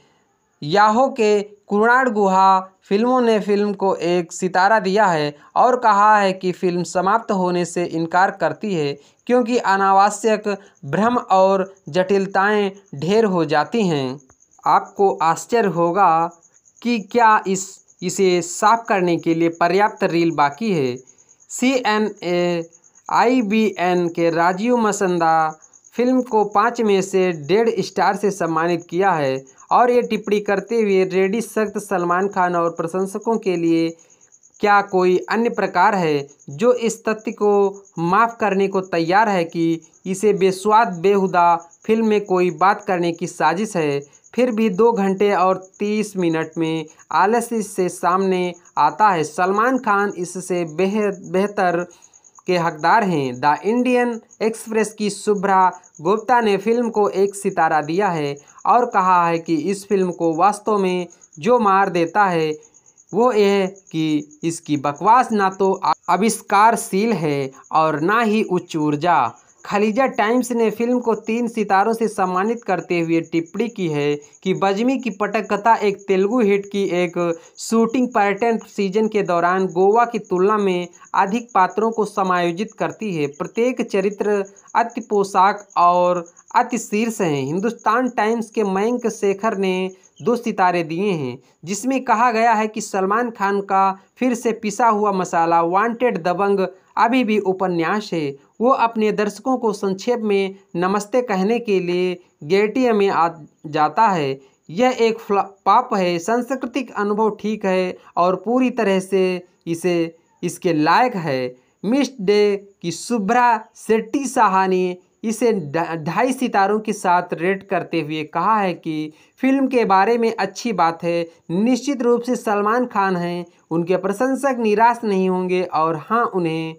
याहो के कुणाल गुहा फिल्मों ने फिल्म को एक सितारा दिया है और कहा है कि फिल्म समाप्त होने से इनकार करती है क्योंकि अनावश्यक भ्रम और जटिलताएं ढेर हो जाती हैं आपको आश्चर्य होगा कि क्या इस इसे साफ करने के लिए पर्याप्त रील बाकी है C N A I B N के राजीव मसंदा फिल्म को पाँच में से डेढ़ स्टार से सम्मानित किया है और ये टिप्पणी करते हुए रेडी सख्त सलमान खान और प्रशंसकों के लिए क्या कोई अन्य प्रकार है जो इस तथ्य को माफ़ करने को तैयार है कि इसे बेस्वाद बेहुदा फिल्म में कोई बात करने की साजिश है फिर भी दो घंटे और तीस मिनट में आलस्य से सामने आता है सलमान खान इससे बेहद बेहतर के हकदार हैं द इंडियन एक्सप्रेस की शुभ्रा गुप्ता ने फिल्म को एक सितारा दिया है और कहा है कि इस फिल्म को वास्तव में जो मार देता है वो यह कि इसकी बकवास ना तो आविष्कारशील है और ना ही उच्च ऊर्जा खलीजा टाइम्स ने फिल्म को तीन सितारों से सम्मानित करते हुए टिप्पणी की है कि बजमी की पटकथा एक तेलुगु हिट की एक शूटिंग पर्यटन सीजन के दौरान गोवा की तुलना में अधिक पात्रों को समायोजित करती है प्रत्येक चरित्र अति पोशाक और अति शीर्ष हैं हिंदुस्तान टाइम्स के मयंक शेखर ने दो सितारे दिए हैं जिसमें कहा गया है कि सलमान खान का फिर से पिसा हुआ मसाला वांटेड दबंग अभी भी उपन्यास है वो अपने दर्शकों को संक्षेप में नमस्ते कहने के लिए गेटिया में आ जाता है यह एक पाप है सांस्कृतिक अनुभव ठीक है और पूरी तरह से इसे इसके लायक है मिस डे की शुभ्रा शेट्टी साहा ने इसे ढाई सितारों के साथ रेट करते हुए कहा है कि फिल्म के बारे में अच्छी बात है निश्चित रूप से सलमान खान हैं उनके प्रशंसक निराश नहीं होंगे और हाँ उन्हें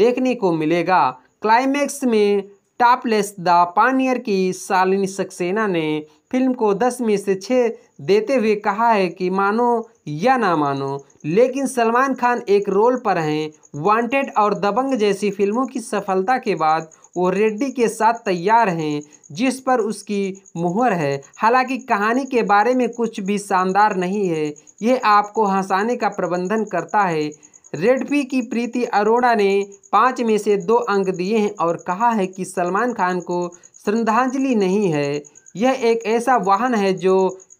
देखने को मिलेगा क्लाइमैक्स में टॉपलेस द पानियर की शालिनी सक्सेना ने फिल्म को दस में से छः देते हुए कहा है कि मानो या ना मानो लेकिन सलमान खान एक रोल पर हैं वांटेड और दबंग जैसी फिल्मों की सफलता के बाद वो रेड्डी के साथ तैयार हैं जिस पर उसकी मुहर है हालांकि कहानी के बारे में कुछ भी शानदार नहीं है ये आपको हंसाने का प्रबंधन करता है रेडपी की प्रीति अरोड़ा ने पाँच में से दो अंक दिए हैं और कहा है कि सलमान खान को श्रद्धांजलि नहीं है यह एक ऐसा वाहन है जो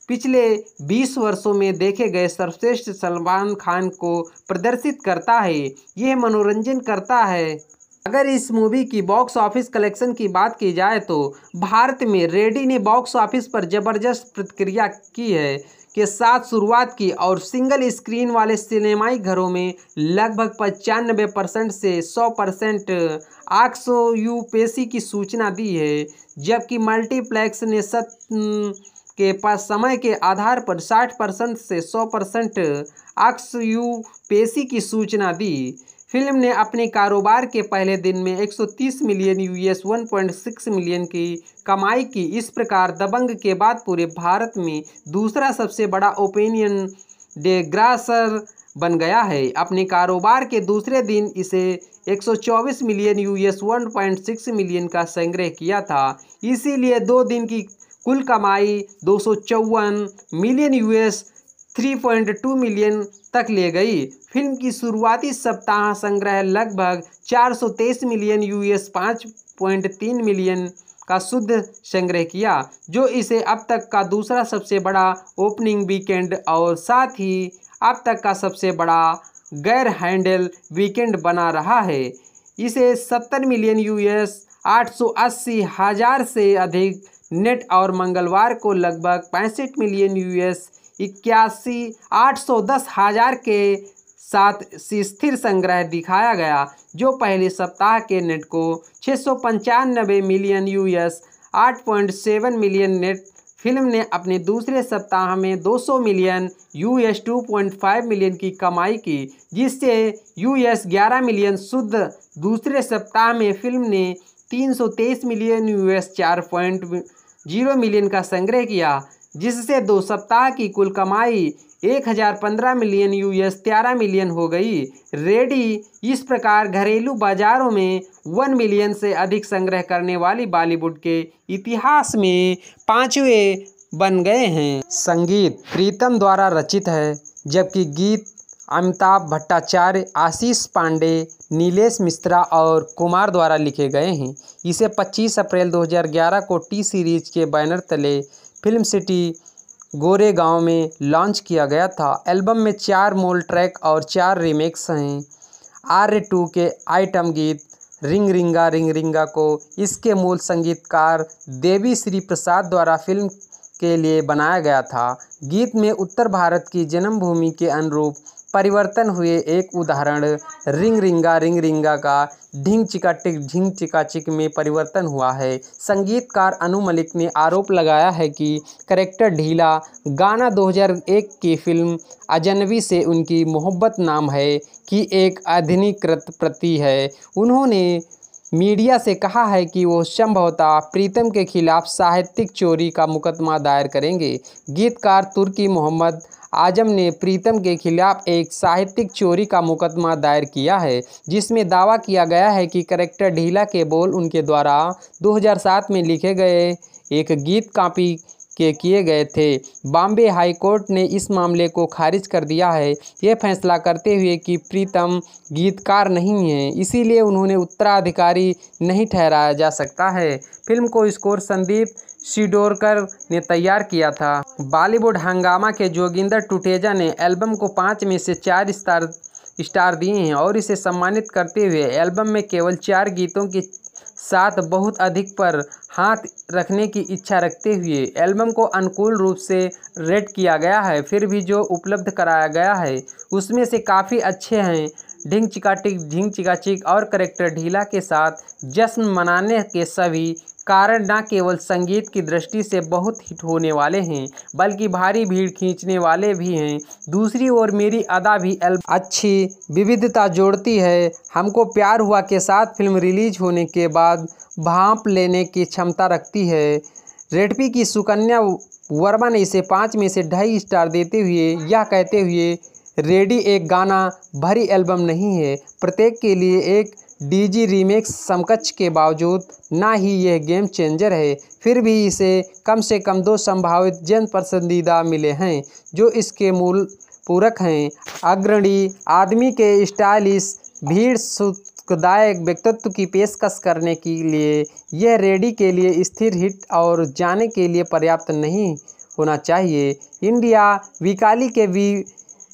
पिछले 20 वर्षों में देखे गए सर्वश्रेष्ठ सलमान खान को प्रदर्शित करता है यह मनोरंजन करता है अगर इस मूवी की बॉक्स ऑफिस कलेक्शन की बात की जाए तो भारत में रेडी ने बॉक्स ऑफिस पर ज़बरदस्त प्रतिक्रिया की है के साथ शुरुआत की और सिंगल स्क्रीन वाले सिनेमाई घरों में लगभग पचानबे परसेंट से सौ परसेंट आक्सो यू पेशी की सूचना दी है जबकि मल्टीप्लेक्स ने सत के पास समय के आधार पर 60 परसेंट से 100 परसेंट आक्स यू पेशी की सूचना दी फिल्म ने अपने कारोबार के पहले दिन में 130 मिलियन यूएस 1.6 मिलियन की कमाई की इस प्रकार दबंग के बाद पूरे भारत में दूसरा सबसे बड़ा ओपिनियन डे ग्रासर बन गया है अपने कारोबार के दूसरे दिन इसे 124 मिलियन यूएस 1.6 मिलियन का संग्रह किया था इसीलिए दो दिन की कुल कमाई दो मिलियन यूएस 3.2 मिलियन तक ले गई फिल्म की शुरुआती सप्ताह संग्रह लगभग 423 मिलियन यूएस 5.3 मिलियन का शुद्ध संग्रह किया जो इसे अब तक का दूसरा सबसे बड़ा ओपनिंग वीकेंड और साथ ही अब तक का सबसे बड़ा गैर हैंडल वीकेंड बना रहा है इसे 70 मिलियन यूएस 880 हजार से अधिक नेट और मंगलवार को लगभग पैंसठ मिलियन यूएस इक्यासी आठ सौ दस हज़ार के साथ स्थिर संग्रह दिखाया गया जो पहले सप्ताह के नेट को छः सौ पंचानबे million US seven million net film ने अपने दूसरे सप्ताह में 200 मिलियन यूएस 2.5 मिलियन की कमाई की जिससे यूएस 11 मिलियन शुद्ध दूसरे सप्ताह में फिल्म ने 323 मिलियन यूएस 4.0 मिलियन का संग्रह किया जिससे दो सप्ताह की कुल कमाई 1015 मिलियन यूएस तेरह मिलियन हो गई रेडी इस प्रकार घरेलू बाजारों में वन मिलियन से अधिक संग्रह करने वाली बॉलीवुड के इतिहास में पाँचवें बन गए हैं संगीत प्रीतम द्वारा रचित है जबकि गीत अमिताभ भट्टाचार्य आशीष पांडे नीलेश मिश्रा और कुमार द्वारा लिखे गए हैं इसे 25 अप्रैल 2011 को टी सीरीज के बैनर तले फिल्म सिटी गोरे गांव में लॉन्च किया गया था एल्बम में चार मोल ट्रैक और चार रीमेक्स हैं आर्य टू के आइटम गीत रिंग रिंगा रिंग रिंगा को इसके मूल संगीतकार देवी श्री प्रसाद द्वारा फिल्म के लिए बनाया गया था गीत में उत्तर भारत की जन्मभूमि के अनुरूप परिवर्तन हुए एक उदाहरण रिंग रिंगा रिंग रिंगा का ढिंग चिका टिक ढिंग चिका चिक में परिवर्तन हुआ है संगीतकार अनु मलिक ने आरोप लगाया है कि करेक्टर ढीला गाना 2001 की फिल्म अजनबी से उनकी मोहब्बत नाम है कि एक आधुनिकृत प्रति है उन्होंने मीडिया से कहा है कि वो संभवतः प्रीतम के खिलाफ साहित्यिक चोरी का मुकदमा दायर करेंगे गीतकार तुर्की मोहम्मद आजम ने प्रीतम के खिलाफ एक साहित्यिक चोरी का मुकदमा दायर किया है जिसमें दावा किया गया है कि करेक्टर ढीला के बोल उनके द्वारा 2007 में लिखे गए एक गीत कापी के किए गए थे बॉम्बे हाई कोर्ट ने इस मामले को खारिज कर दिया है ये फैसला करते हुए कि प्रीतम गीतकार नहीं है इसीलिए उन्होंने उत्तराधिकारी नहीं ठहराया जा सकता है फिल्म को स्कोर संदीप सिडोरकर ने तैयार किया था बॉलीवुड हंगामा के जोगिंदर टुटेजा ने एल्बम को पाँच में से चार स्टार स्टार दिए हैं और इसे सम्मानित करते हुए एल्बम में केवल चार गीतों के साथ बहुत अधिक पर हाथ रखने की इच्छा रखते हुए एल्बम को अनुकूल रूप से रेट किया गया है फिर भी जो उपलब्ध कराया गया है उसमें से काफ़ी अच्छे हैं ढिंग चिका टिक ढिंग चिका चिक और करेक्टर ढीला के साथ जश्न मनाने के सभी कारण न केवल संगीत की दृष्टि से बहुत हिट होने वाले हैं बल्कि भारी भीड़ खींचने वाले भी हैं दूसरी ओर मेरी अदा भी अच्छी विविधता जोड़ती है हमको प्यार हुआ के साथ फिल्म रिलीज होने के बाद भाप लेने की क्षमता रखती है रेडपी की सुकन्या वर्मा ने इसे पाँच में से ढाई स्टार देते हुए यह कहते हुए रेडी एक गाना भरी एल्बम नहीं है प्रत्येक के लिए एक डीजी रीमेक्स समकक्ष के बावजूद ना ही यह गेम चेंजर है फिर भी इसे कम से कम दो संभावित जन पसंदीदा मिले हैं जो इसके मूल पूरक हैं अग्रणी आदमी के स्टाइलिश भीड़ सुखदायक व्यक्तित्व की पेशकश करने के लिए यह रेडी के लिए स्थिर हिट और जाने के लिए पर्याप्त नहीं होना चाहिए इंडिया विकाली के वी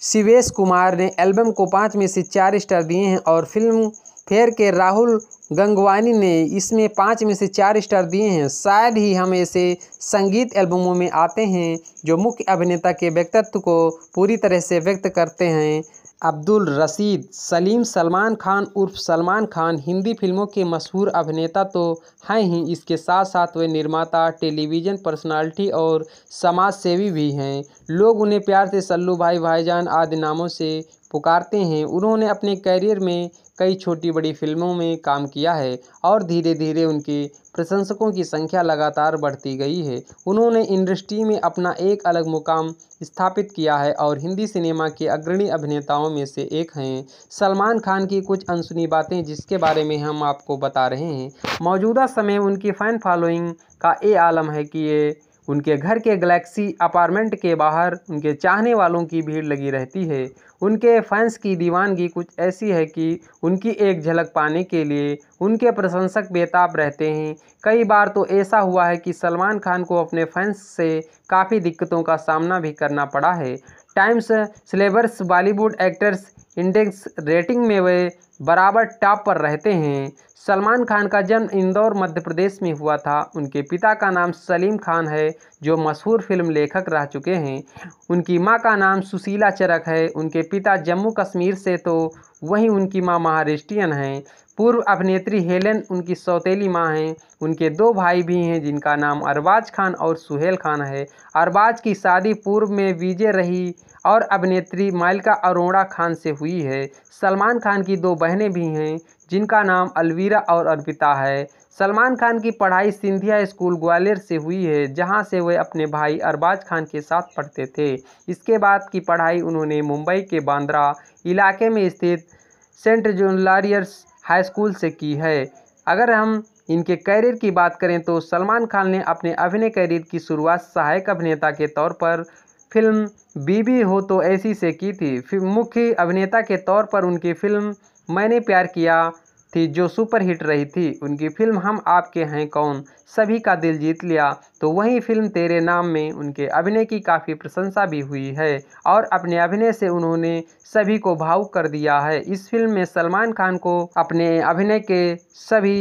शिवेश कुमार ने एल्बम को पाँच में से चार स्टार दिए हैं और फिल्म फेयर के राहुल गंगवानी ने इसमें पाँच में से चार स्टार दिए हैं शायद ही हम ऐसे संगीत एल्बमों में आते हैं जो मुख्य अभिनेता के व्यक्तित्व को पूरी तरह से व्यक्त करते हैं अब्दुल रसीद सलीम सलमान खान उर्फ सलमान खान हिंदी फिल्मों के मशहूर अभिनेता तो हैं ही इसके साथ साथ वे निर्माता टेलीविज़न पर्सनालिटी और समाज सेवी भी हैं लोग उन्हें प्यार से सल्लू भाई भाईजान आदि नामों से पुकारते हैं उन्होंने अपने कैरियर में कई छोटी बड़ी फिल्मों में काम किया है और धीरे धीरे उनके प्रशंसकों की संख्या लगातार बढ़ती गई है उन्होंने इंडस्ट्री में अपना एक अलग मुकाम स्थापित किया है और हिंदी सिनेमा के अग्रणी अभिनेताओं में से एक हैं सलमान खान की कुछ अनसुनी बातें जिसके बारे में हम आपको बता रहे हैं मौजूदा समय उनकी फ़ैन फॉलोइंग का ये आलम है कि ये उनके घर के गैलेक्सी अपार्टमेंट के बाहर उनके चाहने वालों की भीड़ लगी रहती है उनके फैंस की दीवानगी कुछ ऐसी है कि उनकी एक झलक पाने के लिए उनके प्रशंसक बेताब रहते हैं कई बार तो ऐसा हुआ है कि सलमान खान को अपने फैंस से काफ़ी दिक्कतों का सामना भी करना पड़ा है Times Celebex Bollywood actors index rating में वे बराबर टॉप पर रहते हैं सलमान खान का जन्म इंदौर मध्य प्रदेश में हुआ था उनके पिता का नाम सलीम खान है जो मशहूर फिल्म लेखक रह चुके हैं उनकी मां का नाम सुशीला चरक है उनके पिता जम्मू कश्मीर से तो वहीं उनकी मां महाराष्ट्रियन हैं पूर्व अभिनेत्री हेलेन उनकी सौतेली माँ हैं उनके दो भाई भी हैं जिनका नाम अरबाज खान और सुहेल खान है अरबाज की शादी पूर्व में विजय रही और अभिनेत्री मालिका अरोड़ा खान से हुई है सलमान खान की दो बहनें भी हैं जिनका नाम अलवीरा और अर्पिता है सलमान खान की पढ़ाई सिंधिया स्कूल ग्वालियर से हुई है जहां से वे अपने भाई अरबाज खान के साथ पढ़ते थे इसके बाद की पढ़ाई उन्होंने मुंबई के बांद्रा इलाके में स्थित सेंट जोलारियर्स हाई स्कूल से की है अगर हम इनके करियर की बात करें तो सलमान खान ने अपने अभिनय करियर की शुरुआत सहायक अभिनेता के तौर पर फिल्म बीबी हो तो ऐसी से की थी मुख्य अभिनेता के तौर पर उनकी फिल्म मैंने प्यार किया थी जो सुपर हिट रही थी उनकी फिल्म हम आपके हैं कौन सभी का दिल जीत लिया तो वही फिल्म तेरे नाम में उनके अभिनय की काफ़ी प्रशंसा भी हुई है और अपने अभिनय से उन्होंने सभी को भावुक कर दिया है इस फिल्म में सलमान खान को अपने अभिनय के सभी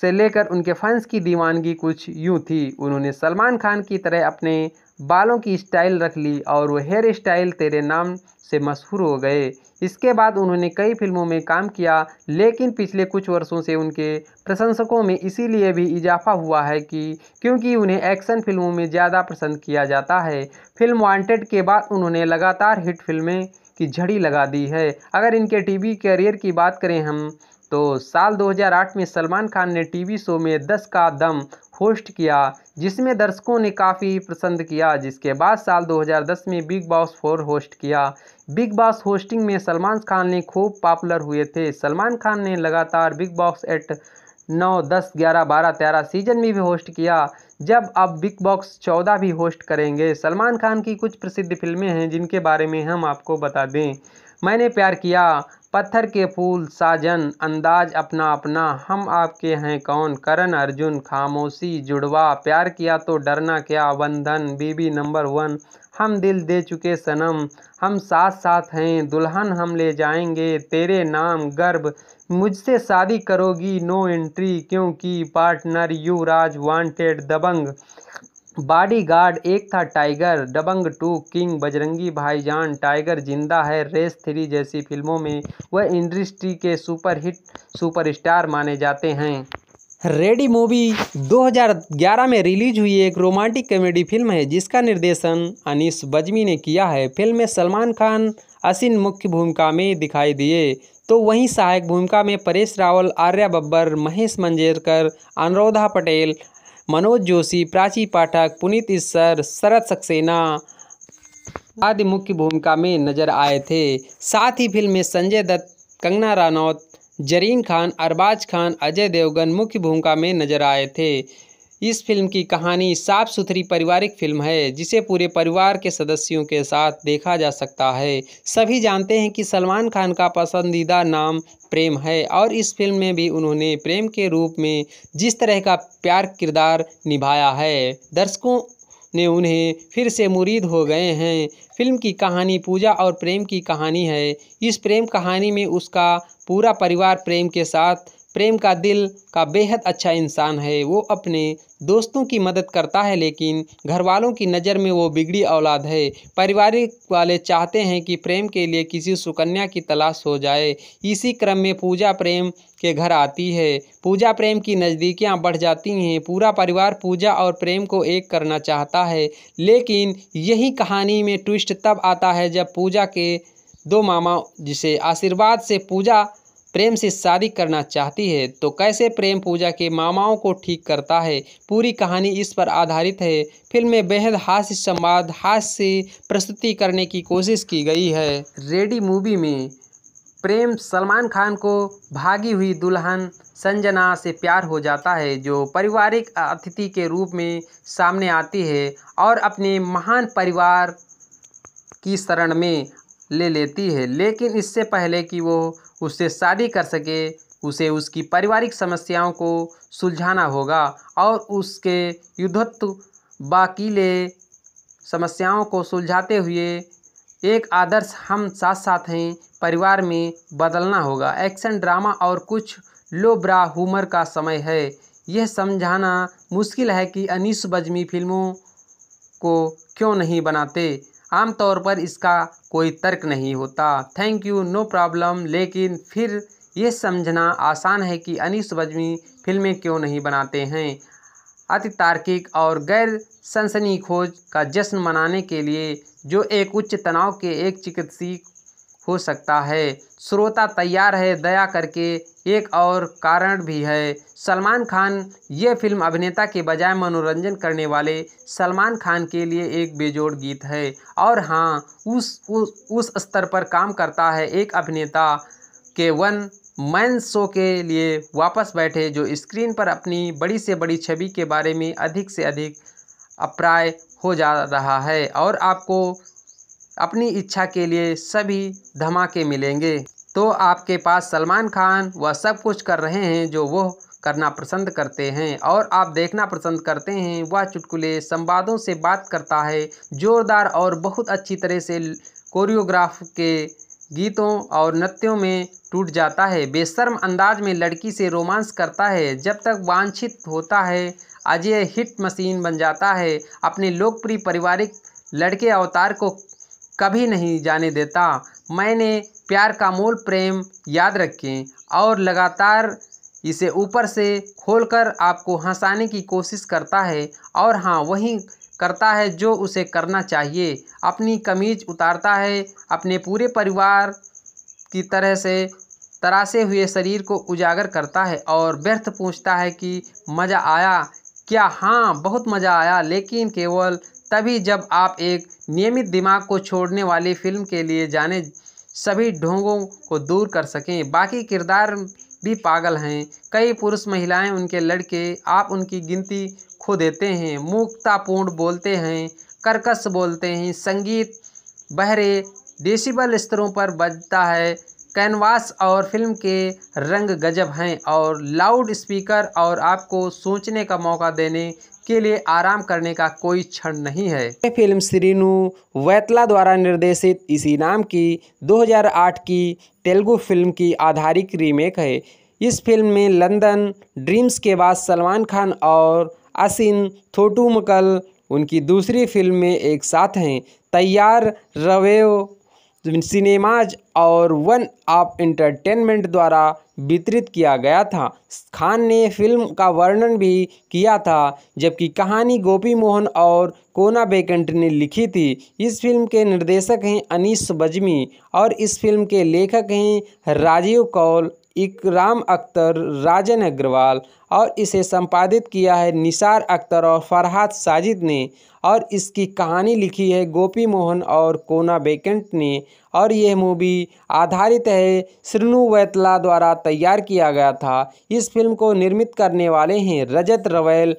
से लेकर उनके फैंस की दीवानगी कुछ यूँ थी उन्होंने सलमान खान की तरह अपने बालों की स्टाइल रख ली और वो हेयर स्टाइल तेरे नाम से मशहूर हो गए इसके बाद उन्होंने कई फिल्मों में काम किया लेकिन पिछले कुछ वर्षों से उनके प्रशंसकों में इसीलिए भी इजाफा हुआ है कि क्योंकि उन्हें एक्शन फिल्मों में ज़्यादा पसंद किया जाता है फिल्म वांटेड के बाद उन्होंने लगातार हिट फिल्में की झड़ी लगा दी है अगर इनके टीवी करियर की बात करें हम तो साल 2008 में सलमान खान ने टीवी शो में दस का दम होस्ट किया जिसमें दर्शकों ने काफ़ी पसंद किया जिसके बाद साल 2010 में बिग बॉस फोर होस्ट किया बिग बॉस होस्टिंग में सलमान खान ने खूब पॉपुलर हुए थे सलमान खान ने लगातार बिग बॉस एट नौ दस ग्यारह बारह तेरह सीजन में भी होस्ट किया जब अब बिग बॉक्स चौदह भी होस्ट करेंगे सलमान खान की कुछ प्रसिद्ध फिल्में हैं जिनके बारे में हम आपको बता दें मैंने प्यार किया पत्थर के फूल साजन अंदाज अपना अपना हम आपके हैं कौन करण अर्जुन खामोशी जुड़वा प्यार किया तो डरना क्या बंधन बीबी नंबर वन हम दिल दे चुके सनम हम साथ साथ हैं दुल्हन हम ले जाएंगे तेरे नाम गर्भ Mujhse Shaadi Karogi No Entry Kyonki Partner Yuvvraaj Wanted Dabangg Bodyguard Ek Tha Tiger Dabangg two किंग बजरंगी भाईजान टाइगर जिंदा है रेस थ्री जैसी फिल्मों में वह इंडस्ट्री के सुपरहिट सुपरस्टार माने जाते हैं रेडी मूवी 2011 में रिलीज हुई एक रोमांटिक कॉमेडी फिल्म है जिसका निर्देशन अनिस बजमी ने किया है फिल्म में सलमान खान असिन मुख्य भूमिका में दिखाई दिए तो वहीं सहायक भूमिका में परेश रावल आर्या बब्बर महेश मंजेरकर अनुरोधा पटेल मनोज जोशी प्राची पाठक पुनीत ईश्वर शरद सक्सेना आदि मुख्य भूमिका में नजर आए थे साथ ही फिल्म में संजय दत्त कंगना रानौत जरीन खान अरबाज खान अजय देवगन मुख्य भूमिका में नजर आए थे इस फिल्म की कहानी साफ सुथरी पारिवारिक फिल्म है जिसे पूरे परिवार के सदस्यों के साथ देखा जा सकता है सभी जानते हैं कि सलमान खान का पसंदीदा नाम प्रेम है और इस फिल्म में भी उन्होंने प्रेम के रूप में जिस तरह का प्यार किरदार निभाया है दर्शकों ने उन्हें फिर से मुरीद हो गए हैं फिल्म की कहानी पूजा और प्रेम की कहानी है इस प्रेम कहानी में उसका पूरा परिवार प्रेम के साथ प्रेम का दिल का बेहद अच्छा इंसान है वो अपने दोस्तों की मदद करता है लेकिन घर वालों की नज़र में वो बिगड़ी औलाद है पारिवारिक वाले चाहते हैं कि प्रेम के लिए किसी सुकन्या की तलाश हो जाए इसी क्रम में पूजा प्रेम के घर आती है पूजा प्रेम की नज़दीकियां बढ़ जाती हैं पूरा परिवार पूजा और प्रेम को एक करना चाहता है लेकिन यही कहानी में ट्विस्ट तब आता है जब पूजा के दो मामा जिसे आशीर्वाद से पूजा प्रेम से शादी करना चाहती है तो कैसे प्रेम पूजा के मामाओं को ठीक करता है पूरी कहानी इस पर आधारित है फिल्म में बेहद हास्य संवाद हास्य प्रस्तुति करने की कोशिश की गई है रेडी मूवी में प्रेम सलमान खान को भागी हुई दुल्हन संजना से प्यार हो जाता है जो पारिवारिक अतिथि के रूप में सामने आती है और अपने महान परिवार की शरण में ले लेती है लेकिन इससे पहले कि वो उससे शादी कर सके उसे उसकी पारिवारिक समस्याओं को सुलझाना होगा और उसके युद्धत्व बाकीले समस्याओं को सुलझाते हुए एक आदर्श हम साथ साथ हैं परिवार में बदलना होगा एक्शन ड्रामा और कुछ लो ब्रा हुमर का समय है यह समझाना मुश्किल है कि अनीस बजमी फिल्मों को क्यों नहीं बनाते आमतौर पर इसका कोई तर्क नहीं होता थैंक यू नो प्रॉब्लम लेकिन फिर यह समझना आसान है कि अनिस बजमी फिल्में क्यों नहीं बनाते हैं अति तार्किक और गैर सनसनी खोज का जश्न मनाने के लिए जो एक उच्च तनाव के एक चिकित्सीय हो सकता है श्रोता तैयार है दया करके एक और कारण भी है सलमान खान ये फिल्म अभिनेता के बजाय मनोरंजन करने वाले सलमान खान के लिए एक बेजोड़ गीत है और हाँ उस उस, उस स्तर पर काम करता है एक अभिनेता के वन मैन शो के लिए वापस बैठे जो स्क्रीन पर अपनी बड़ी से बड़ी छवि के बारे में अधिक से अधिक अप्राय हो जा रहा है और आपको अपनी इच्छा के लिए सभी धमाके मिलेंगे तो आपके पास सलमान खान वह सब कुछ कर रहे हैं जो वो करना पसंद करते हैं और आप देखना पसंद करते हैं वह चुटकुले संवादों से बात करता है ज़ोरदार और बहुत अच्छी तरह से कोरियोग्राफ के गीतों और नृत्यों में टूट जाता है बेशर्म अंदाज में लड़की से रोमांस करता है जब तक वांछित होता है अजय हिट मशीन बन जाता है अपने लोकप्रिय पारिवारिक लड़के अवतार को कभी नहीं जाने देता मैंने प्यार का मूल प्रेम याद रखें और लगातार इसे ऊपर से खोलकर आपको हंसाने की कोशिश करता है और हाँ वही करता है जो उसे करना चाहिए अपनी कमीज उतारता है अपने पूरे परिवार की तरह से तरासे हुए शरीर को उजागर करता है और व्यर्थ पूछता है कि मज़ा आया क्या हाँ बहुत मज़ा आया लेकिन केवल तभी जब आप एक नियमित दिमाग को छोड़ने वाली फिल्म के लिए जाने सभी ढोंगों को दूर कर सकें बाकी किरदार भी पागल हैं कई पुरुष महिलाएं उनके लड़के आप उनकी गिनती खो देते हैं मूर्खतापूर्ण बोलते हैं कर्कश बोलते हैं संगीत बहरे डेसिबल स्तरों पर बजता है कैनवास और फिल्म के रंग गजब हैं और लाउड स्पीकर और आपको सोचने का मौका देने के लिए आराम करने का कोई क्षण नहीं है फिल्म श्रीनु वैतला द्वारा निर्देशित इसी नाम की 2008 की तेलुगु फिल्म की आधारिक रीमेक है इस फिल्म में लंदन ड्रीम्स के बाद सलमान खान और असिन थोटूमकल उनकी दूसरी फिल्म में एक साथ हैं तैयार रवेव सिनेमाज और वन ऑफ इंटरटेनमेंट द्वारा वितरित किया गया था खान ने फिल्म का वर्णन भी किया था जबकि कहानी गोपी मोहन और कोना बेकंट ने लिखी थी इस फिल्म के निर्देशक हैं अनीस बजमी और इस फिल्म के लेखक हैं राजीव कौल इकराम अख्तर राजन अग्रवाल और इसे संपादित किया है निसार अख्तर और फरहाद साजिद ने और इसकी कहानी लिखी है गोपी मोहन और कोना बेकेंट ने और यह मूवी आधारित है श्रीनु वैतला द्वारा तैयार किया गया था इस फिल्म को निर्मित करने वाले हैं रजत रवैल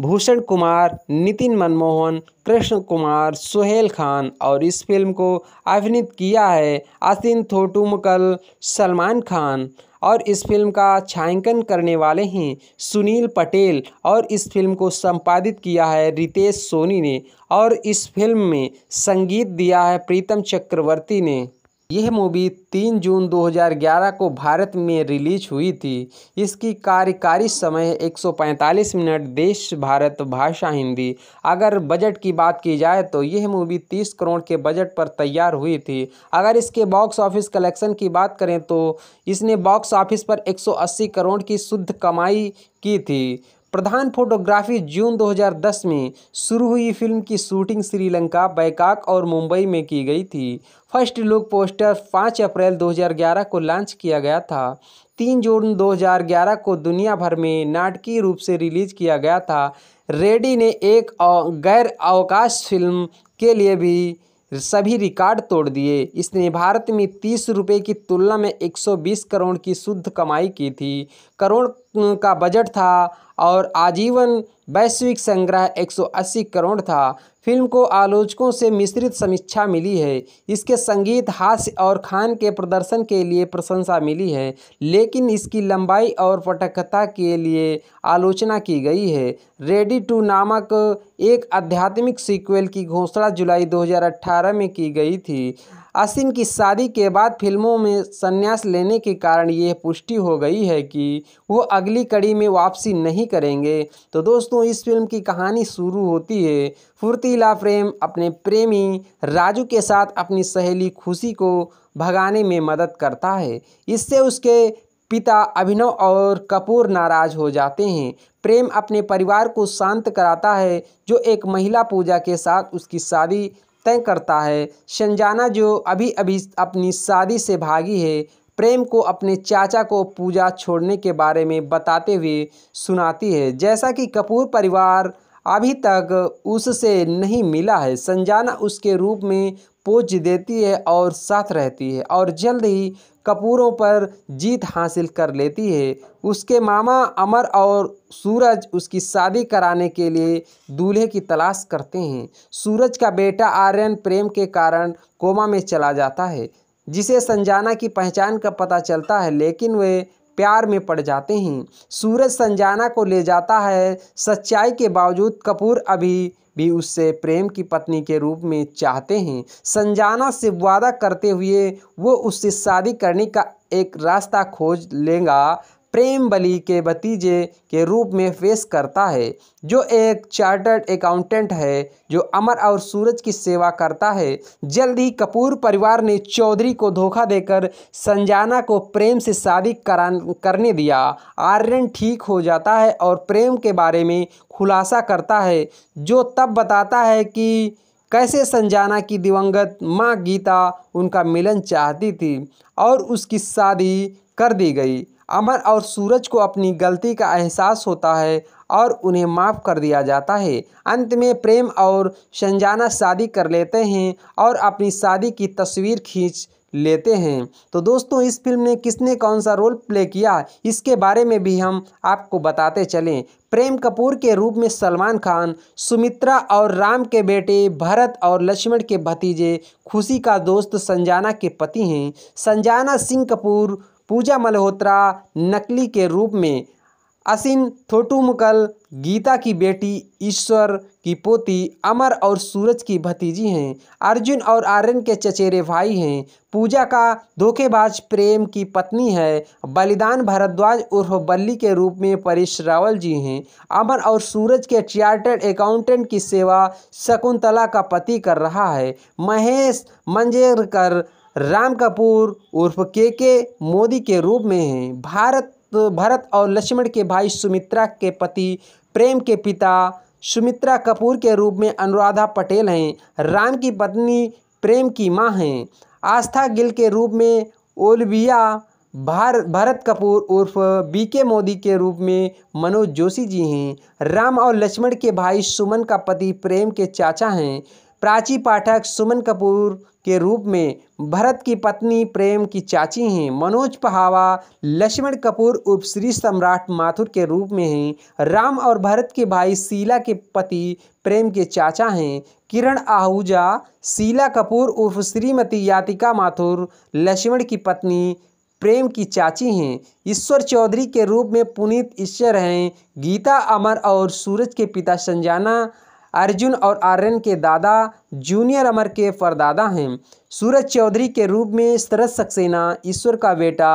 भूषण कुमार नितिन मनमोहन कृष्ण कुमार सुहेल खान और इस फिल्म को अभिनीत किया है आसिन थोटुमकल सलमान खान और इस फिल्म का छायांकन करने वाले हैं सुनील पटेल और इस फिल्म को संपादित किया है रितेश सोनी ने और इस फिल्म में संगीत दिया है प्रीतम चक्रवर्ती ने यह मूवी तीन जून 2011 को भारत में रिलीज हुई थी इसकी कार्यकारी समय 145 मिनट देश भारत भाषा हिंदी अगर बजट की बात की जाए तो यह मूवी 30 करोड़ के बजट पर तैयार हुई थी अगर इसके बॉक्स ऑफिस कलेक्शन की बात करें तो इसने बॉक्स ऑफिस पर 180 करोड़ की शुद्ध कमाई की थी प्रधान फोटोग्राफी जून 2010 में शुरू हुई फिल्म की शूटिंग श्रीलंका बैकाक और मुंबई में की गई थी फर्स्ट लुक पोस्टर 5 अप्रैल 2011 को लॉन्च किया गया था तीन जून 2011 को दुनिया भर में नाटकीय रूप से रिलीज किया गया था रेडी ने एक गैर अवकाश फिल्म के लिए भी सभी रिकॉर्ड तोड़ दिए इसने भारत में तीस रुपये की तुलना में 120 करोड़ की शुद्ध कमाई की थी करोड़ का बजट था और आजीवन वैश्विक संग्रह 180 करोड़ था फिल्म को आलोचकों से मिश्रित समीक्षा मिली है इसके संगीत हास्य और खान के प्रदर्शन के लिए प्रशंसा मिली है लेकिन इसकी लंबाई और पटकथा के लिए आलोचना की गई है रेडी टू नामक एक आध्यात्मिक सीक्वल की घोषणा जुलाई 2018 में की गई थी असिन की शादी के बाद फिल्मों में संन्यास लेने के कारण यह पुष्टि हो गई है कि वो अगली कड़ी में वापसी नहीं करेंगे तो दोस्तों इस फिल्म की कहानी शुरू होती है फुर्तीला प्रेम अपने प्रेमी राजू के साथ अपनी सहेली खुशी को भगाने में मदद करता है इससे उसके पिता अभिनव और कपूर नाराज हो जाते हैं प्रेम अपने परिवार को शांत कराता है जो एक महिला पूजा के साथ उसकी शादी तय करता है शंजाना जो अभी अभी अपनी शादी से भागी है प्रेम को अपने चाचा को पूजा छोड़ने के बारे में बताते हुए सुनाती है जैसा कि कपूर परिवार अभी तक उससे नहीं मिला है संजाना उसके रूप में पोज देती है और साथ रहती है और जल्द ही कपूरों पर जीत हासिल कर लेती है उसके मामा अमर और सूरज उसकी शादी कराने के लिए दूल्हे की तलाश करते हैं सूरज का बेटा आर्यन प्रेम के कारण कोमा में चला जाता है जिसे संजाना की पहचान का पता चलता है लेकिन वे प्यार में पड़ जाते हैं सूरज संजाना को ले जाता है सच्चाई के बावजूद कपूर अभी भी उससे प्रेम की पत्नी के रूप में चाहते हैं संजाना से वादा करते हुए वो उससे शादी करने का एक रास्ता खोज लेगा प्रेम बली के भतीजे के रूप में पेश करता है जो एक चार्टर्ड अकाउंटेंट है जो अमर और सूरज की सेवा करता है जल्द ही कपूर परिवार ने चौधरी को धोखा देकर संजाना को प्रेम से शादी करा करने दिया आर्यन ठीक हो जाता है और प्रेम के बारे में खुलासा करता है जो तब बताता है कि कैसे संजाना की दिवंगत माँ गीता उनका मिलन चाहती थी और उसकी शादी कर दी गई अमर और सूरज को अपनी गलती का एहसास होता है और उन्हें माफ़ कर दिया जाता है अंत में प्रेम और शंजाना शादी कर लेते हैं और अपनी शादी की तस्वीर खींच लेते हैं तो दोस्तों इस फिल्म में किसने कौन सा रोल प्ले किया इसके बारे में भी हम आपको बताते चलें प्रेम कपूर के रूप में सलमान खान सुमित्रा और राम के बेटे भरत और लक्ष्मण के भतीजे खुशी का दोस्त संजाना के पति हैं संजाना सिंह कपूर पूजा मल्होत्रा नकली के रूप में असिन थोटुमकल गीता की बेटी ईश्वर की पोती अमर और सूरज की भतीजी हैं अर्जुन और आर्यन के चचेरे भाई हैं पूजा का धोखेबाज प्रेम की पत्नी है बलिदान भरद्वाज उर्फ बल्ली के रूप में परेश रावल जी हैं अमर और सूरज के चार्टर्ड अकाउंटेंट की सेवा शकुंतला का पति कर रहा है महेश मंजेरकर राम कपूर उर्फ के के मोदी के रूप में हैं भारत भरत और लक्ष्मण के भाई सुमित्रा के पति प्रेम के पिता सुमित्रा कपूर के रूप में अनुराधा पटेल हैं राम की पत्नी प्रेम की माँ हैं आस्था गिल के रूप में ओलविया भार भरत कपूर उर्फ बी के मोदी के रूप में मनोज जोशी जी हैं राम और लक्ष्मण के भाई सुमन का पति प्रेम के चाचा हैं प्राची पाठक सुमन कपूर के रूप में भरत की पत्नी प्रेम की चाची हैं मनोज पहावा लक्ष्मण कपूर श्री सम्राट माथुर के रूप में हैं राम और भरत के भाई शीला के पति प्रेम के चाचा हैं किरण आहूजा शीला कपूर उर्फ श्रीमती यातिका माथुर लक्ष्मण की पत्नी प्रेम की चाची हैं ईश्वर चौधरी के रूप में पुनीत ईश्वर हैं गीता अमर और सूरज के पिता संजाना अर्जुन और आर्यन के दादा जूनियर अमर के परदादा हैं सूरज चौधरी के रूप में शरद सक्सेना ईश्वर का बेटा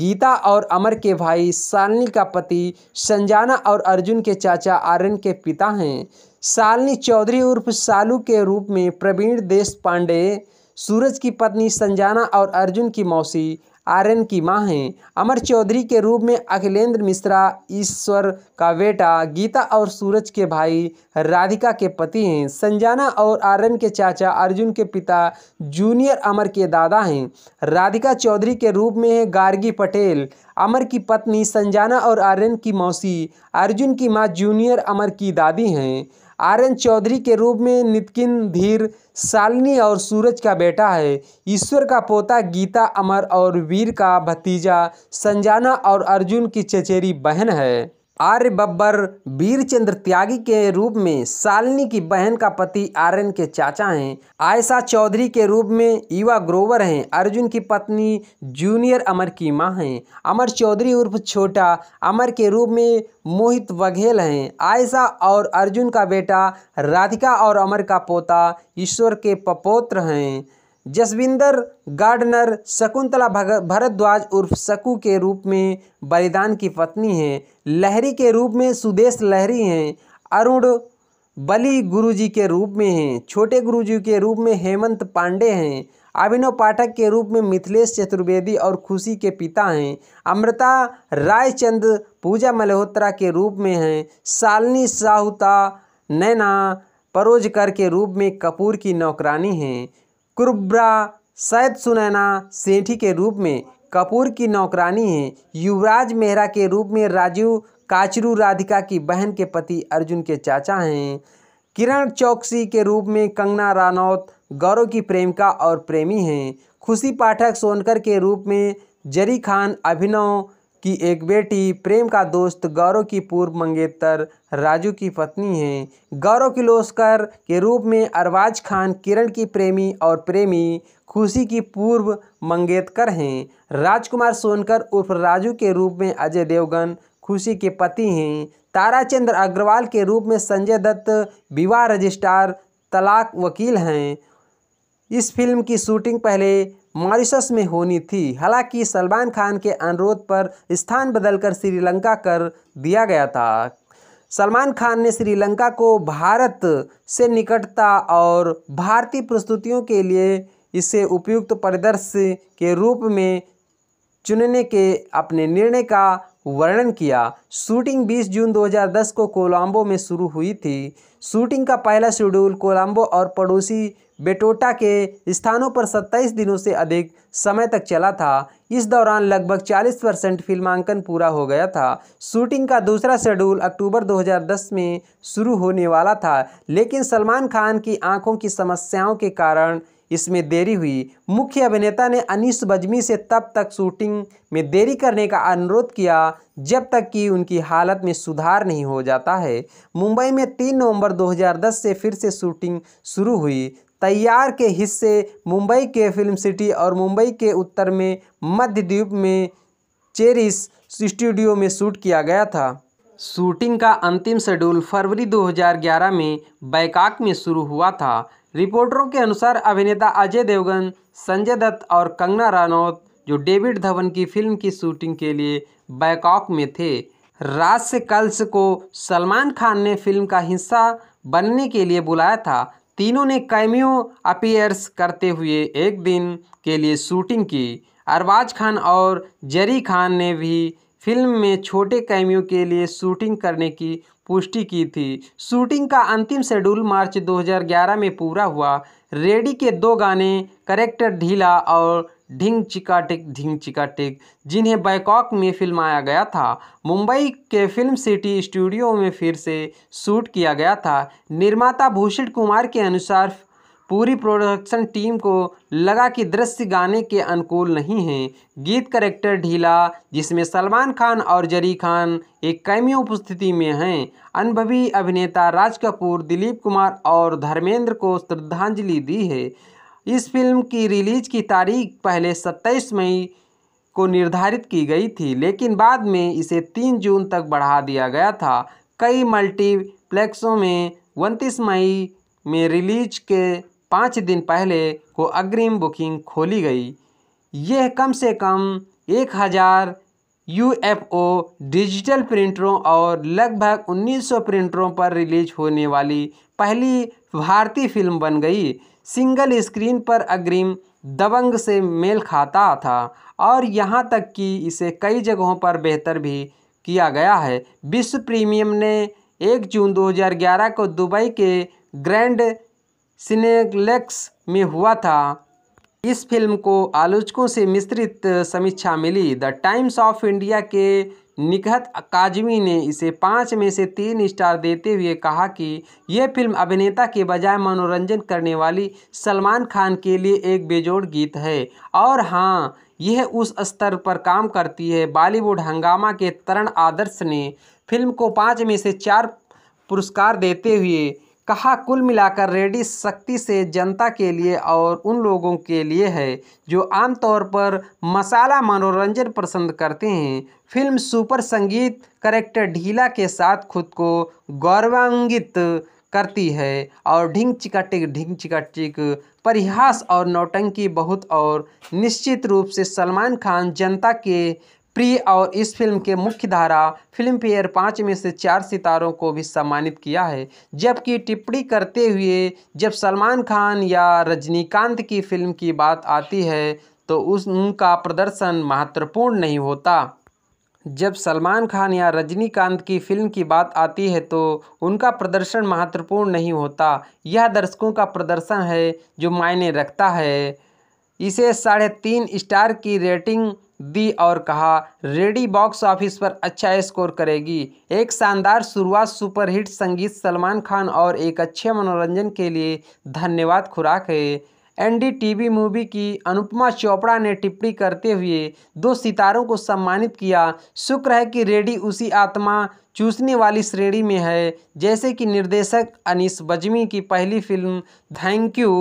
गीता और अमर के भाई सालनी का पति संजाना और अर्जुन के चाचा आर्यन के पिता हैं सालनी चौधरी उर्फ सालू के रूप में प्रवीण देश पांडे सूरज की पत्नी संजाना और अर्जुन की मौसी आर्यन की माँ हैं अमर चौधरी के रूप में अखिलेंद्र मिश्रा ईश्वर का बेटा गीता और सूरज के भाई राधिका के पति हैं संजाना और आर्यन के चाचा अर्जुन के पिता जूनियर अमर के दादा हैं राधिका चौधरी के रूप में है गार्गी पटेल अमर की पत्नी संजाना और आर्यन की मौसी अर्जुन की माँ जूनियर अमर की दादी हैं आर एन चौधरी के रूप में नितकिन धीर शालिनी और सूरज का बेटा है ईश्वर का पोता गीता अमर और वीर का भतीजा संजाना और अर्जुन की चचेरी बहन है आर्य बब्बर वीरचंद्र त्यागी के रूप में सालनी की बहन का पति आर्यन के चाचा हैं आयशा चौधरी के रूप में युवा ग्रोवर हैं अर्जुन की पत्नी जूनियर अमर की मां हैं अमर चौधरी उर्फ छोटा अमर के रूप में मोहित बघेल हैं आयशा और अर्जुन का बेटा राधिका और अमर का पोता ईश्वर के पपोत्र हैं जसविंदर गार्डनर शकुंतला भरद्वाज उर्फ सकू के रूप में बलिदान की पत्नी हैं लहरी के रूप में सुदेश लहरी हैं अरुण बलि गुरुजी के रूप में हैं छोटे गुरुजी के रूप में हेमंत पांडे हैं अभिनव पाठक के रूप में मिथिलेश चतुर्वेदी और खुशी के पिता हैं अमृता रायचंद पूजा मल्होत्रा के रूप में हैं सालनी साहुता नैना परोजकर के रूप में कपूर की नौकरानी हैं कुब्रा सैद सुनैना सेठी के रूप में कपूर की नौकरानी हैं युवराज मेहरा के रूप में राजीव काचरू राधिका की बहन के पति अर्जुन के चाचा हैं किरण चौकसी के रूप में कंगना रानौत गौरव की प्रेमिका और प्रेमी हैं खुशी पाठक सोनकर के रूप में जरी खान अभिनव की एक बेटी प्रेम का दोस्त गौरव की पूर्व मंगेतर राजू की पत्नी हैं गौरव किलोस्कर के रूप में अरवाज़ खान किरण की प्रेमी और प्रेमी खुशी की पूर्व मंगेतकर हैं राजकुमार सोनकर उर्फ राजू के रूप में अजय देवगन खुशी के पति हैं ताराचंद्र अग्रवाल के रूप में संजय दत्त विवाह रजिस्ट्रार तलाक वकील हैं इस फिल्म की शूटिंग पहले मॉरिशस में होनी थी हालांकि सलमान खान के अनुरोध पर स्थान बदलकर श्रीलंका कर दिया गया था सलमान खान ने श्रीलंका को भारत से निकटता और भारतीय प्रस्तुतियों के लिए इसे उपयुक्त परिदृश्य के रूप में चुनने के अपने निर्णय का वर्णन किया शूटिंग 20 जून 2010 को कोलंबो में शुरू हुई थी शूटिंग का पहला शेड्यूल कोलंबो और पड़ोसी बेटोटा के स्थानों पर 27 दिनों से अधिक समय तक चला था इस दौरान लगभग 40 परसेंट फिल्मांकन पूरा हो गया था शूटिंग का दूसरा शेड्यूल अक्टूबर 2010 में शुरू होने वाला था लेकिन सलमान खान की आंखों की समस्याओं के कारण इसमें देरी हुई मुख्य अभिनेता ने अनिस बजमी से तब तक शूटिंग में देरी करने का अनुरोध किया जब तक कि उनकी हालत में सुधार नहीं हो जाता है मुंबई में 3 नवंबर 2010 से फिर से शूटिंग शुरू हुई तैयार के हिस्से मुंबई के फिल्म सिटी और मुंबई के उत्तर में मध्य द्वीप में चेरिस स्टूडियो में शूट किया गया था शूटिंग का अंतिम शेड्यूल फरवरी 2011 में बैकाक में शुरू हुआ था रिपोर्टरों के अनुसार अभिनेता अजय देवगन संजय दत्त और कंगना रानौत जो डेविड धवन की फिल्म की शूटिंग के लिए बैकॉक में थे रात से कल्स को सलमान खान ने फिल्म का हिस्सा बनने के लिए बुलाया था तीनों ने कैमियो अपीयर्स करते हुए एक दिन के लिए शूटिंग की अरबाज खान और जरी खान ने भी फिल्म में छोटे कैमियो के लिए शूटिंग करने की पुष्टि की थी शूटिंग का अंतिम शेड्यूल मार्च 2011 में पूरा हुआ रेडी के दो गाने करेक्टर ढीला और ढिंग चिका टिक ढिंग चिका टिक जिन्हें बैकॉक में फिल्माया गया था मुंबई के फिल्म सिटी स्टूडियो में फिर से शूट किया गया था निर्माता भूषण कुमार के अनुसार पूरी प्रोडक्शन टीम को लगा कि दृश्य गाने के अनुकूल नहीं हैं गीत करेक्टर ढीला जिसमें सलमान खान और जरी खान एक कैमियो उपस्थिति में हैं अनुभवी अभिनेता राज कपूर दिलीप कुमार और धर्मेंद्र को श्रद्धांजलि दी है इस फिल्म की रिलीज की तारीख पहले 27 मई को निर्धारित की गई थी लेकिन बाद में इसे 3 जून तक बढ़ा दिया गया था कई मल्टीप्लेक्सों में उनतीस मई में रिलीज के पाँच दिन पहले को अग्रिम बुकिंग खोली गई यह कम से कम एक हज़ार यू डिजिटल प्रिंटरों और लगभग 1900 प्रिंटरों पर रिलीज होने वाली पहली भारतीय फिल्म बन गई सिंगल स्क्रीन पर अग्रिम दबंग से मेल खाता था और यहाँ तक कि इसे कई जगहों पर बेहतर भी किया गया है विश्व प्रीमियम ने एक जून 2011 को दुबई के ग्रैंड सिनेलेक्स में हुआ था इस फिल्म को आलोचकों से मिश्रित समीक्षा मिली द टाइम्स ऑफ इंडिया के निकहत काज़मी ने इसे पाँच में से तीन स्टार देते हुए कहा कि यह फिल्म अभिनेता के बजाय मनोरंजन करने वाली सलमान खान के लिए एक बेजोड़ गीत है और हाँ यह उस स्तर पर काम करती है बॉलीवुड हंगामा के तरण आदर्श ने फिल्म को पाँच में से चार पुरस्कार देते हुए कहा कुल मिलाकर रेडी सख्ती से जनता के लिए और उन लोगों के लिए है जो आमतौर पर मसाला मनोरंजन पसंद करते हैं फिल्म सुपर संगीत करेक्टर ढीला के साथ खुद को गौरवान्वित करती है और ढिंग चिकटिक ढिंग चिकटिक परिहास और नौटंकी बहुत और निश्चित रूप से सलमान खान जनता के प्री और इस फिल्म के मुख्य धारा फिल्म फेयर पाँच में से चार सितारों को भी सम्मानित किया है जबकि टिप्पणी करते हुए जब सलमान खान या रजनीकांत की फिल्म की बात आती है तो उस उनका प्रदर्शन महत्वपूर्ण नहीं होता जब सलमान खान या रजनीकांत की फिल्म की बात आती है तो उनका प्रदर्शन महत्वपूर्ण नहीं होता यह दर्शकों का प्रदर्शन है जो मायने रखता है इसे साढ़े तीन स्टार की रेटिंग दी और कहा रेडी बॉक्स ऑफिस पर अच्छा स्कोर करेगी एक शानदार शुरुआत सुपरहिट संगीत सलमान खान और एक अच्छे मनोरंजन के लिए धन्यवाद खुराक है एनडीटीवी मूवी की अनुपमा चोपड़ा ने टिप्पणी करते हुए दो सितारों को सम्मानित किया शुक्र है कि रेडी उसी आत्मा चूसने वाली श्रेणी में है जैसे कि निर्देशक अनिस बजमी की पहली फिल्म थैंक यू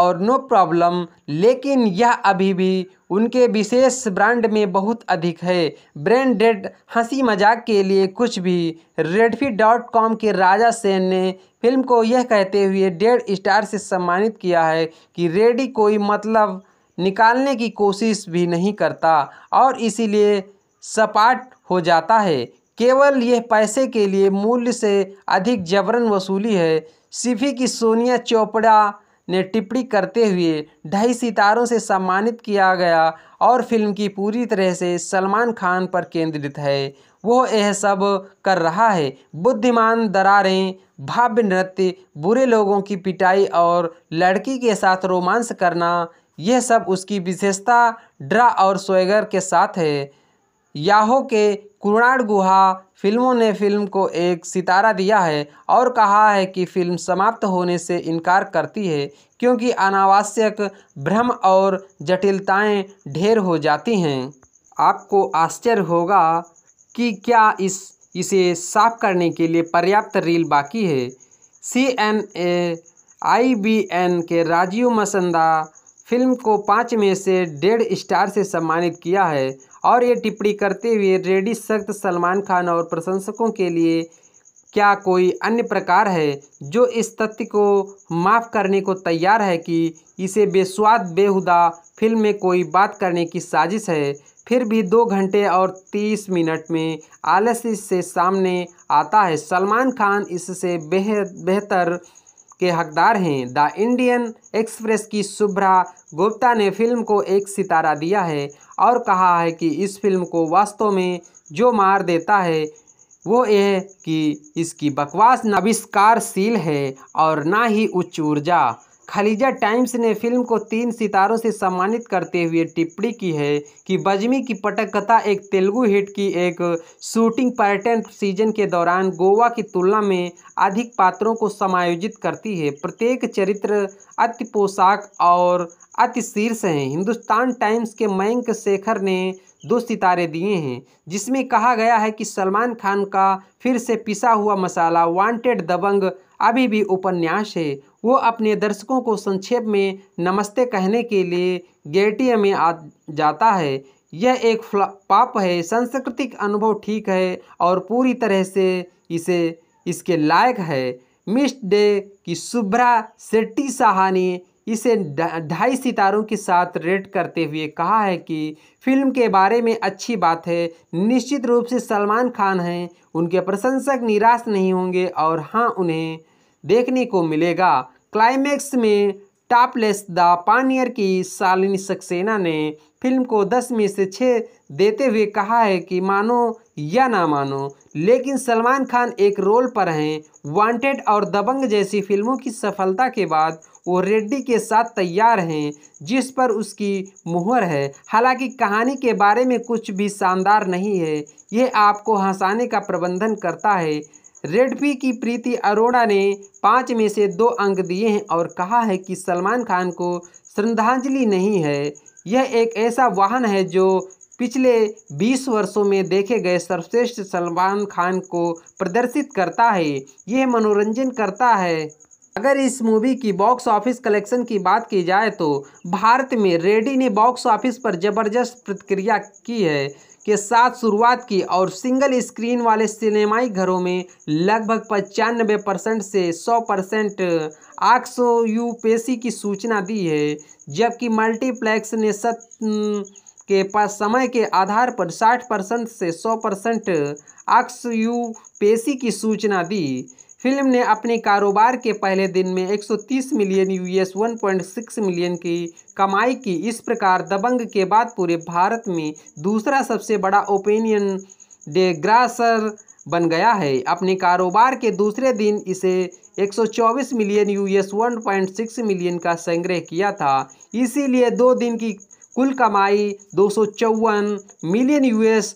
और नो प्रॉब्लम लेकिन यह अभी भी उनके विशेष ब्रांड में बहुत अधिक है ब्रांडेड हंसी मजाक के लिए कुछ भी रेडफी डॉट कॉम के राजा सेन ने फिल्म को यह कहते हुए डेढ़ स्टार से सम्मानित किया है कि रेडी कोई मतलब निकालने की कोशिश भी नहीं करता और इसीलिए सपाट हो जाता है केवल यह पैसे के लिए मूल्य से अधिक जबरन वसूली है सिफी की सोनिया चोपड़ा ने टिप्पणी करते हुए ढाई सितारों से सम्मानित किया गया और फिल्म की पूरी तरह से सलमान खान पर केंद्रित है वो यह सब कर रहा है बुद्धिमान दरारें भाव्य नृत्य बुरे लोगों की पिटाई और लड़की के साथ रोमांस करना यह सब उसकी विशेषता ड्रा और स्वेगर के साथ है याहो के कुणाल गुहा फिल्मों ने फिल्म को एक सितारा दिया है और कहा है कि फिल्म समाप्त होने से इनकार करती है क्योंकि अनावश्यक भ्रम और जटिलताएं ढेर हो जाती हैं आपको आश्चर्य होगा कि क्या इस इसे साफ करने के लिए पर्याप्त रील बाकी है C N A I B N के राजीव मसंदा फिल्म को पाँच में से डेढ़ स्टार से सम्मानित किया है और ये टिप्पणी करते हुए रेडी सख्त सलमान खान और प्रशंसकों के लिए क्या कोई अन्य प्रकार है जो इस तथ्य को माफ़ करने को तैयार है कि इसे बेस्वाद बेहुदा फिल्म में कोई बात करने की साजिश है फिर भी दो घंटे और तीस मिनट में आलस्य से सामने आता है सलमान खान इससे बेहद बेहतर के हकदार हैं द इंडियन एक्सप्रेस की शुभ्रा गुप्ता ने फिल्म को एक सितारा दिया है और कहा है कि इस फिल्म को वास्तव में जो मार देता है वो यह कि इसकी बकवास नविष्कारशील है और ना ही उच्च ऊर्जा खलीजा टाइम्स ने फिल्म को तीन सितारों से सम्मानित करते हुए टिप्पणी की है कि बजमी की पटक कथा एक तेलुगु हिट की एक शूटिंग पर्यटन सीजन के दौरान गोवा की तुलना में अधिक पात्रों को समायोजित करती है प्रत्येक चरित्र अति पोशाक और अति शीर्ष हैं हिंदुस्तान टाइम्स के मयंक शेखर ने दो सितारे दिए हैं जिसमें कहा गया है कि सलमान खान का फिर से पिसा हुआ मसाला वांटेड दबंग अभी भी उपन्यास है वो अपने दर्शकों को संक्षेप में नमस्ते कहने के लिए गेटिया में आ जाता है यह एक पाप है सांस्कृतिक अनुभव ठीक है और पूरी तरह से इसे इसके लायक है मिस डे की सुभ्रा शेट्टी साहा ने इसे ढाई सितारों के साथ रेट करते हुए कहा है कि फिल्म के बारे में अच्छी बात है निश्चित रूप से सलमान खान हैं उनके प्रशंसक निराश नहीं होंगे और हाँ उन्हें देखने को मिलेगा क्लाइमैक्स में टॉपलेस द पानियर की शालिनी सक्सेना ने फिल्म को दस में से छः देते हुए कहा है कि मानो या ना मानो लेकिन सलमान खान एक रोल पर हैं वांटेड और दबंग जैसी फिल्मों की सफलता के बाद वो रेड्डी के साथ तैयार हैं जिस पर उसकी मुहर है हालांकि कहानी के बारे में कुछ भी शानदार नहीं है ये आपको हंसाने का प्रबंधन करता है रेडपी की प्रीति अरोड़ा ने पाँच में से दो अंक दिए हैं और कहा है कि सलमान खान को श्रद्धांजलि नहीं है यह एक ऐसा वाहन है जो पिछले 20 वर्षों में देखे गए सर्वश्रेष्ठ सलमान खान को प्रदर्शित करता है यह मनोरंजन करता है अगर इस मूवी की बॉक्स ऑफिस कलेक्शन की बात की जाए तो भारत में रेडी ने बॉक्स ऑफिस पर ज़बरदस्त प्रतिक्रिया की है के साथ शुरुआत की और सिंगल स्क्रीन वाले सिनेमाई घरों में लगभग पचानबे परसेंट से सौ परसेंट आक्सो यू पेशी की सूचना दी है जबकि मल्टीप्लेक्स ने सत के पास समय के आधार पर 60 परसेंट से 100 परसेंट आक्स यू पेशी की सूचना दी फिल्म ने अपने कारोबार के पहले दिन में 130 मिलियन यूएस 1.6 मिलियन की कमाई की इस प्रकार दबंग के बाद पूरे भारत में दूसरा सबसे बड़ा ओपिनियन डेग्रासर बन गया है अपने कारोबार के दूसरे दिन इसे 124 मिलियन यूएस 1.6 मिलियन का संग्रह किया था इसीलिए दो दिन की कुल कमाई दो मिलियन यूएस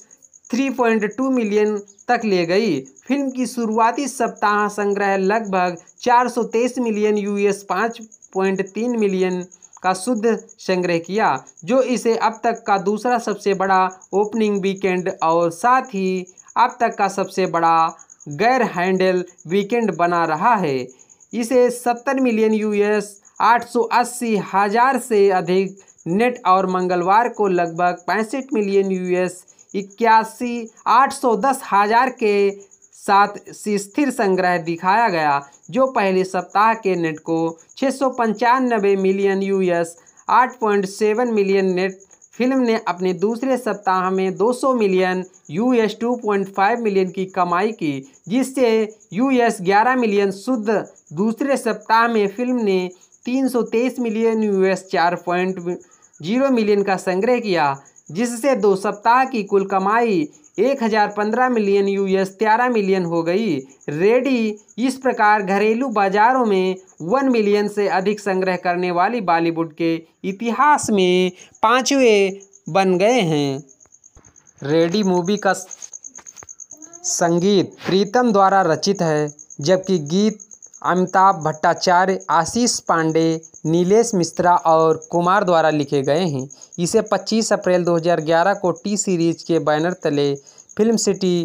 3.2 मिलियन तक ले गई फिल्म की शुरुआती सप्ताह संग्रह लगभग 423 मिलियन यूएस 5.3 मिलियन का शुद्ध संग्रह किया जो इसे अब तक का दूसरा सबसे बड़ा ओपनिंग वीकेंड और साथ ही अब तक का सबसे बड़ा गैर हैंडल वीकेंड बना रहा है इसे 70 मिलियन यूएस 880 हजार से अधिक नेट और मंगलवार को लगभग पैंसठ मिलियन यूएस इक्यासी आठ सौ दस हज़ार के साथ स्थिर संग्रह दिखाया गया जो पहले सप्ताह के नेट को छः सौ पंचानबे million US seven million net film ने अपने दूसरे सप्ताह में 200 मिलियन यूएस 2.5 मिलियन की कमाई की जिससे यूएस 11 मिलियन शुद्ध दूसरे सप्ताह में फिल्म ने 323 मिलियन यूएस 4.0 मिलियन का संग्रह किया जिससे दो सप्ताह की कुल कमाई 1015 मिलियन यूएस तेरह मिलियन हो गई रेडी इस प्रकार घरेलू बाजारों में वन मिलियन से अधिक संग्रह करने वाली बॉलीवुड के इतिहास में पाँचवें बन गए हैं रेडी मूवी का संगीत प्रीतम द्वारा रचित है जबकि गीत अमिताभ भट्टाचार्य आशीष पांडे नीलेश मिश्रा और कुमार द्वारा लिखे गए हैं इसे 25 अप्रैल 2011 को टी सीरीज़ के बैनर तले फिल्म सिटी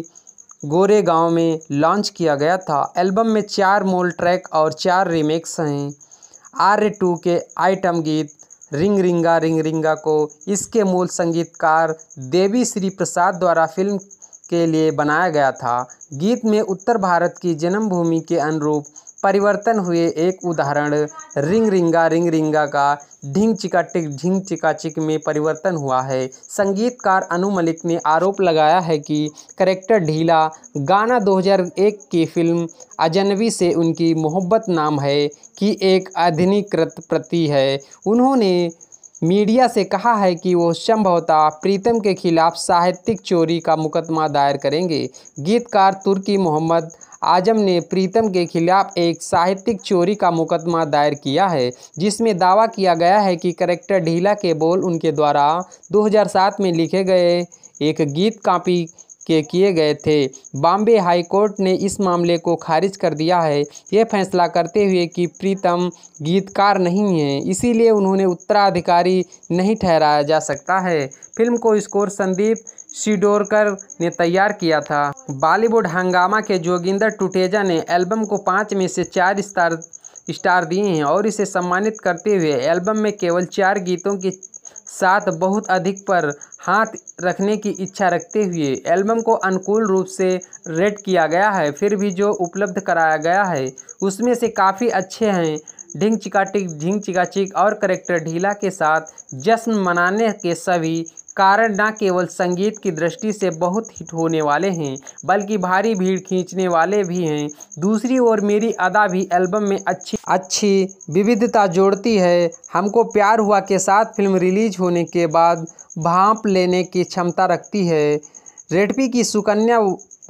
गोरेगांव में लॉन्च किया गया था एल्बम में चार मोल ट्रैक और चार रीमेक्स हैं आर टू के आइटम गीत रिंग रिंगा रिंग रिंगा को इसके मूल संगीतकार देवी श्री प्रसाद द्वारा फिल्म के लिए बनाया गया था गीत में उत्तर भारत की जन्मभूमि के अनुरूप परिवर्तन हुए एक उदाहरण रिंग रिंगा रिंग रिंगा का ढिंग चिका टिक ढिंग चिका चिक में परिवर्तन हुआ है संगीतकार अनु मलिक ने आरोप लगाया है कि करेक्टर ढीला गाना 2001 की फिल्म अजनबी से उनकी मोहब्बत नाम है कि एक आधुनिकृत प्रति है उन्होंने मीडिया से कहा है कि वो संभवतः प्रीतम के खिलाफ साहित्यिक चोरी का मुकदमा दायर करेंगे गीतकार तुर्की मोहम्मद आजम ने प्रीतम के खिलाफ एक साहित्यिक चोरी का मुकदमा दायर किया है जिसमें दावा किया गया है कि करेक्टर ढीला के बोल उनके द्वारा 2007 में लिखे गए एक गीत कापी के किए गए थे बॉम्बे हाई कोर्ट ने इस मामले को खारिज कर दिया है ये फैसला करते हुए कि प्रीतम गीतकार नहीं है इसीलिए उन्होंने उत्तराधिकारी नहीं ठहराया जा सकता है फिल्म को स्कोर संदीप सिडोरकर ने तैयार किया था बॉलीवुड हंगामा के जोगिंदर टुटेजा ने एल्बम को पाँच में से चार स्टार स्टार दिए हैं और इसे सम्मानित करते हुए एल्बम में केवल चार गीतों के साथ बहुत अधिक पर हाथ रखने की इच्छा रखते हुए एल्बम को अनुकूल रूप से रेट किया गया है फिर भी जो उपलब्ध कराया गया है उसमें से काफ़ी अच्छे हैं ढिंग चिका टिक ढिंग चिका चिक और करेक्टर ढीला के साथ जश्न मनाने के सभी कारण न केवल संगीत की दृष्टि से बहुत हिट होने वाले हैं बल्कि भारी भीड़ खींचने वाले भी हैं दूसरी ओर मेरी अदा भी एल्बम में अच्छी अच्छी विविधता जोड़ती है हमको प्यार हुआ के साथ फिल्म रिलीज होने के बाद भाप लेने की क्षमता रखती है रेडपी की सुकन्या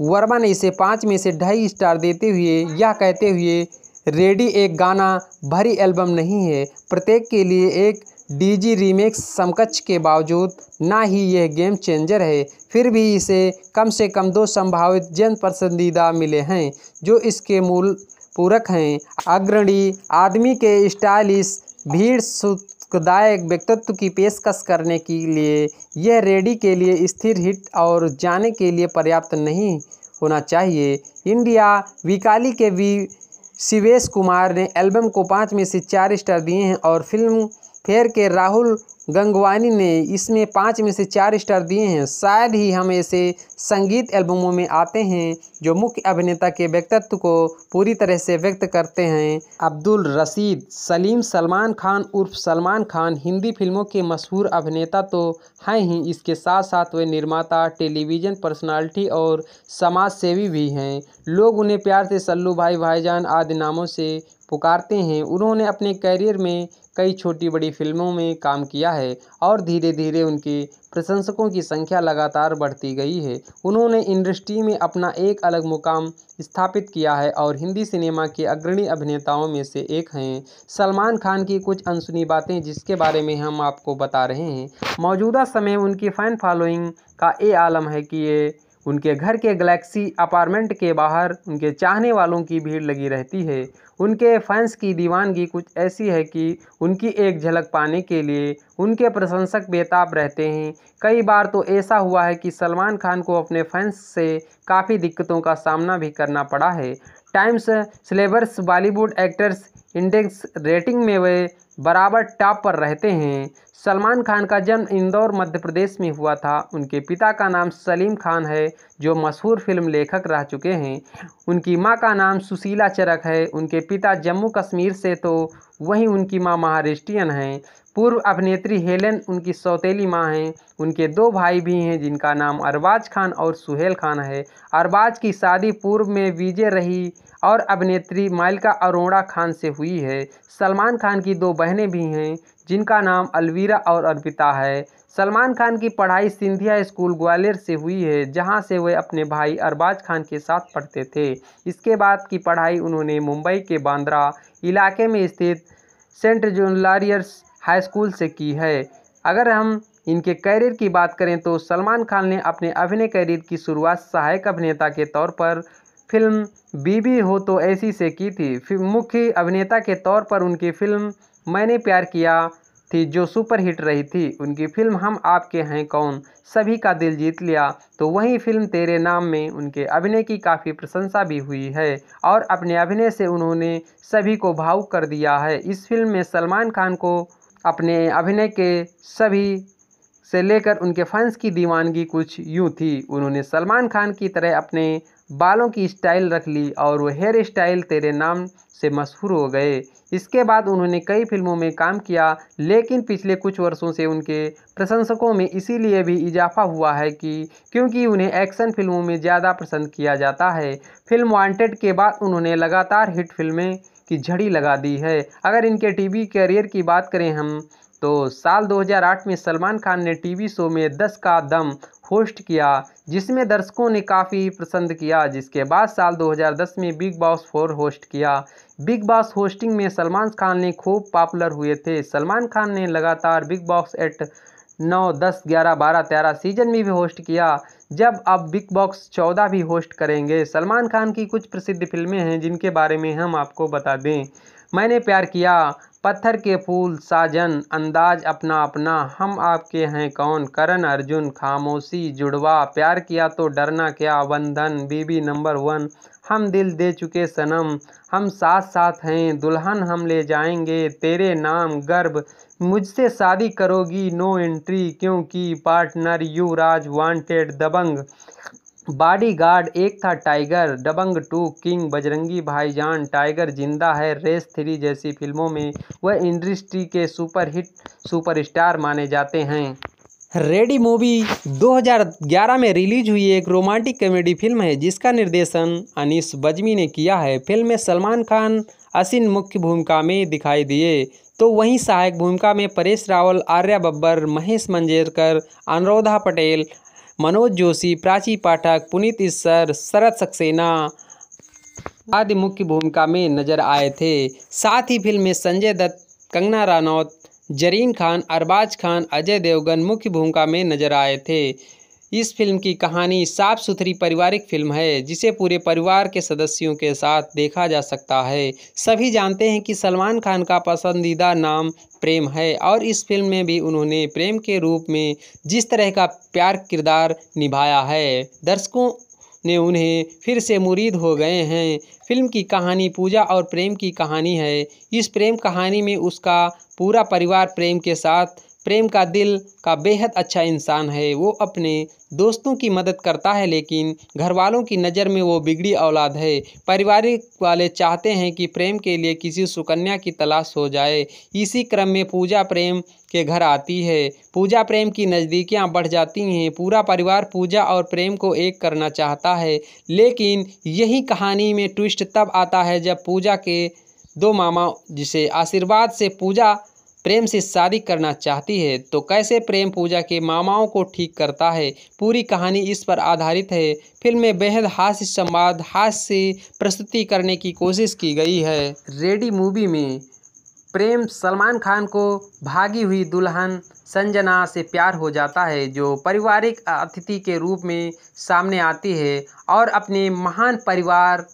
वर्मा ने इसे पाँच में से ढाई स्टार देते हुए यह कहते हुए रेडी एक गाना भरी एल्बम नहीं है प्रत्येक के लिए एक डीजी रीमेक्स समकक्ष के बावजूद ना ही यह गेम चेंजर है फिर भी इसे कम से कम दो संभावित जन पसंदीदा मिले हैं जो इसके मूल पूरक हैं अग्रणी आदमी के स्टाइलिश भीड़ सुखदायक व्यक्तित्व की पेशकश करने के लिए यह रेडी के लिए स्थिर हिट और जाने के लिए पर्याप्त नहीं होना चाहिए इंडिया विकाली के वी शिवेश कुमार ने एल्बम को पाँच में से चार स्टार दिए हैं और फिल्म फेयर के राहुल गंगवानी ने इसमें पाँच में से चार स्टार दिए हैं शायद ही हम ऐसे संगीत एल्बमों में आते हैं जो मुख्य अभिनेता के व्यक्तित्व को पूरी तरह से व्यक्त करते हैं अब्दुल रसीद सलीम सलमान खान उर्फ सलमान खान हिंदी फिल्मों के मशहूर अभिनेता तो हैं ही इसके साथ साथ वे निर्माता टेलीविज़न पर्सनालिटी और समाजसेवी भी हैं लोग उन्हें प्यार से सल्लू भाई भाईजान आदि नामों से पुकारते हैं उन्होंने अपने करियर में कई छोटी बड़ी फिल्मों में काम किया है और धीरे धीरे उनके प्रशंसकों की संख्या लगातार बढ़ती गई है उन्होंने इंडस्ट्री में अपना एक अलग मुकाम स्थापित किया है और हिंदी सिनेमा के अग्रणी अभिनेताओं में से एक हैं सलमान खान की कुछ अनसुनी बातें जिसके बारे में हम आपको बता रहे हैं मौजूदा समय उनकी फ़ैन फॉलोइंग का ये आलम है कि ये उनके घर के गैलेक्सी अपार्टमेंट के बाहर उनके चाहने वालों की भीड़ लगी रहती है उनके फैंस की दीवानगी कुछ ऐसी है कि उनकी एक झलक पाने के लिए उनके प्रशंसक बेताब रहते हैं कई बार तो ऐसा हुआ है कि सलमान खान को अपने फैंस से काफ़ी दिक्कतों का सामना भी करना पड़ा है Times Celebex Bollywood actors index rating में वे बराबर टॉप पर रहते हैं सलमान खान का जन्म इंदौर मध्य प्रदेश में हुआ था उनके पिता का नाम सलीम खान है जो मशहूर फिल्म लेखक रह चुके हैं उनकी मां का नाम सुशीला चरक है उनके पिता जम्मू कश्मीर से तो वहीं उनकी मां महाराष्ट्रियन हैं पूर्व अभिनेत्री हेलेन उनकी सौतेली माँ हैं उनके दो भाई भी हैं जिनका नाम अरबाज खान और सुहेल खान है अरबाज की शादी पूर्व में विजय रही और अभिनेत्री मालिका अरोड़ा खान से हुई है सलमान खान की दो बहनें भी हैं जिनका नाम अलवीरा और अर्पिता है सलमान खान की पढ़ाई सिंधिया स्कूल ग्वालियर से हुई है जहां से वे अपने भाई अरबाज खान के साथ पढ़ते थे इसके बाद की पढ़ाई उन्होंने मुंबई के बांद्रा इलाके में स्थित सेंट जोलारियर्स हाई स्कूल से की है अगर हम इनके करियर की बात करें तो सलमान खान ने अपने अभिनय करियर की शुरुआत सहायक अभिनेता के तौर पर फिल्म बीबी हो तो ऐसी से की थी मुख्य अभिनेता के तौर पर उनकी फिल्म मैंने प्यार किया थी जो सुपरहिट रही थी उनकी फिल्म हम आपके हैं कौन सभी का दिल जीत लिया तो वही फिल्म तेरे नाम में उनके अभिनय की काफ़ी प्रशंसा भी हुई है और अपने अभिनय से उन्होंने सभी को भावुक कर दिया है इस फिल्म में सलमान खान को अपने अभिनय के सभी से लेकर उनके फैंस की दीवानगी कुछ यूँ थी उन्होंने सलमान खान की तरह अपने बालों की स्टाइल रख ली और वो हेयर स्टाइल तेरे नाम से मशहूर हो गए इसके बाद उन्होंने कई फिल्मों में काम किया लेकिन पिछले कुछ वर्षों से उनके प्रशंसकों में इसीलिए भी इजाफा हुआ है कि क्योंकि उन्हें एक्शन फिल्मों में ज़्यादा पसंद किया जाता है फिल्म वांटेड के बाद उन्होंने लगातार हिट फिल्में की झड़ी लगा दी है अगर इनके टीवी करियर की बात करें हम तो साल 2008 में सलमान खान ने टीवी शो में 10 का दम होस्ट किया जिसमें दर्शकों ने काफ़ी पसंद किया जिसके बाद साल 2010 में बिग बॉस फोर होस्ट किया बिग बॉस होस्टिंग में सलमान खान ने खूब पॉपुलर हुए थे सलमान खान ने लगातार बिग बॉस एट नौ दस ग्यारह बारह तेरह सीजन में भी होस्ट किया जब अब बिग बॉक्स चौदह भी होस्ट करेंगे सलमान खान की कुछ प्रसिद्ध फिल्में हैं जिनके बारे में हम आपको बता दें मैंने प्यार किया पत्थर के फूल साजन अंदाज अपना अपना हम आपके हैं कौन करण अर्जुन खामोशी जुड़वा प्यार किया तो डरना क्या बंधन बीबी नंबर वन हम दिल दे चुके सनम हम साथ साथ हैं दुल्हन हम ले जाएंगे तेरे नाम गर्भ Mujhse Shaadi Karogi No Entry Kyonki Partner Yuvvraaj Wanted Dabangg Bodyguard Ek Tha Tiger Dabangg two किंग बजरंगी भाईजान टाइगर जिंदा है रेस थ्री जैसी फिल्मों में वह इंडस्ट्री के सुपरहिट सुपरस्टार माने जाते हैं रेडी मूवी 2011 में रिलीज हुई एक रोमांटिक कॉमेडी फिल्म है जिसका निर्देशन अनिस बजमी ने किया है फिल्म में सलमान खान असिन मुख्य भूमिका में दिखाई दिए तो वहीं सहायक भूमिका में परेश रावल आर्या बब्बर महेश मंजेरकर अनुरोधा पटेल मनोज जोशी प्राची पाठक पुनीत ईश्वर शरद सक्सेना आदि मुख्य भूमिका में नजर आए थे साथ ही फिल्म में संजय दत्त कंगना रानौत जरीन खान अरबाज खान अजय देवगन मुख्य भूमिका में नजर आए थे इस फिल्म की कहानी साफ सुथरी पारिवारिक फिल्म है जिसे पूरे परिवार के सदस्यों के साथ देखा जा सकता है सभी जानते हैं कि सलमान खान का पसंदीदा नाम प्रेम है और इस फिल्म में भी उन्होंने प्रेम के रूप में जिस तरह का प्यार किरदार निभाया है दर्शकों ने उन्हें फिर से मुरीद हो गए हैं फिल्म की कहानी पूजा और प्रेम की कहानी है इस प्रेम कहानी में उसका पूरा परिवार प्रेम के साथ प्रेम का दिल का बेहद अच्छा इंसान है वो अपने दोस्तों की मदद करता है लेकिन घर वालों की नज़र में वो बिगड़ी औलाद है पारिवारिक वाले चाहते हैं कि प्रेम के लिए किसी सुकन्या की तलाश हो जाए इसी क्रम में पूजा प्रेम के घर आती है पूजा प्रेम की नज़दीकियां बढ़ जाती हैं पूरा परिवार पूजा और प्रेम को एक करना चाहता है लेकिन यही कहानी में ट्विस्ट तब आता है जब पूजा के दो मामा जिसे आशीर्वाद से पूजा प्रेम से शादी करना चाहती है तो कैसे प्रेम पूजा के मामाओं को ठीक करता है पूरी कहानी इस पर आधारित है फिल्म में बेहद हास्य संवाद हास्य प्रस्तुति करने की कोशिश की गई है रेडी मूवी में प्रेम सलमान खान को भागी हुई दुल्हन संजना से प्यार हो जाता है जो पारिवारिक अतिथि के रूप में सामने आती है और अपने महान परिवार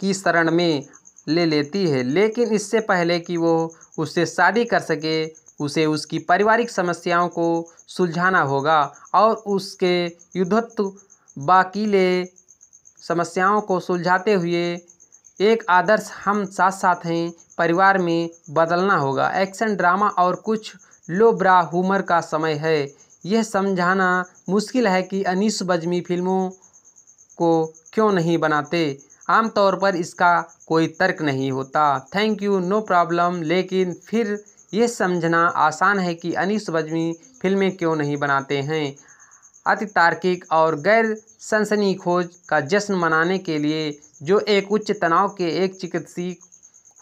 की शरण में ले लेती है लेकिन इससे पहले कि वो उससे शादी कर सके उसे उसकी पारिवारिक समस्याओं को सुलझाना होगा और उसके युद्धत्व बाकीले समस्याओं को सुलझाते हुए एक आदर्श हम साथ साथ हैं परिवार में बदलना होगा एक्शन ड्रामा और कुछ लो ब्रा हुमर का समय है यह समझाना मुश्किल है कि अनीस बजमी फिल्मों को क्यों नहीं बनाते आमतौर पर इसका कोई तर्क नहीं होता थैंक यू नो प्रॉब्लम लेकिन फिर यह समझना आसान है कि अनिश बजमी फिल्में क्यों नहीं बनाते हैं अति तार्किक और गैर सनसनी खोज का जश्न मनाने के लिए जो एक उच्च तनाव के एक चिकित्सक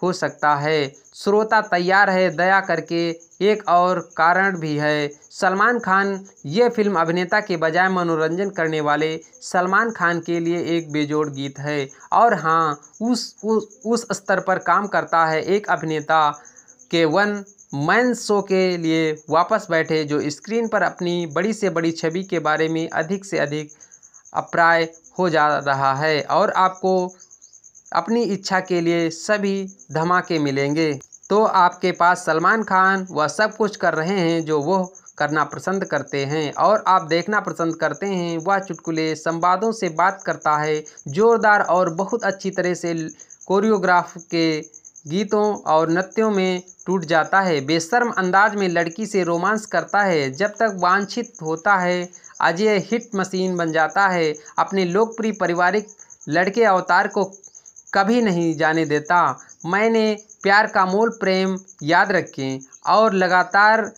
हो सकता है श्रोता तैयार है दया करके एक और कारण भी है सलमान खान ये फिल्म अभिनेता के बजाय मनोरंजन करने वाले सलमान खान के लिए एक बेजोड़ गीत है और हाँ उस उस, उस स्तर पर काम करता है एक अभिनेता के वन मैन शो के लिए वापस बैठे जो स्क्रीन पर अपनी बड़ी से बड़ी छवि के बारे में अधिक से अधिक अप्राय हो जा रहा है और आपको अपनी इच्छा के लिए सभी धमाके मिलेंगे तो आपके पास सलमान खान वह सब कुछ कर रहे हैं जो वो करना पसंद करते हैं और आप देखना पसंद करते हैं वह चुटकुले संवादों से बात करता है ज़ोरदार और बहुत अच्छी तरह से कोरियोग्राफ के गीतों और नृत्यों में टूट जाता है बेशर्म अंदाज में लड़की से रोमांस करता है जब तक वांछित होता है अजय हिट मशीन बन जाता है अपने लोकप्रिय पारिवारिक लड़के अवतार को कभी नहीं जाने देता मैंने प्यार का मूल प्रेम याद रखें और लगातार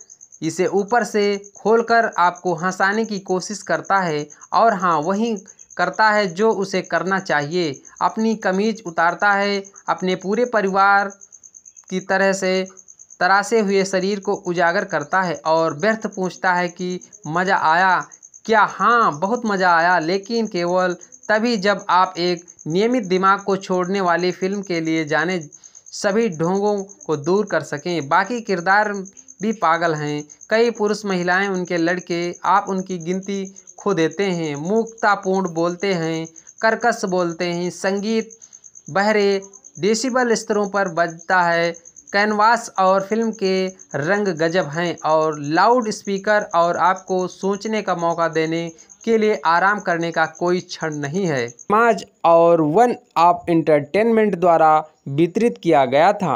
इसे ऊपर से खोलकर आपको हंसाने की कोशिश करता है और हाँ वही करता है जो उसे करना चाहिए अपनी कमीज उतारता है अपने पूरे परिवार की तरह से तरासे हुए शरीर को उजागर करता है और व्यर्थ पूछता है कि मज़ा आया क्या हाँ बहुत मज़ा आया लेकिन केवल तभी जब आप एक नियमित दिमाग को छोड़ने वाली फिल्म के लिए जाने सभी ढोंगों को दूर कर सकें बाकी किरदार भी पागल हैं कई पुरुष महिलाएं उनके लड़के आप उनकी गिनती खो देते हैं मूर्खतापूर्ण बोलते हैं कर्कश बोलते हैं संगीत बहरे डेसिबल स्तरों पर बजता है कैनवास और फिल्म के रंग गजब हैं और लाउड स्पीकर और आपको सोचने का मौका देने के लिए आराम करने का कोई क्षण नहीं है समाज और वन ऑफ इंटरटेनमेंट द्वारा वितरित किया गया था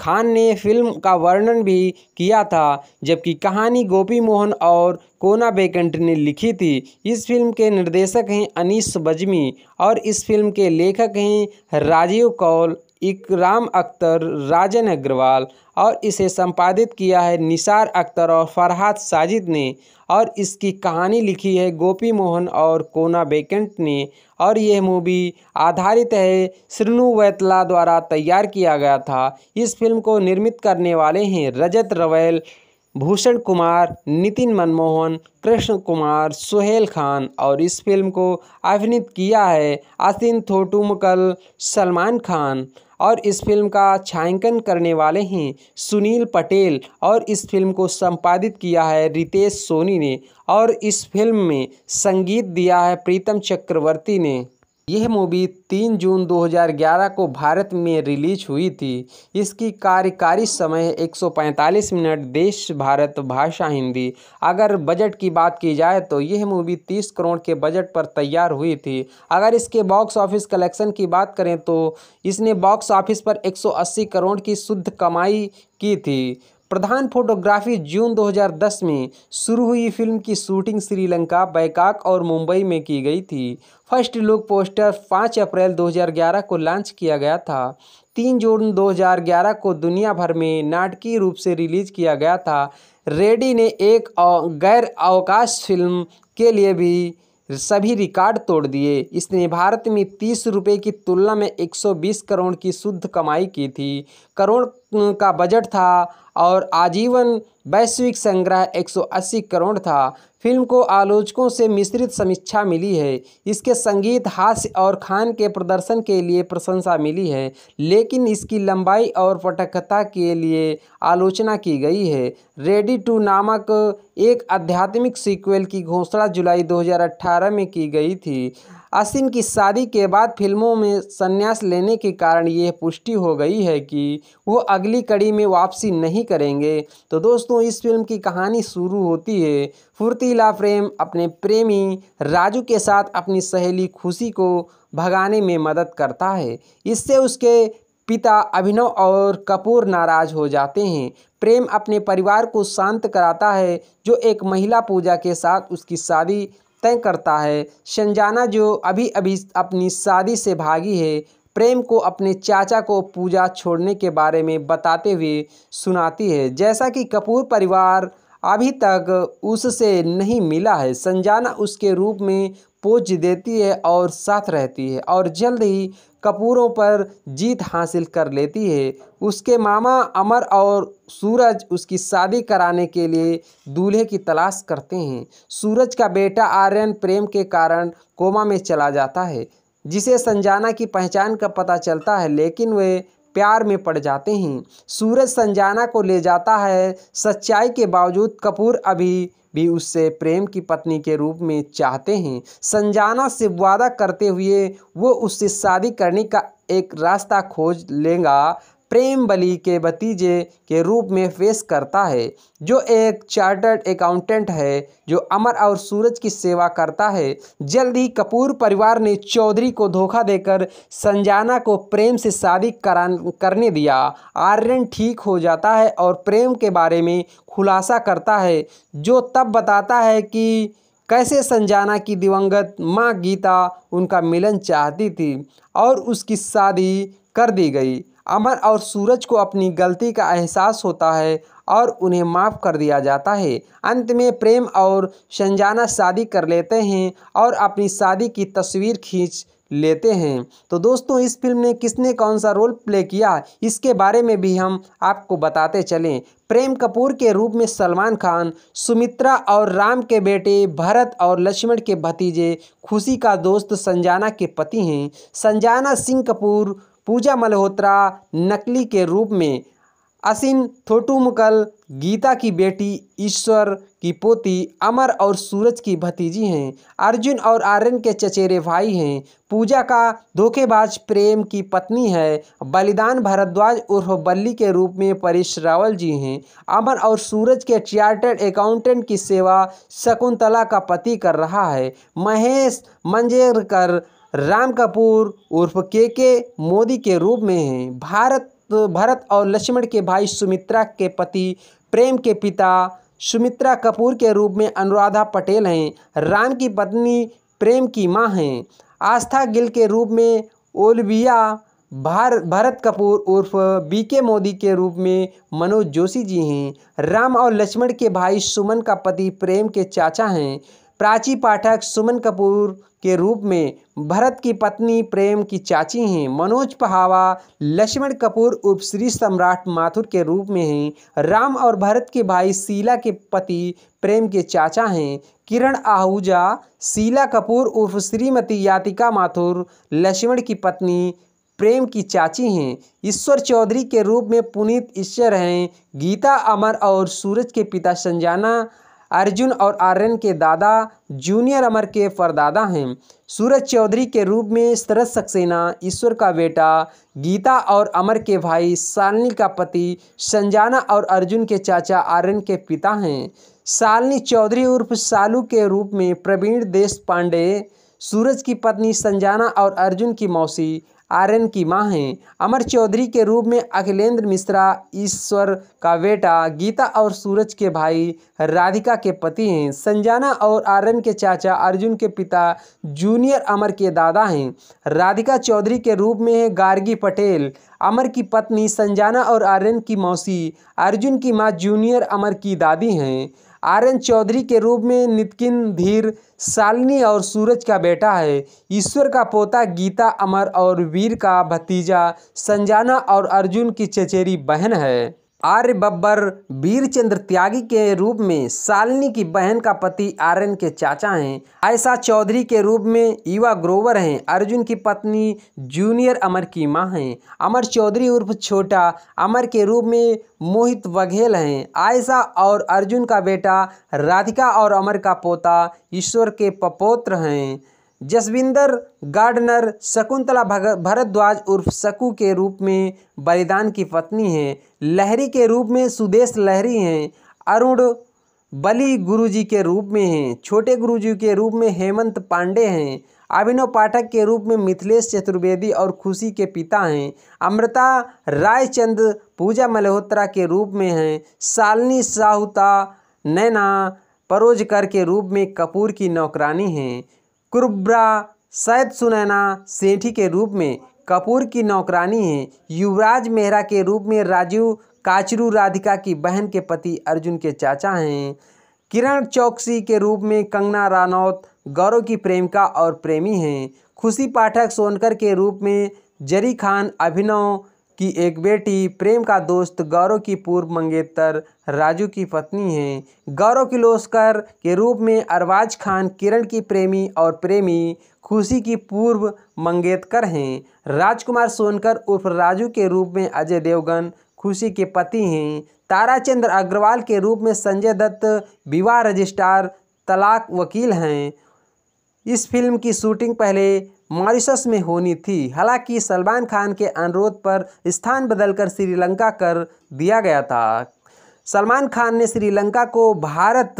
खान ने फिल्म का वर्णन भी किया था जबकि कहानी गोपी मोहन और कोना बेकंट ने लिखी थी इस फिल्म के निर्देशक हैं अनीस बजमी और इस फिल्म के लेखक हैं राजीव कौल इकराम अख्तर राजन अग्रवाल और इसे संपादित किया है निसार अख्तर और फरहाद साजिद ने और इसकी कहानी लिखी है गोपी मोहन और कोना बेकेंट ने और यह मूवी आधारित है श्रीनु वैतला द्वारा तैयार किया गया था इस फिल्म को निर्मित करने वाले हैं रजत रवैल भूषण कुमार नितिन मनमोहन कृष्ण कुमार सुहेल खान और इस फिल्म को अभिनीत किया है आसिन थोटूमकल सलमान खान और इस फिल्म का छायांकन करने वाले हैं सुनील पटेल और इस फिल्म को संपादित किया है रितेश सोनी ने और इस फिल्म में संगीत दिया है प्रीतम चक्रवर्ती ने यह मूवी तीन जून 2011 को भारत में रिलीज हुई थी इसकी कार्यकारी समय 145 मिनट देश भारत भाषा हिंदी अगर बजट की बात की जाए तो यह मूवी 30 करोड़ के बजट पर तैयार हुई थी अगर इसके बॉक्स ऑफिस कलेक्शन की बात करें तो इसने बॉक्स ऑफिस पर 180 करोड़ की शुद्ध कमाई की थी प्रधान फोटोग्राफी जून 2010 में शुरू हुई फिल्म की शूटिंग श्रीलंका बैकाक और मुंबई में की गई थी फर्स्ट लुक पोस्टर 5 अप्रैल 2011 को लॉन्च किया गया था तीन जून 2011 को दुनिया भर में नाटकीय रूप से रिलीज किया गया था रेडी ने एक गैर अवकाश फिल्म के लिए भी सभी रिकॉर्ड तोड़ दिए इसने भारत में तीस रुपये की तुलना में 120 करोड़ की शुद्ध कमाई की थी करोड़ का बजट था और आजीवन वैश्विक संग्रह 180 करोड़ था फिल्म को आलोचकों से मिश्रित समीक्षा मिली है इसके संगीत हास्य और खान के प्रदर्शन के लिए प्रशंसा मिली है लेकिन इसकी लंबाई और पटकथा के लिए आलोचना की गई है रेडी टू नामक एक आध्यात्मिक सीक्वल की घोषणा जुलाई 2018 में की गई थी असिन की शादी के बाद फिल्मों में संन्यास लेने के कारण यह पुष्टि हो गई है कि वो अगली कड़ी में वापसी नहीं करेंगे तो दोस्तों इस फिल्म की कहानी शुरू होती है फुर्तीला प्रेम अपने प्रेमी राजू के साथ अपनी सहेली खुशी को भगाने में मदद करता है इससे उसके पिता अभिनव और कपूर नाराज हो जाते हैं प्रेम अपने परिवार को शांत कराता है जो एक महिला पूजा के साथ उसकी शादी तय करता है शंजाना जो अभी अभी अपनी शादी से भागी है प्रेम को अपने चाचा को पूजा छोड़ने के बारे में बताते हुए सुनाती है जैसा कि कपूर परिवार अभी तक उससे नहीं मिला है संजाना उसके रूप में पोज देती है और साथ रहती है और जल्द ही कपूरों पर जीत हासिल कर लेती है उसके मामा अमर और सूरज उसकी शादी कराने के लिए दूल्हे की तलाश करते हैं सूरज का बेटा आर्यन प्रेम के कारण कोमा में चला जाता है जिसे संजाना की पहचान का पता चलता है लेकिन वे प्यार में पड़ जाते हैं सूरज संजाना को ले जाता है सच्चाई के बावजूद कपूर अभी भी उससे प्रेम की पत्नी के रूप में चाहते हैं संजाना से वादा करते हुए वो उससे शादी करने का एक रास्ता खोज लेगा प्रेम बली के भतीजे के रूप में पेश करता है जो एक चार्टर्ड अकाउंटेंट है जो अमर और सूरज की सेवा करता है जल्द ही कपूर परिवार ने चौधरी को धोखा देकर संजाना को प्रेम से शादी करा करने दिया आर्यन ठीक हो जाता है और प्रेम के बारे में खुलासा करता है जो तब बताता है कि कैसे संजाना की दिवंगत माँ गीता उनका मिलन चाहती थी और उसकी शादी कर दी गई अमर और सूरज को अपनी गलती का एहसास होता है और उन्हें माफ़ कर दिया जाता है अंत में प्रेम और शंजाना शादी कर लेते हैं और अपनी शादी की तस्वीर खींच लेते हैं तो दोस्तों इस फिल्म में किसने कौन सा रोल प्ले किया इसके बारे में भी हम आपको बताते चलें प्रेम कपूर के रूप में सलमान खान सुमित्रा और राम के बेटे भरत और लक्ष्मण के भतीजे खुशी का दोस्त संजाना के पति हैं संजाना सिंह कपूर पूजा मल्होत्रा नकली के रूप में असिन थोटुमकल गीता की बेटी ईश्वर की पोती अमर और सूरज की भतीजी हैं अर्जुन और आर्यन के चचेरे भाई हैं पूजा का धोखेबाज प्रेम की पत्नी है बलिदान भरद्वाज उर्फ बल्ली के रूप में परेश रावल जी हैं अमर और सूरज के चार्टर्ड अकाउंटेंट की सेवा शकुंतला का पति कर रहा है महेश मंजेरकर राम कपूर उर्फ के के मोदी के रूप में हैं भारत भरत और लक्ष्मण के भाई सुमित्रा के पति प्रेम के पिता सुमित्रा कपूर के रूप में अनुराधा पटेल हैं राम की पत्नी प्रेम की मां हैं आस्था गिल के रूप में ओलविया भार भरत कपूर उर्फ बी के मोदी के रूप में मनोज जोशी जी हैं राम और लक्ष्मण के भाई सुमन का पति प्रेम के चाचा हैं प्राची पाठक सुमन कपूर के रूप में भरत की पत्नी प्रेम की चाची हैं मनोज पहावा लक्ष्मण कपूर उपश्री सम्राट माथुर के रूप में हैं राम और भरत के भाई शीला के पति प्रेम के चाचा हैं किरण आहूजा शीला कपूर उर्फ श्रीमती यातिका माथुर लक्ष्मण की पत्नी प्रेम की चाची हैं ईश्वर चौधरी के रूप में पुनीत ईश्वर हैं गीता अमर और सूरज के पिता संजाना अर्जुन और आर्यन के दादा जूनियर अमर के परदादा हैं सूरज चौधरी के रूप में शरद सक्सेना ईश्वर का बेटा गीता और अमर के भाई सालनी का पति संजाना और अर्जुन के चाचा आर्यन के पिता हैं सालनी चौधरी उर्फ सालू के रूप में प्रवीण देश पांडे सूरज की पत्नी संजाना और अर्जुन की मौसी आर्यन की माँ हैं अमर चौधरी के रूप में अखिलेंद्र मिश्रा ईश्वर का बेटा गीता और सूरज के भाई राधिका के पति हैं संजाना और आर्यन के चाचा अर्जुन के पिता जूनियर अमर के दादा हैं राधिका चौधरी के रूप में है गार्गी पटेल अमर की पत्नी संजाना और आर्यन की मौसी अर्जुन की माँ जूनियर अमर की दादी हैं आर एन चौधरी के रूप में नितकिन धीर शालिनी और सूरज का बेटा है ईश्वर का पोता गीता अमर और वीर का भतीजा संजाना और अर्जुन की चचेरी बहन है आर्य बब्बर वीरचंद्र त्यागी के रूप में शालिनी की बहन का पति आर्यन के चाचा हैं आयशा चौधरी के रूप में युवा ग्रोवर हैं अर्जुन की पत्नी जूनियर अमर की मां हैं अमर चौधरी उर्फ छोटा अमर के रूप में मोहित बघेल हैं आयशा और अर्जुन का बेटा राधिका और अमर का पोता ईश्वर के पपोत्र हैं जसविंदर गार्डनर शकुंतला भरद्वाज उर्फ शकू के रूप में बलिदान की पत्नी हैं लहरी के रूप में सुदेश लहरी हैं अरुण बली गुरुजी के रूप में हैं छोटे गुरुजी के रूप में हेमंत पांडे हैं अभिनव पाठक के रूप में मिथिलेश चतुर्वेदी और खुशी के पिता हैं अमृता रायचंद पूजा मल्होत्रा के रूप में हैं सालनी साहुता नैना परोजकर के रूप में कपूर की नौकरानी हैं कुर्ब्रा सैद सुनैना सेठी के रूप में कपूर की नौकरानी हैं युवराज मेहरा के रूप में राजीव काचरू राधिका की बहन के पति अर्जुन के चाचा हैं किरण चौकसी के रूप में कंगना रानौत गौरव की प्रेमिका और प्रेमी हैं खुशी पाठक सोनकर के रूप में जरी खान अभिनव की एक बेटी प्रेम का दोस्त गौरव की पूर्व मंगेतर राजू की पत्नी हैं गौरव किलोस्कर के रूप में अरवाज खान किरण की प्रेमी और प्रेमी खुशी की पूर्व मंगेतकर हैं राजकुमार सोनकर उर्फ राजू के रूप में अजय देवगन खुशी के पति हैं ताराचंद्र अग्रवाल के रूप में संजय दत्त विवाह रजिस्ट्रार तलाक वकील हैं इस फिल्म की शूटिंग पहले मॉरिशस में होनी थी हालांकि सलमान खान के अनुरोध पर स्थान बदलकर श्रीलंका कर दिया गया था सलमान खान ने श्रीलंका को भारत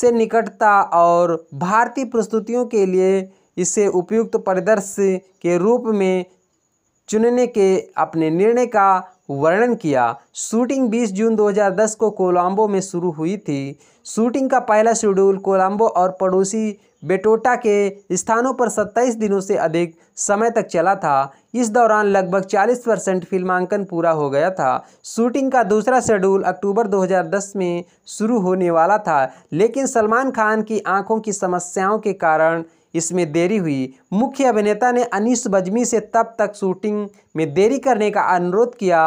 से निकटता और भारतीय प्रस्तुतियों के लिए इसे उपयुक्त परिदृश्य के रूप में चुनने के अपने निर्णय का वर्णन किया शूटिंग 20 जून 2010 को कोलंबो में शुरू हुई थी शूटिंग का पहला शेड्यूल कोलंबो और पड़ोसी बेटोटा के स्थानों पर 27 दिनों से अधिक समय तक चला था इस दौरान लगभग 40 परसेंट फिल्मांकन पूरा हो गया था शूटिंग का दूसरा शेड्यूल अक्टूबर 2010 में शुरू होने वाला था लेकिन सलमान खान की आंखों की समस्याओं के कारण इसमें देरी हुई मुख्य अभिनेता ने अनिस बजमी से तब तक शूटिंग में देरी करने का अनुरोध किया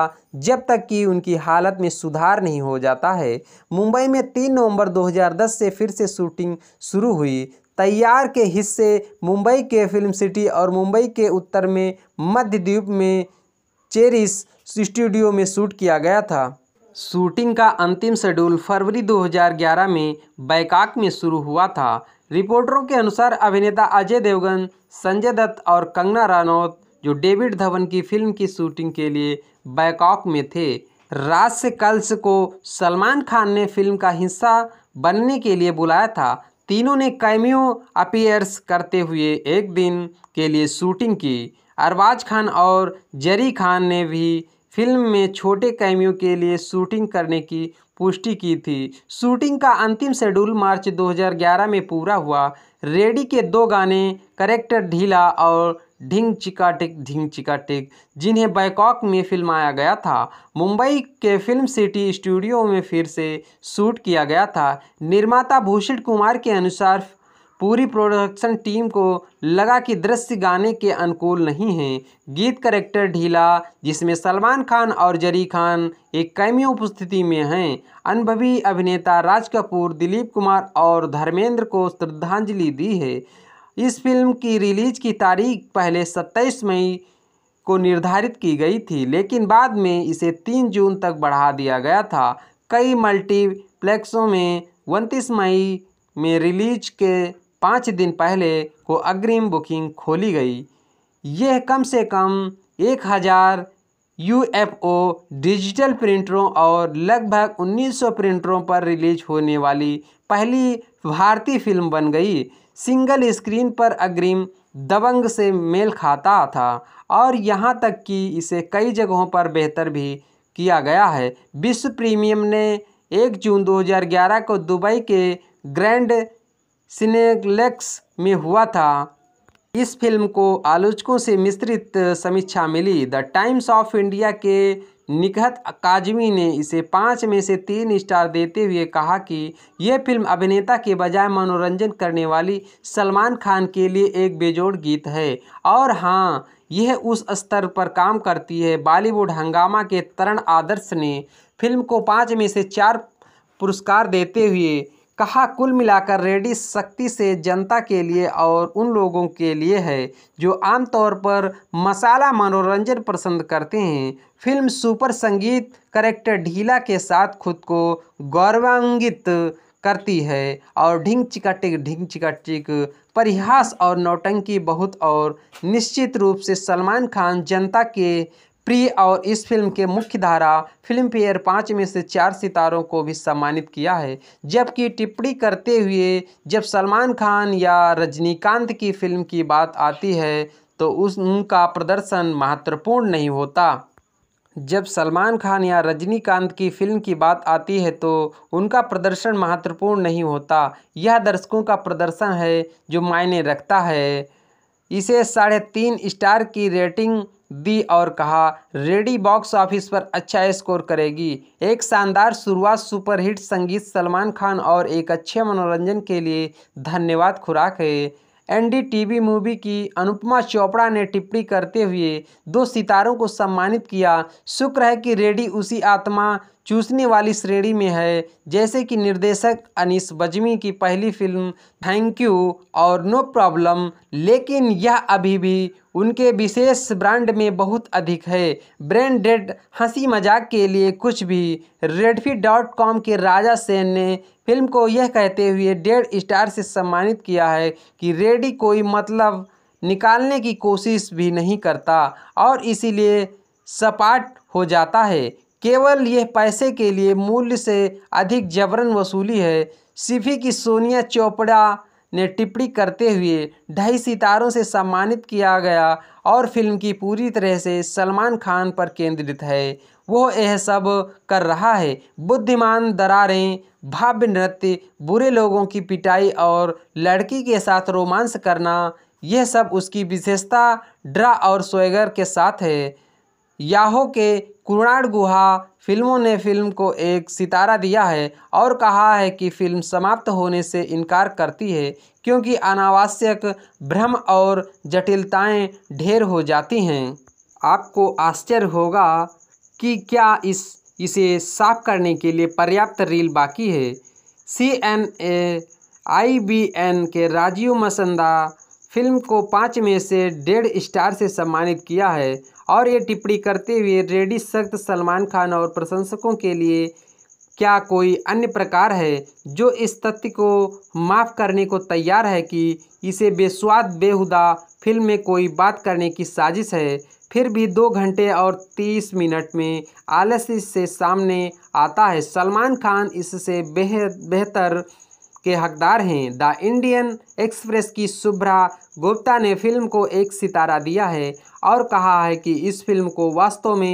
जब तक कि उनकी हालत में सुधार नहीं हो जाता है मुंबई में तीन नवंबर 2010 से फिर से शूटिंग शुरू हुई तैयार के हिस्से मुंबई के फिल्म सिटी और मुंबई के उत्तर में मध्य द्वीप में चेरिस स्टूडियो में शूट किया गया था शूटिंग का अंतिम शेड्यूल फरवरी 2011 में बैकाक में शुरू हुआ था रिपोर्टरों के अनुसार अभिनेता अजय देवगन संजय दत्त और कंगना रानौत जो डेविड धवन की फिल्म की शूटिंग के लिए बैकॉक में थे रात से कल को सलमान खान ने फिल्म का हिस्सा बनने के लिए बुलाया था तीनों ने कैमियो अपीयर्स करते हुए एक दिन के लिए शूटिंग की अरबाज खान और जरी खान ने भी फिल्म में छोटे कैमियों के लिए शूटिंग करने की पुष्टि की थी शूटिंग का अंतिम शेड्यूल मार्च 2011 में पूरा हुआ रेडी के दो गाने करेक्टर ढीला और ढिंग चिका टिक ढिंग चिका टिक जिन्हें बैकॉक में फिल्माया गया था मुंबई के फिल्म सिटी स्टूडियो में फिर से शूट किया गया था निर्माता भूषण कुमार के अनुसार पूरी प्रोडक्शन टीम को लगा कि दृश्य गाने के अनुकूल नहीं हैं गीत करेक्टर ढीला जिसमें सलमान खान और जरी खान एक कैमी उपस्थिति में हैं अनुभवी अभिनेता राज कपूर दिलीप कुमार और धर्मेंद्र को श्रद्धांजलि दी है इस फिल्म की रिलीज की तारीख पहले 27 मई को निर्धारित की गई थी लेकिन बाद में इसे 3 जून तक बढ़ा दिया गया था कई मल्टीप्लेक्सों में उनतीस मई में रिलीज के पाँच दिन पहले को अग्रिम बुकिंग खोली गई यह कम से कम एक हज़ार यू डिजिटल प्रिंटरों और लगभग 1900 प्रिंटरों पर रिलीज होने वाली पहली भारतीय फिल्म बन गई सिंगल स्क्रीन पर अग्रिम दबंग से मेल खाता था और यहाँ तक कि इसे कई जगहों पर बेहतर भी किया गया है विश्व प्रीमियम ने 1 जून 2011 को दुबई के ग्रैंड सिनेप्लेक्स में हुआ था इस फिल्म को आलोचकों से मिश्रित समीक्षा मिली द टाइम्स ऑफ इंडिया के निकहत अकाजमी ने इसे पाँच में से तीन स्टार देते हुए कहा कि यह फिल्म अभिनेता के बजाय मनोरंजन करने वाली सलमान खान के लिए एक बेजोड़ गीत है और हाँ यह उस स्तर पर काम करती है बॉलीवुड हंगामा के तरण आदर्श ने फिल्म को पाँच में से चार पुरस्कार देते हुए कहा कुल मिलाकर रेडी सख्ती से जनता के लिए और उन लोगों के लिए है जो आमतौर पर मसाला मनोरंजन पसंद करते हैं फिल्म सुपर संगीत करेक्टर ढीला के साथ खुद को गौरवान्वित करती है और ढिंग चिकटिक ढिंग चिकटिक परिहास और नौटंकी बहुत और निश्चित रूप से सलमान खान जनता के प्री और इस फिल्म के मुख्य धारा फिल्म फेयर पाँच में से चार सितारों को भी सम्मानित किया है जबकि टिप्पणी करते हुए जब सलमान खान या रजनीकांत की फिल्म की बात आती है तो उस उनका प्रदर्शन महत्वपूर्ण नहीं होता जब सलमान खान या रजनीकांत की फिल्म की बात आती है तो उनका प्रदर्शन महत्वपूर्ण नहीं होता यह दर्शकों का प्रदर्शन है जो मायने रखता है इसे साढ़े तीन स्टार की रेटिंग दी और कहा रेडी बॉक्स ऑफिस पर अच्छा स्कोर करेगी एक शानदार शुरुआत सुपरहिट संगीत सलमान खान और एक अच्छे मनोरंजन के लिए धन्यवाद खुराक है एनडीटीवी मूवी की अनुपमा चोपड़ा ने टिप्पणी करते हुए दो सितारों को सम्मानित किया शुक्र है कि रेडी उसी आत्मा चूसने वाली श्रेणी में है जैसे कि निर्देशक अनिस बजमी की पहली फिल्म थैंक यू और नो प्रॉब्लम लेकिन यह अभी भी उनके विशेष ब्रांड में बहुत अधिक है ब्रांडेड हंसी मजाक के लिए कुछ भी रेडफी डॉट कॉम के राजा सेन ने फिल्म को यह कहते हुए डेढ़ स्टार से सम्मानित किया है कि रेडी कोई मतलब निकालने की कोशिश भी नहीं करता और इसीलिए सपाट हो जाता है केवल यह पैसे के लिए मूल्य से अधिक जबरन वसूली है सिफी की सोनिया चोपड़ा ने टिप्पणी करते हुए ढाई सितारों से सम्मानित किया गया और फिल्म की पूरी तरह से सलमान खान पर केंद्रित है वो यह सब कर रहा है बुद्धिमान दरारें भाव्य नृत्य बुरे लोगों की पिटाई और लड़की के साथ रोमांस करना यह सब उसकी विशेषता ड्रा और स्वेगर के साथ है याहो के कुणाड़ गुहा फिल्मों ने फिल्म को एक सितारा दिया है और कहा है कि फिल्म समाप्त होने से इनकार करती है क्योंकि अनावश्यक भ्रम और जटिलताएं ढेर हो जाती हैं आपको आश्चर्य होगा कि क्या इस इसे साफ करने के लिए पर्याप्त रील बाकी है C N A I B N के राजीव मसंदा फिल्म को पाँच में से डेढ़ स्टार से सम्मानित किया है और ये टिप्पणी करते हुए रेडी सख्त सलमान खान और प्रशंसकों के लिए क्या कोई अन्य प्रकार है जो इस तथ्य को माफ़ करने को तैयार है कि इसे बेस्वाद बेहुदा फिल्म में कोई बात करने की साजिश है फिर भी दो घंटे और तीस मिनट में आलस्य से सामने आता है सलमान खान इससे बेहद बेहतर के हकदार हैं द इंडियन एक्सप्रेस की शुभ्रा गुप्ता ने फिल्म को एक सितारा दिया है और कहा है कि इस फिल्म को वास्तव में